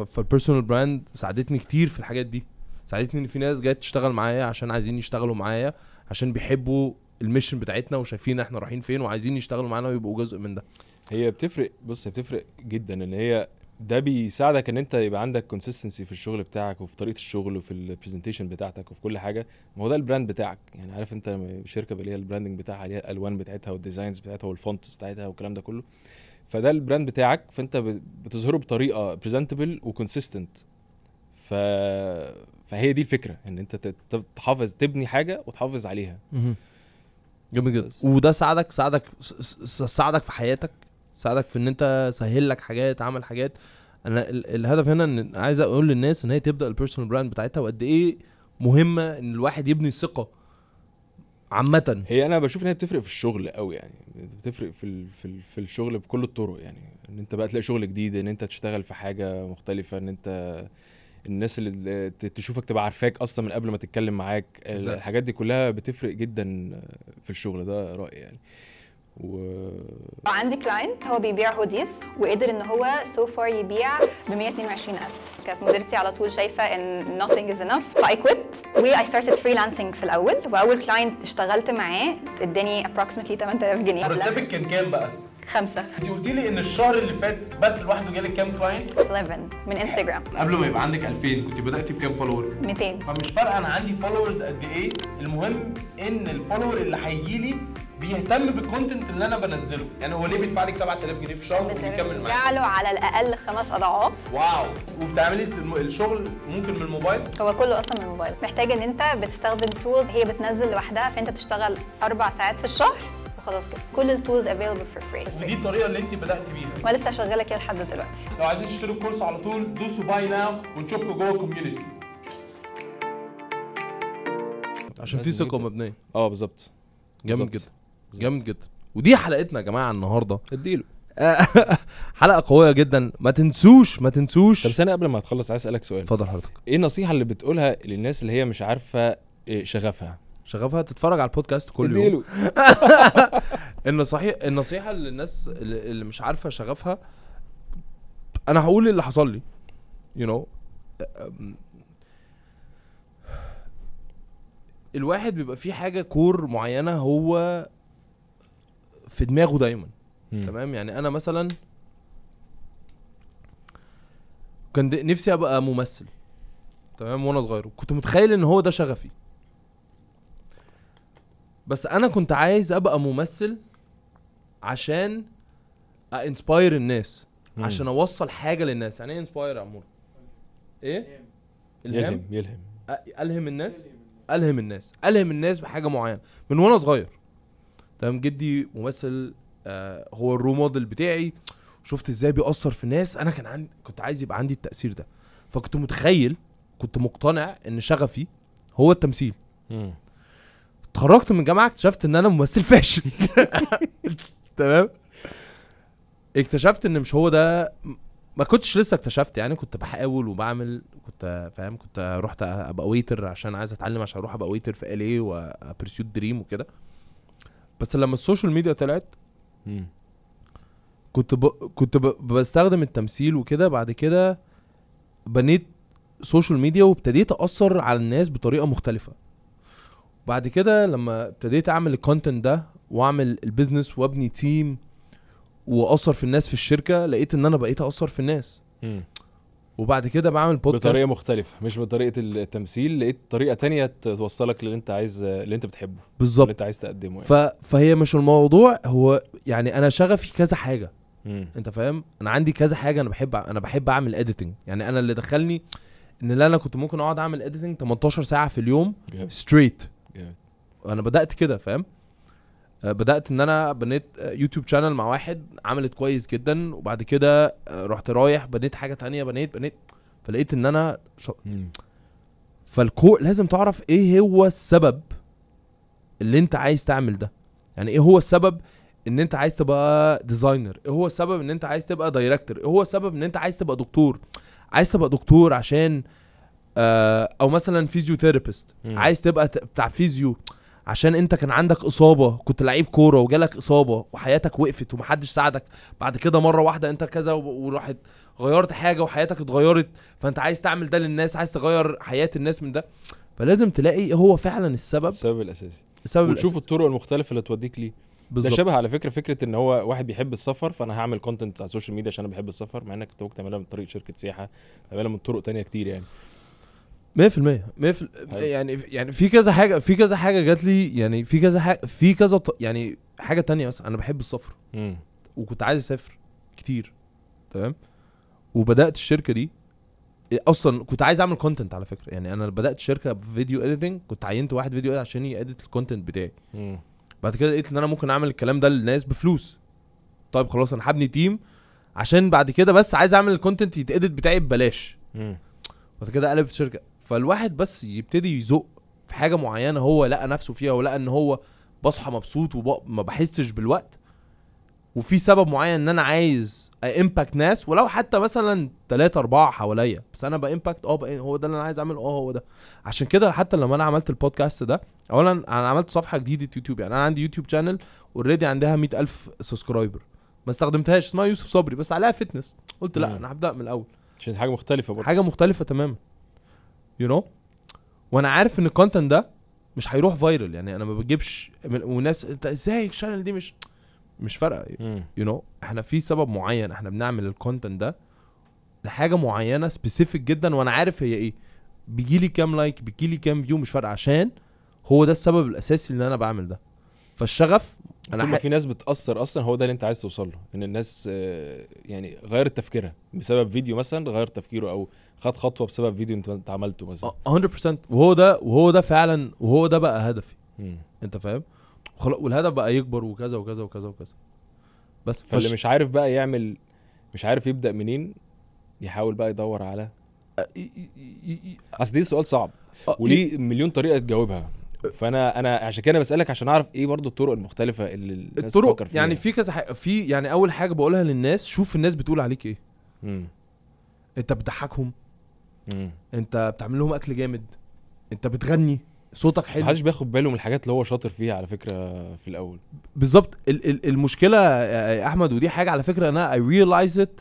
فالبيرسونال براند ساعدتني كتير في الحاجات دي ساعدتني ان في ناس جايه تشتغل معايا عشان عايزين يشتغلوا معايا عشان بيحبوا الميشن بتاعتنا وشايفين احنا رايحين فين وعايزين يشتغلوا معانا ويبقوا جزء من ده هي بتفرق بص هي بتفرق جدا ان هي ده بيساعدك ان انت يبقى عندك كونسيستنسي في الشغل بتاعك وفي طريقه الشغل وفي البرزنتيشن بتاعتك وفي كل حاجه ما هو ده البراند بتاعك يعني عارف انت شركه بقى ليها البراندنج بتاعها ليها الالوان بتاعتها والديزاينز بتاعتها والفونتس بتاعتها والكلام ده كله فده البراند بتاعك فانت بتظهره بطريقه بريزنتبل وكونسيستنت ف فهي دي الفكره ان انت تحافظ تبني حاجه وتحافظ عليها جميل جدا وده ساعدك ساعدك ساعدك في حياتك ساعدك في ان انت سهل لك حاجات عمل حاجات انا الهدف هنا ان عايز اقول للناس ان هي تبدا البيرسونال براند بتاعتها وقد ايه مهمه ان الواحد يبني ثقه عامة هي انا بشوف ان هي بتفرق في الشغل قوي يعني بتفرق في في, في الشغل بكل الطرق يعني ان انت بقى تلاقي شغل جديد ان انت تشتغل في حاجه مختلفه ان انت الناس اللي تشوفك تبقى عارفاك اصلا من قبل ما تتكلم معاك الحاجات دي كلها بتفرق جدا في الشغل ده رايي يعني و... عندي كلاينت هو بيبيع هوديز وقدر ان هو سو so فار يبيع ب 122000 كانت مديرتي على طول شايفه ان nothing is enough فاي كويت اي ستارتد فريلانسنج في الاول واول كلاينت اشتغلت معاه اداني ابروكسيمتلي 8000 جنيه مرتبك كان كام بقى؟ خمسة انت قلتي لي ان الشهر اللي فات بس لوحده جالك كام كلاينت؟ 11 من انستجرام قبل ما يبقى عندك 2000 كنت بدأتي بكام فولور؟ 200 فمش فارقة انا عندي فولورز قد ايه المهم ان الفولور اللي هيجي لي بيهتم بالكونتنت اللي انا بنزله يعني هو ليه بيدفع لك 7000 جنيه في الشهر وبيكمل معاك له على الاقل خمس اضعاف واو وبتعملي الشغل ممكن من الموبايل هو كله اصلا من الموبايل محتاج ان انت بتستخدم تولز هي بتنزل لوحدها فانت تشتغل اربع ساعات في الشهر وخلاص كده كل التولز افيلبل فور فري ودي الطريقه اللي انت بدات بيها ولسه شغاله كده لحد دلوقتي لو عايزين تشتروا الكورس على طول دوسوا باي ناو ونشوفكم جوه الكوميونتي عشان في ثقه مبنيه اه بالظبط جامد جدا جامد جدا ودي حلقتنا يا جماعه النهارده اديله حلقه قويه جدا ما تنسوش ما تنسوش طب ثانيه قبل ما تخلص عايز اسالك سؤال اتفضل حضرتك ايه النصيحه اللي بتقولها للناس اللي هي مش عارفه إيه شغفها شغفها تتفرج على البودكاست كل يوم النصيحه النصيحه للناس اللي مش عارفه شغفها انا هقول اللي حصل لي يو you know. الواحد بيبقى فيه حاجه كور معينه هو في دماغه دايما تمام يعني انا مثلا كان نفسي ابقى ممثل تمام وانا صغير كنت متخيل ان هو ده شغفي بس انا كنت عايز ابقى ممثل عشان انسباير الناس عشان اوصل حاجه للناس يعني ايه انسباير يا عمور ايه الهم يلهم يلهم الهم الناس الهم الناس الهم الناس بحاجه معينه من وانا صغير تمام جدي ممثل آه هو الرو موديل بتاعي شفت ازاي بيأثر في الناس انا كان عندي كنت عايز يبقى عندي التأثير ده فكنت متخيل كنت مقتنع ان شغفي هو التمثيل اتخرجت من الجامعه اكتشفت ان انا ممثل فاشل تمام اكتشفت ان مش هو ده ما كنتش لسه اكتشفت يعني كنت بحاول وبعمل كنت فاهم كنت رحت ابقى ويتر عشان عايز اتعلم عشان اروح ابقى ويتر في ال اي وبرسيوت دريم وكده بس لما السوشيال ميديا طلعت كنت ب... كنت ب... بستخدم التمثيل وكده بعد كده بنيت سوشيال ميديا وابتديت اثر على الناس بطريقه مختلفه بعد كده لما ابتديت اعمل الكونتنت ده واعمل البيزنس وابني تيم واثر في الناس في الشركه لقيت ان انا بقيت اثر في الناس م. وبعد كده بعمل بودكاست بطريقه مختلفه مش بطريقه التمثيل لقيت طريقه تانية توصلك للي انت عايز اللي انت بتحبه بالظبط اللي انت عايز تقدمه يعني. ف... فهي مش الموضوع هو يعني انا شغفي كذا حاجه م. انت فاهم انا عندي كذا حاجه انا بحب انا بحب اعمل اديتنج يعني انا اللي دخلني ان اللي انا كنت ممكن اقعد اعمل اديتنج 18 ساعه في اليوم ستريت جامد انا بدات كده فاهم آه، بدات ان انا بنيت آه، يوتيوب شانل مع واحد عملت كويس جدا وبعد كده آه، رحت رايح بنيت حاجه تانية بنيت بنيت فلقيت ان انا ش... فالكو لازم تعرف ايه هو السبب اللي انت عايز تعمل ده يعني ايه هو السبب ان انت عايز تبقى ديزاينر ايه هو السبب ان انت عايز تبقى دايركتور ايه هو السبب ان انت عايز تبقى دكتور عايز تبقى دكتور عشان آه آه، او مثلا فيزيوثيرابيست عايز تبقى بتاع فيزيو عشان انت كان عندك اصابه كنت لعيب كوره وجالك اصابه وحياتك وقفت ومحدش ساعدك بعد كده مره واحده انت كذا وراحت غيرت حاجه وحياتك اتغيرت فانت عايز تعمل ده للناس عايز تغير حياه الناس من ده فلازم تلاقي هو فعلا السبب السبب الاساسي السبب وتشوف الطرق المختلفه اللي توديك ليه بالزبط. ده شبه على فكره فكره ان هو واحد بيحب السفر فانا هعمل كونتنت على السوشيال ميديا عشان انا بحب السفر مع انك انت ممكن تعملها من طريق شركه سياحه تعملها من طرق تانية كتير يعني 100% 100% يعني يعني في كذا حاجه في كذا حاجه جات لي يعني في كذا حاجه في كذا يعني حاجه تانية مثلا انا بحب السفر مم. وكنت عايز اسافر كتير تمام وبدات الشركه دي إيه، اصلا كنت عايز اعمل كونتنت على فكره يعني انا بدات شركه فيديو اديتنج كنت عينت واحد فيديو إيه عشان يأديت الكونتنت بتاعي مم. بعد كده لقيت ان انا ممكن اعمل الكلام ده للناس بفلوس طيب خلاص انا هبني تيم عشان بعد كده بس عايز اعمل الكونتنت يتأديت بتاعي ببلاش مم. بعد كده قلبت شركه فالواحد بس يبتدي يزق في حاجه معينه هو لقى نفسه فيها ولقى ان هو بصحى مبسوط وما بحسش بالوقت وفي سبب معين ان انا عايز امباكت ناس ولو حتى مثلا ثلاثة أربعة حواليا بس انا بامباكت اه هو ده اللي انا عايز اعمله اه هو ده عشان كده حتى لما انا عملت البودكاست ده اولا انا عملت صفحة جديدة يوتيوب يعني انا عندي يوتيوب شانل اوريدي عندها مئة ألف سبسكرايبر ما استخدمتهاش اسمها يوسف صبري بس عليها فتنس قلت لا انا هبدا من الاول عشان حاجه مختلفه برضه حاجه مختلفه تماما يو you نو know? وانا عارف ان الكونتنت ده مش هيروح فايرل يعني انا ما بجيبش وناس انت ازاي الشانل دي مش مش فارقه يو نو احنا في سبب معين احنا بنعمل الكونتنت ده لحاجه معينه سبيسيفيك جدا وانا عارف هي ايه بيجي لي كام لايك بيجي لي كام فيو مش فارقه عشان هو ده السبب الاساسي اللي انا بعمل ده فالشغف انا ح... في ناس بتاثر اصلا هو ده اللي انت عايز توصل له ان الناس آه، يعني غيرت تفكيرها بسبب فيديو مثلا غير تفكيره او خد خطوه بسبب فيديو انت عملته مثلا 100% آه، وهو ده وهو ده فعلا وهو ده بقى هدفي م. انت فاهم والهدف بقى يكبر وكذا وكذا وكذا وكذا بس فاللي مش عارف بقى يعمل مش عارف يبدا منين يحاول بقى يدور على آه، اصل دي سؤال صعب آه، وليه مليون طريقه تجاوبها فانا انا عشان كده بسالك عشان اعرف ايه برضو الطرق المختلفه اللي الناس الطرق فيها. يعني في كذا حاجه في يعني اول حاجه بقولها للناس شوف الناس بتقول عليك ايه مم. انت بتضحكهم مم. انت بتعمل لهم اكل جامد انت بتغني صوتك حلو محدش بياخد باله من الحاجات اللي هو شاطر فيها على فكره في الاول بالظبط المشكله يا احمد ودي حاجه على فكره انا اي ريلايز ات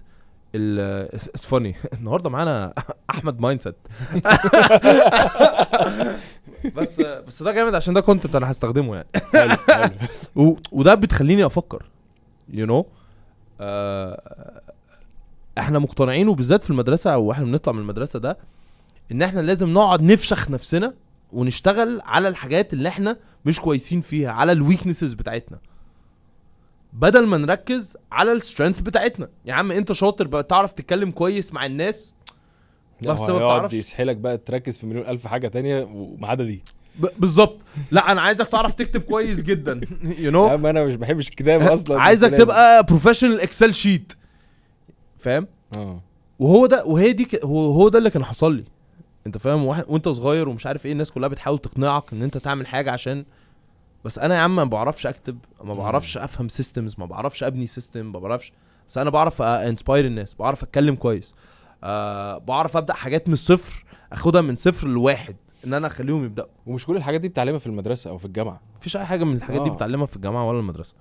اتس فاني النهارده معانا احمد مايند سيت بس بس ده جامد عشان ده كونتنت انا هستخدمه يعني حلو حلو. وده بتخليني افكر يو you نو know? آه، احنا مقتنعين وبالذات في المدرسه او احنا بنطلع من المدرسه ده ان احنا لازم نقعد نفشخ نفسنا ونشتغل على الحاجات اللي احنا مش كويسين فيها على الويكنسز بتاعتنا بدل ما نركز على السترينث بتاعتنا يا عم انت شاطر بقى تعرف تتكلم كويس مع الناس بس ما بتعرفش يسحلك بقى تركز في مليون الف حاجه تانية وما عدا دي بالظبط لا انا عايزك تعرف تكتب كويس جدا يو you know؟ انا مش بحبش الكتابه اصلا عايزك تبقى بروفيشنال اكسل شيت فاهم اه وهو ده وهي دي هو, هو ده اللي كان حصل لي انت فاهم واحد وانت صغير ومش عارف ايه الناس كلها بتحاول تقنعك ان انت تعمل حاجه عشان بس انا يا عم ما بعرفش اكتب ما بعرفش افهم سيستمز ما بعرفش ابني سيستم ما بعرفش بس انا بعرف انسباير الناس بعرف اتكلم كويس أه بعرف ابدا حاجات من الصفر اخدها من صفر لواحد ان انا اخليهم يبداوا ومش كل الحاجات دي بتعلمها في المدرسه او في الجامعه مفيش اي حاجه من الحاجات آه. دي بتعلمها في الجامعه ولا المدرسه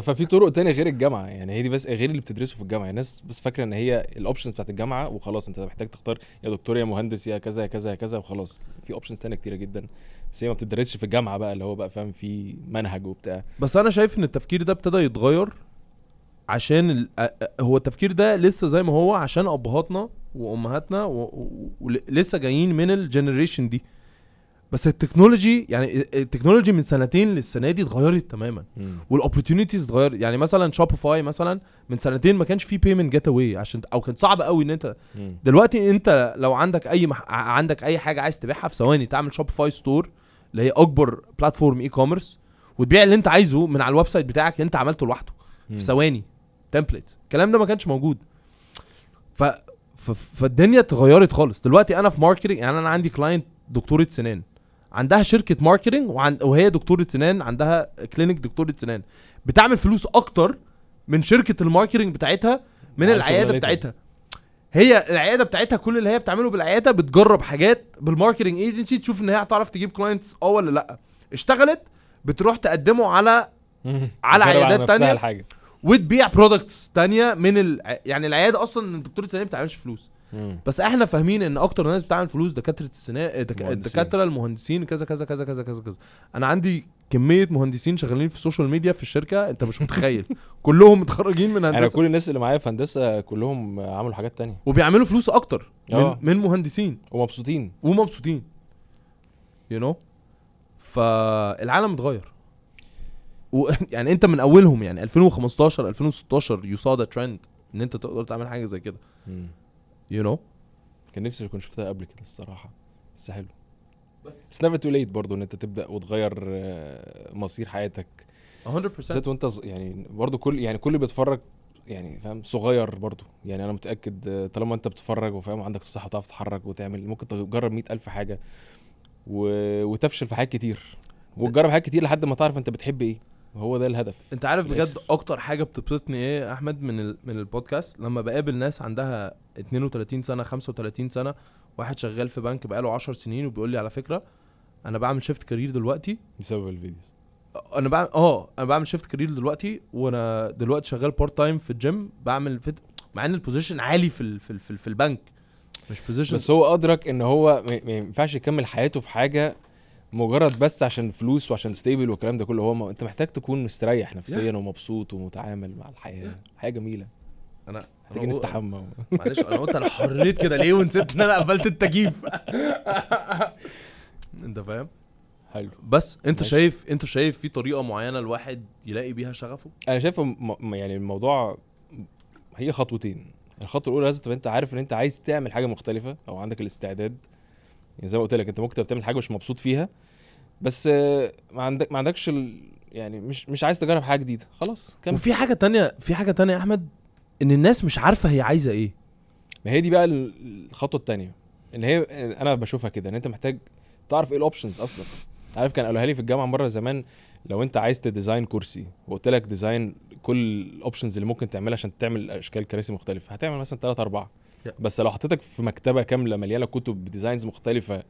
ففي طرق تانية غير الجامعه يعني هي دي بس غير اللي بتدرسه في الجامعه يعني الناس بس فاكره ان هي الاوبشنز بتاعت الجامعه وخلاص انت محتاج تختار يا دكتور يا مهندس يا كذا يا كذا يا كذا وخلاص في اوبشنز تانية كتيره جدا بس هي ما بتدرسش في الجامعه بقى اللي هو بقى فاهم في منهج وبتاع بس انا شايف ان التفكير ده ابتدى يتغير عشان ال... هو التفكير ده لسه زي ما هو عشان ابهاتنا وامهاتنا ولسه و... و... جايين من الجنريشن دي بس التكنولوجي يعني التكنولوجي من سنتين للسنه دي اتغيرت تماما والاوبورتيونيتيز اتغيرت يعني مثلا شوبيفاي مثلا من سنتين ما كانش فيه بيمنت جيت اواي عشان او كان صعب قوي ان انت دلوقتي انت لو عندك اي مح... عندك اي حاجه عايز تبيعها في ثواني تعمل شوبيفاي ستور اللي هي اكبر بلاتفورم اي كوميرس وتبيع اللي انت عايزه من على الويب سايت بتاعك انت عملته لوحده في ثواني تمبلت الكلام ده ما كانش موجود ف... ف... فالدنيا اتغيرت خالص دلوقتي انا في ماركتنج يعني انا عندي كلاينت دكتوره سنان عندها شركه ماركتنج وعن... وهي دكتوره سنان عندها كلينيك دكتوره سنان بتعمل فلوس اكتر من شركه الماركتنج بتاعتها من العياده بتاعتها هي العياده بتاعتها كل اللي هي بتعمله بالعياده بتجرب حاجات بالماركتنج ايجنسي تشوف ان هي هتعرف تجيب كلاينتس اه ولا لا اشتغلت بتروح تقدمه على على عيادات تانية وتبيع برودكتس تانية من الع... يعني العياده اصلا الدكتور سنان ما بتعملش فلوس بس احنا فاهمين ان اكتر ناس بتعمل فلوس دكاتره السنان الدكاتره المهندسين كذا كذا كذا كذا كذا كذا انا عندي كميه مهندسين شغالين في السوشيال ميديا في الشركه انت مش متخيل كلهم متخرجين من هندسه انا كل الناس اللي معايا في هندسه كلهم عملوا حاجات تانية وبيعملوا فلوس اكتر من, اه. من مهندسين ومبسوطين ومبسوطين يو you نو know? فالعالم اتغير و... يعني انت من اولهم يعني 2015 2016 يو سا ذا ترند ان انت تقدر تعمل حاجه زي كده يو نو كان نفسي اكون شفتها قبل كده الصراحه بس حلو بس اتس نيفر تو ليت برضه ان انت تبدا وتغير آه، مصير حياتك 100% بالذات وانت يعني برضه كل يعني كل بيتفرج يعني فاهم صغير برضه يعني انا متاكد آه، طالما انت بتتفرج وفاهم عندك الصحه وتعرف تتحرك وتعمل ممكن تجرب مئة ألف حاجه و... وتفشل في حاجات كتير وتجرب حاجات كتير لحد ما تعرف انت بتحب ايه هو ده الهدف انت عارف بجد اكتر حاجه بتبسطني ايه يا احمد من ال... من البودكاست لما بقابل ناس عندها 32 سنه 35 سنه واحد شغال في بنك بقاله 10 سنين وبيقول لي على فكره انا بعمل شيفت كارير دلوقتي بسبب الفيديوز انا بعمل اه انا بعمل شيفت كارير دلوقتي وانا دلوقتي شغال بارت تايم في الجيم بعمل فت... مع ان البوزيشن عالي في ال... في, ال... في, ال... في البنك مش بوزيشن بس هو ادرك ان هو ما ينفعش يكمل حياته في حاجه مجرد بس عشان فلوس وعشان ستيبل والكلام ده كله هو ما... انت محتاج تكون مستريح نفسيا yeah. ومبسوط ومتعامل مع الحياه حياه جميله انا تيجي نستحمى معلش انا قلت انا حريت كده ليه ونسيت ان انا قفلت التكييف انت فاهم حلو بس انت ماشي. شايف انت شايف في طريقه معينه الواحد يلاقي بيها شغفه انا شايف م... يعني الموضوع هي خطوتين الخطوه الاولى لازم تبقى انت عارف ان انت عايز تعمل حاجه مختلفه او عندك الاستعداد يعني زي ما قلت لك انت ممكن تعمل حاجه مش مبسوط فيها بس ما عندك ما عندكش ال... يعني مش مش عايز تجرب حاجه جديده خلاص كمل وفي حاجه تانية في حاجه تانية يا احمد ان الناس مش عارفه هي عايزه ايه ما هي دي بقى الخطوه التانية اللي هي انا بشوفها كده ان انت محتاج تعرف ايه الاوبشنز اصلا عارف كان قالوها لي في الجامعه مره زمان لو انت عايز تديزاين كرسي وقلت لك ديزاين كل الاوبشنز اللي ممكن تعملها عشان تعمل اشكال كراسي مختلفه هتعمل مثلا 3 4 بس لو حطيتك في مكتبه كامله مليانه كتب بديزاينز مختلفه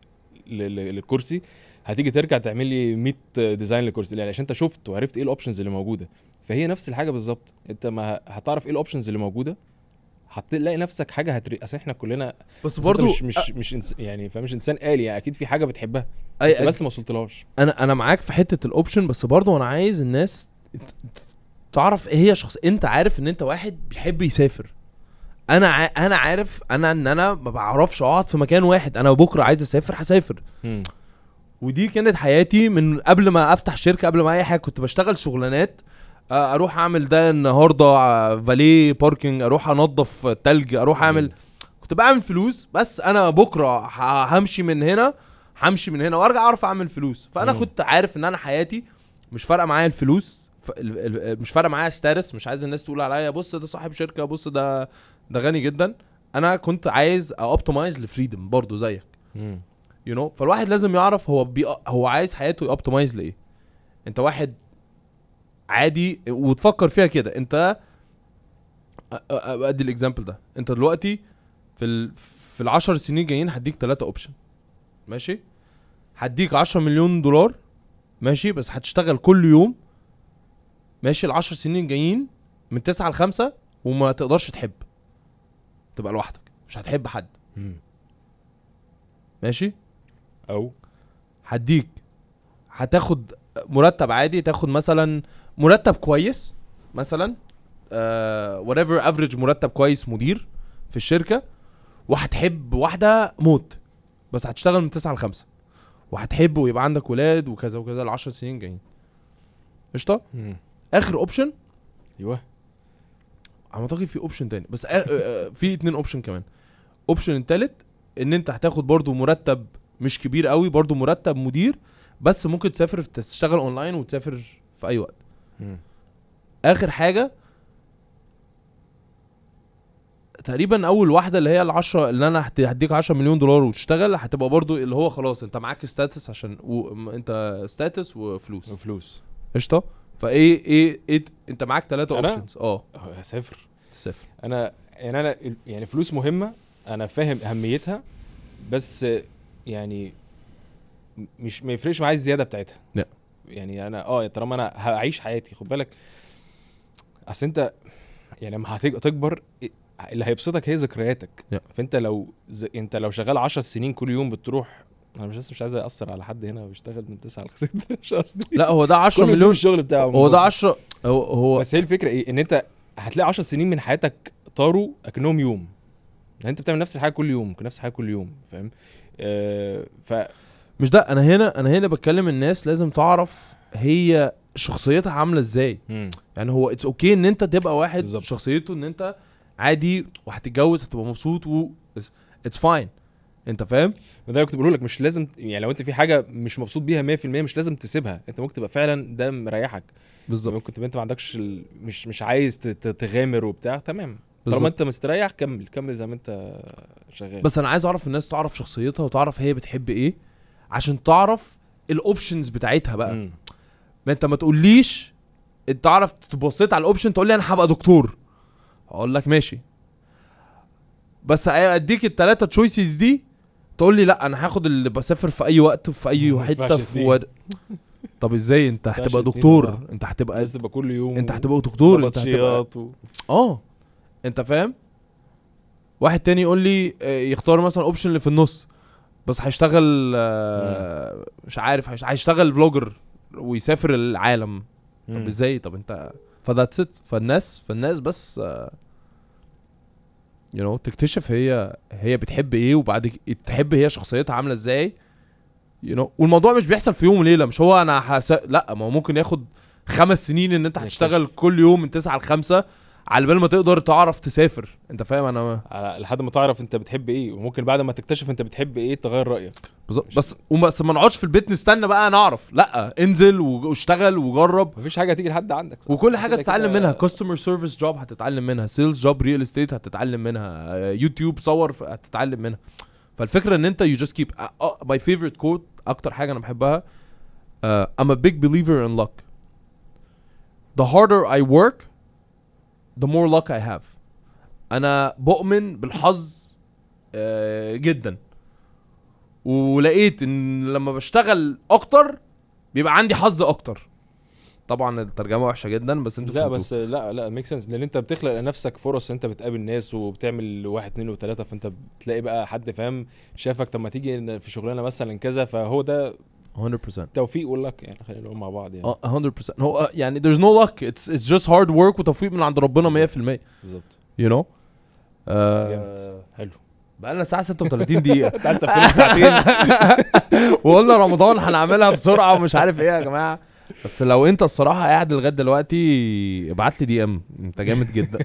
للكرسي هتيجي ترجع تعمل لي 100 ديزاين لكورس يعني عشان انت شفت وعرفت ايه الاوبشنز اللي موجوده فهي نفس الحاجه بالظبط انت ما هتعرف ايه الاوبشنز اللي موجوده هتلاقي نفسك حاجه هتري اصل احنا كلنا بس برضو مش مش أ... مش انس... يعني فمش انسان آلي يعني اكيد في حاجه بتحبها أي أج... بس ما وصلتلهاش انا انا معاك في حته الاوبشن بس برضو انا عايز الناس تعرف ايه هي شخص انت عارف ان انت واحد بيحب يسافر انا ع... انا عارف انا ان انا ما بعرفش اقعد في مكان واحد انا بكره عايز اسافر هسافر ودي كانت حياتي من قبل ما افتح شركه قبل ما اي حاجه كنت بشتغل شغلانات آه، اروح اعمل ده النهارده فاليه باركنج اروح انظف تلج اروح اعمل كنت بعمل فلوس بس انا بكره همشي من هنا همشي من هنا وارجع اعرف اعمل فلوس فانا مم. كنت عارف ان انا حياتي مش فارقه معايا الفلوس مش فارقه معايا ستارس مش عايز الناس تقول عليا بص ده صاحب شركه بص ده ده غني جدا انا كنت عايز اوبتمايز لفريدم برضو زيك يو you نو know? فالواحد لازم يعرف هو بي... هو عايز حياته يأوبتمايز لايه انت واحد عادي وتفكر فيها كده انت ادي الاكزامبل ده انت دلوقتي في ال... في ال10 سنين جايين هديك ثلاثة اوبشن ماشي هديك 10 مليون دولار ماشي بس هتشتغل كل يوم ماشي ال10 سنين جايين من تسعة لخمسة وما تقدرش تحب تبقى لوحدك مش هتحب حد ماشي او هديك هتاخد مرتب عادي تاخد مثلا مرتب كويس مثلا وات ايفر افريج مرتب كويس مدير في الشركه وهتحب واحده موت بس هتشتغل من 9 ل 5 وهتحب ويبقى عندك ولاد وكذا وكذا ال 10 سنين جايين قشطه اخر اوبشن ايوه على ما اعتقد في اوبشن تاني بس آه آه في اتنين اوبشن كمان اوبشن التالت ان انت هتاخد برضو مرتب مش كبير قوي برضو مرتب مدير بس ممكن تسافر تشتغل اونلاين وتسافر في اي وقت م. اخر حاجه تقريبا اول واحده اللي هي ال 10 اللي انا هديك 10 مليون دولار وتشتغل هتبقى برضو اللي هو خلاص انت معاك ستاتس عشان و... انت ستاتس وفلوس وفلوس قشطه فايه ايه ايه انت معاك ثلاثه اوبشنز آه. اه هسافر سافر انا يعني انا يعني فلوس مهمه انا فاهم اهميتها بس يعني مش ما يفرقش معايا الزياده بتاعتها لا يعني انا اه طالما انا هعيش حياتي خد بالك اصل انت يعني لما هتكبر إيه، اللي هيبسطك هي ذكرياتك yeah. فانت لو ز... انت لو شغال 10 سنين كل يوم بتروح انا مش مش عايز اقصر على حد هنا بيشتغل من 9 ل 5 لا هو ده 10 مليون الشغل بتاعه هو ده 10 هو, هو بس هي الفكره ايه ان انت هتلاقي 10 سنين من حياتك طاروا اكنهم يوم يعني انت بتعمل نفس الحاجه كل يوم نفس الحاجه كل يوم فاهم آه، ف مش ده انا هنا انا هنا بتكلم الناس لازم تعرف هي شخصيتها عامله ازاي مم. يعني هو اتس اوكي ان انت تبقى واحد بالزبط. شخصيته ان انت عادي وهتتجوز هتبقى مبسوط و اتس فاين انت فاهم ما ده كنت بقول لك مش لازم يعني لو انت في حاجه مش مبسوط بيها 100% مش لازم تسيبها انت ممكن تبقى فعلا ده مريحك بالظبط ممكن تبقى انت ما عندكش ال... مش مش عايز تغامر وبتاع تمام طالما انت مستريح كمل كمل زي ما انت شغال بس انا عايز اعرف الناس تعرف شخصيتها وتعرف هي بتحب ايه عشان تعرف الاوبشنز بتاعتها بقى م. ما انت ما تقوليش انت تعرف تبصيت على الاوبشن تقول لي انا هبقى دكتور اقول لك ماشي بس اديك الثلاثه تشويسز دي تقول لي لا انا هاخد اللي بسافر في اي وقت في اي حته في ود... طب ازاي انت هتبقى دكتور انت هتبقى هتبقى كل يوم انت هتبقى دكتور انت هتبقى اه انت فاهم واحد تاني يقول لي آه، يختار مثلا اوبشن اللي في النص بس هيشتغل آه، مش عارف هيشتغل فلوجر ويسافر العالم طب ازاي طب انت فذاتس ات فالناس فالناس بس يو آه، نو تكتشف هي هي بتحب ايه وبعد تحب هي شخصيتها عامله ازاي يو نو والموضوع مش بيحصل في يوم وليله مش هو انا حس... لا ما هو ممكن ياخد خمس سنين ان انت هتشتغل كل يوم من تسعه لخمسه على بال ما تقدر تعرف تسافر انت فاهم انا على لحد ما تعرف انت بتحب ايه وممكن بعد ما تكتشف انت بتحب ايه تغير رايك بالظبط بس بس ما نقعدش في البيت نستنى بقى نعرف لا انزل واشتغل وجرب مفيش حاجه هتيجي لحد عندك صح. وكل حاجه تتعلم منها كاستمر سيرفيس جوب هتتعلم منها سيلز جوب ريل استيت هتتعلم منها يوتيوب آه، صور هتتعلم منها فالفكره ان انت يو جاست كيب ماي فيفورت كوت اكتر حاجه انا بحبها ام ا بيج بليفر ان لك The harder I work, the more luck I have انا بؤمن بالحظ آه، جدا ولقيت ان لما بشتغل اكتر بيبقى عندي حظ اكتر طبعا الترجمه وحشه جدا بس انتوا لا بس لا لا ميك سنس لان انت بتخلق لنفسك فرص انت بتقابل ناس وبتعمل واحد اتنين وتلاته فانت بتلاقي بقى حد فاهم شافك طب ما تيجي في شغلانه مثلا كذا فهو ده 100% توفيق واللك يعني خلينا نقول مع بعض يعني 100% آه، هو آه، يعني there's no luck it's it's just hard work وتوفيق من عند ربنا 100% بالظبط you know آه، جامد حلو بقى لنا ساعه 36 دقيقه ساعتين وقلنا رمضان هنعملها بسرعه ومش عارف ايه يا جماعه بس لو انت الصراحه قاعد لغايه دلوقتي ابعت لي دي ام انت جامد جدا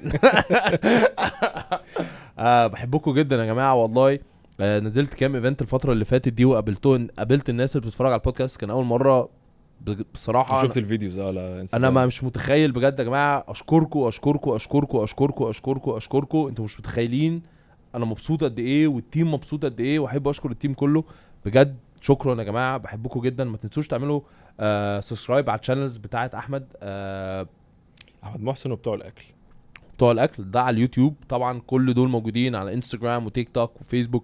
بحبكم جدا يا جماعه والله آه، نزلت كام ايفنت الفتره اللي فاتت دي وقابلتهم قابلت الناس اللي بتتفرج على البودكاست كان اول مره بصراحه شفت الفيديوز آه، على انا ما مش متخيل بجد يا جماعه اشكركم اشكركم اشكركم اشكركم اشكركم اشكركم انتوا مش متخيلين انا مبسوط قد ايه والتيم مبسوط قد ايه واحب اشكر التيم كله بجد شكرا يا جماعه بحبكم جدا ما تنسوش تعملوا آه سبسكرايب على الشانلز بتاعه احمد آه احمد محسن وبتوع الاكل بتوع الاكل ده على اليوتيوب طبعا كل دول موجودين على انستجرام وتيك توك وفيسبوك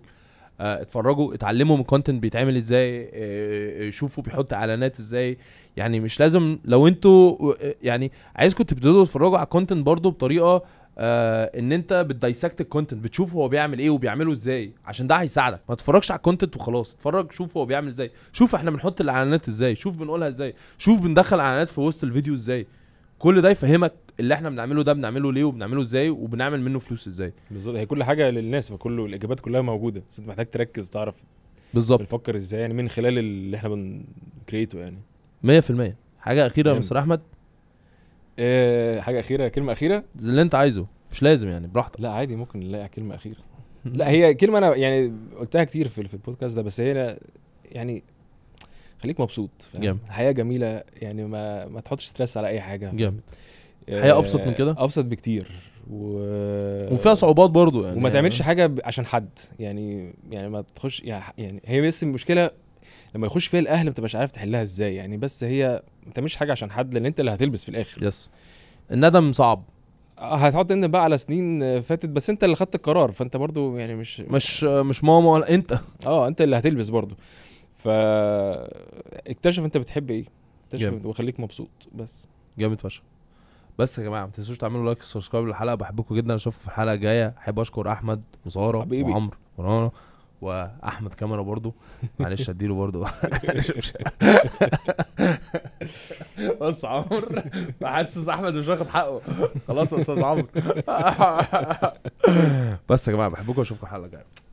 آه، اتفرجوا اتعلموا من الكونتنت بيتعمل ازاي آه،, اه شوفوا بيحط اعلانات ازاي يعني مش لازم لو انتوا آه، يعني عايزكم تبتدوا تتفرجوا على الكونتنت برضو بطريقه آه ان انت بتدايسكت الكونتنت بتشوف هو بيعمل ايه وبيعمله ازاي عشان ده هيساعدك ما تتفرجش على الكونتنت وخلاص اتفرج شوف هو بيعمل ازاي شوف احنا بنحط الاعلانات ازاي شوف بنقولها ازاي شوف بندخل اعلانات في وسط الفيديو ازاي كل ده يفهمك اللي احنا بنعمله ده بنعمله ليه وبنعمله ازاي وبنعمل منه فلوس ازاي بالظبط هي كل حاجه للناس فكله الاجابات كلها موجوده بس انت محتاج تركز تعرف بالظبط بنفكر ازاي يعني من خلال اللي احنا بنكريته يعني 100% حاجه اخيره يا مستر احمد إيه حاجه اخيره كلمه اخيره اللي انت عايزه مش لازم يعني براحتك لا عادي ممكن نلاقي كلمه اخيره لا هي كلمه انا يعني قلتها كتير في البودكاست ده بس هي يعني خليك مبسوط جامد الحياه جميله يعني ما ما تحطش ستريس على اي حاجه جامد آه، الحياه ابسط من كده ابسط بكتير و... وفيها صعوبات برضو يعني وما تعملش حاجه عشان حد يعني يعني ما تخش يعني هي بس المشكله لما يخش فيها الاهل ما تبقاش عارف تحلها ازاي يعني بس هي ما تعملش حاجه عشان حد لان انت اللي هتلبس في الاخر يس الندم صعب آه، هتحط ان بقى على سنين فاتت بس انت اللي خدت القرار فانت برضو يعني مش مش مش ماما ولا انت اه انت اللي هتلبس برضو فاكتشف انت بتحب ايه اكتشف وخليك مبسوط بس جامد فشخ بس يا جماعه ما تنسوش تعملوا لايك وسبسكرايب للحلقه بحبكم جدا اشوفكم في الحلقه الجايه احب اشكر احمد وساره وعمرو ورانا واحمد كاميرا برضو معلش اديله برضو بص عمرو حاسس احمد مش واخد حقه خلاص يا استاذ عمرو بس يا جماعه بحبكم في الحلقه الجايه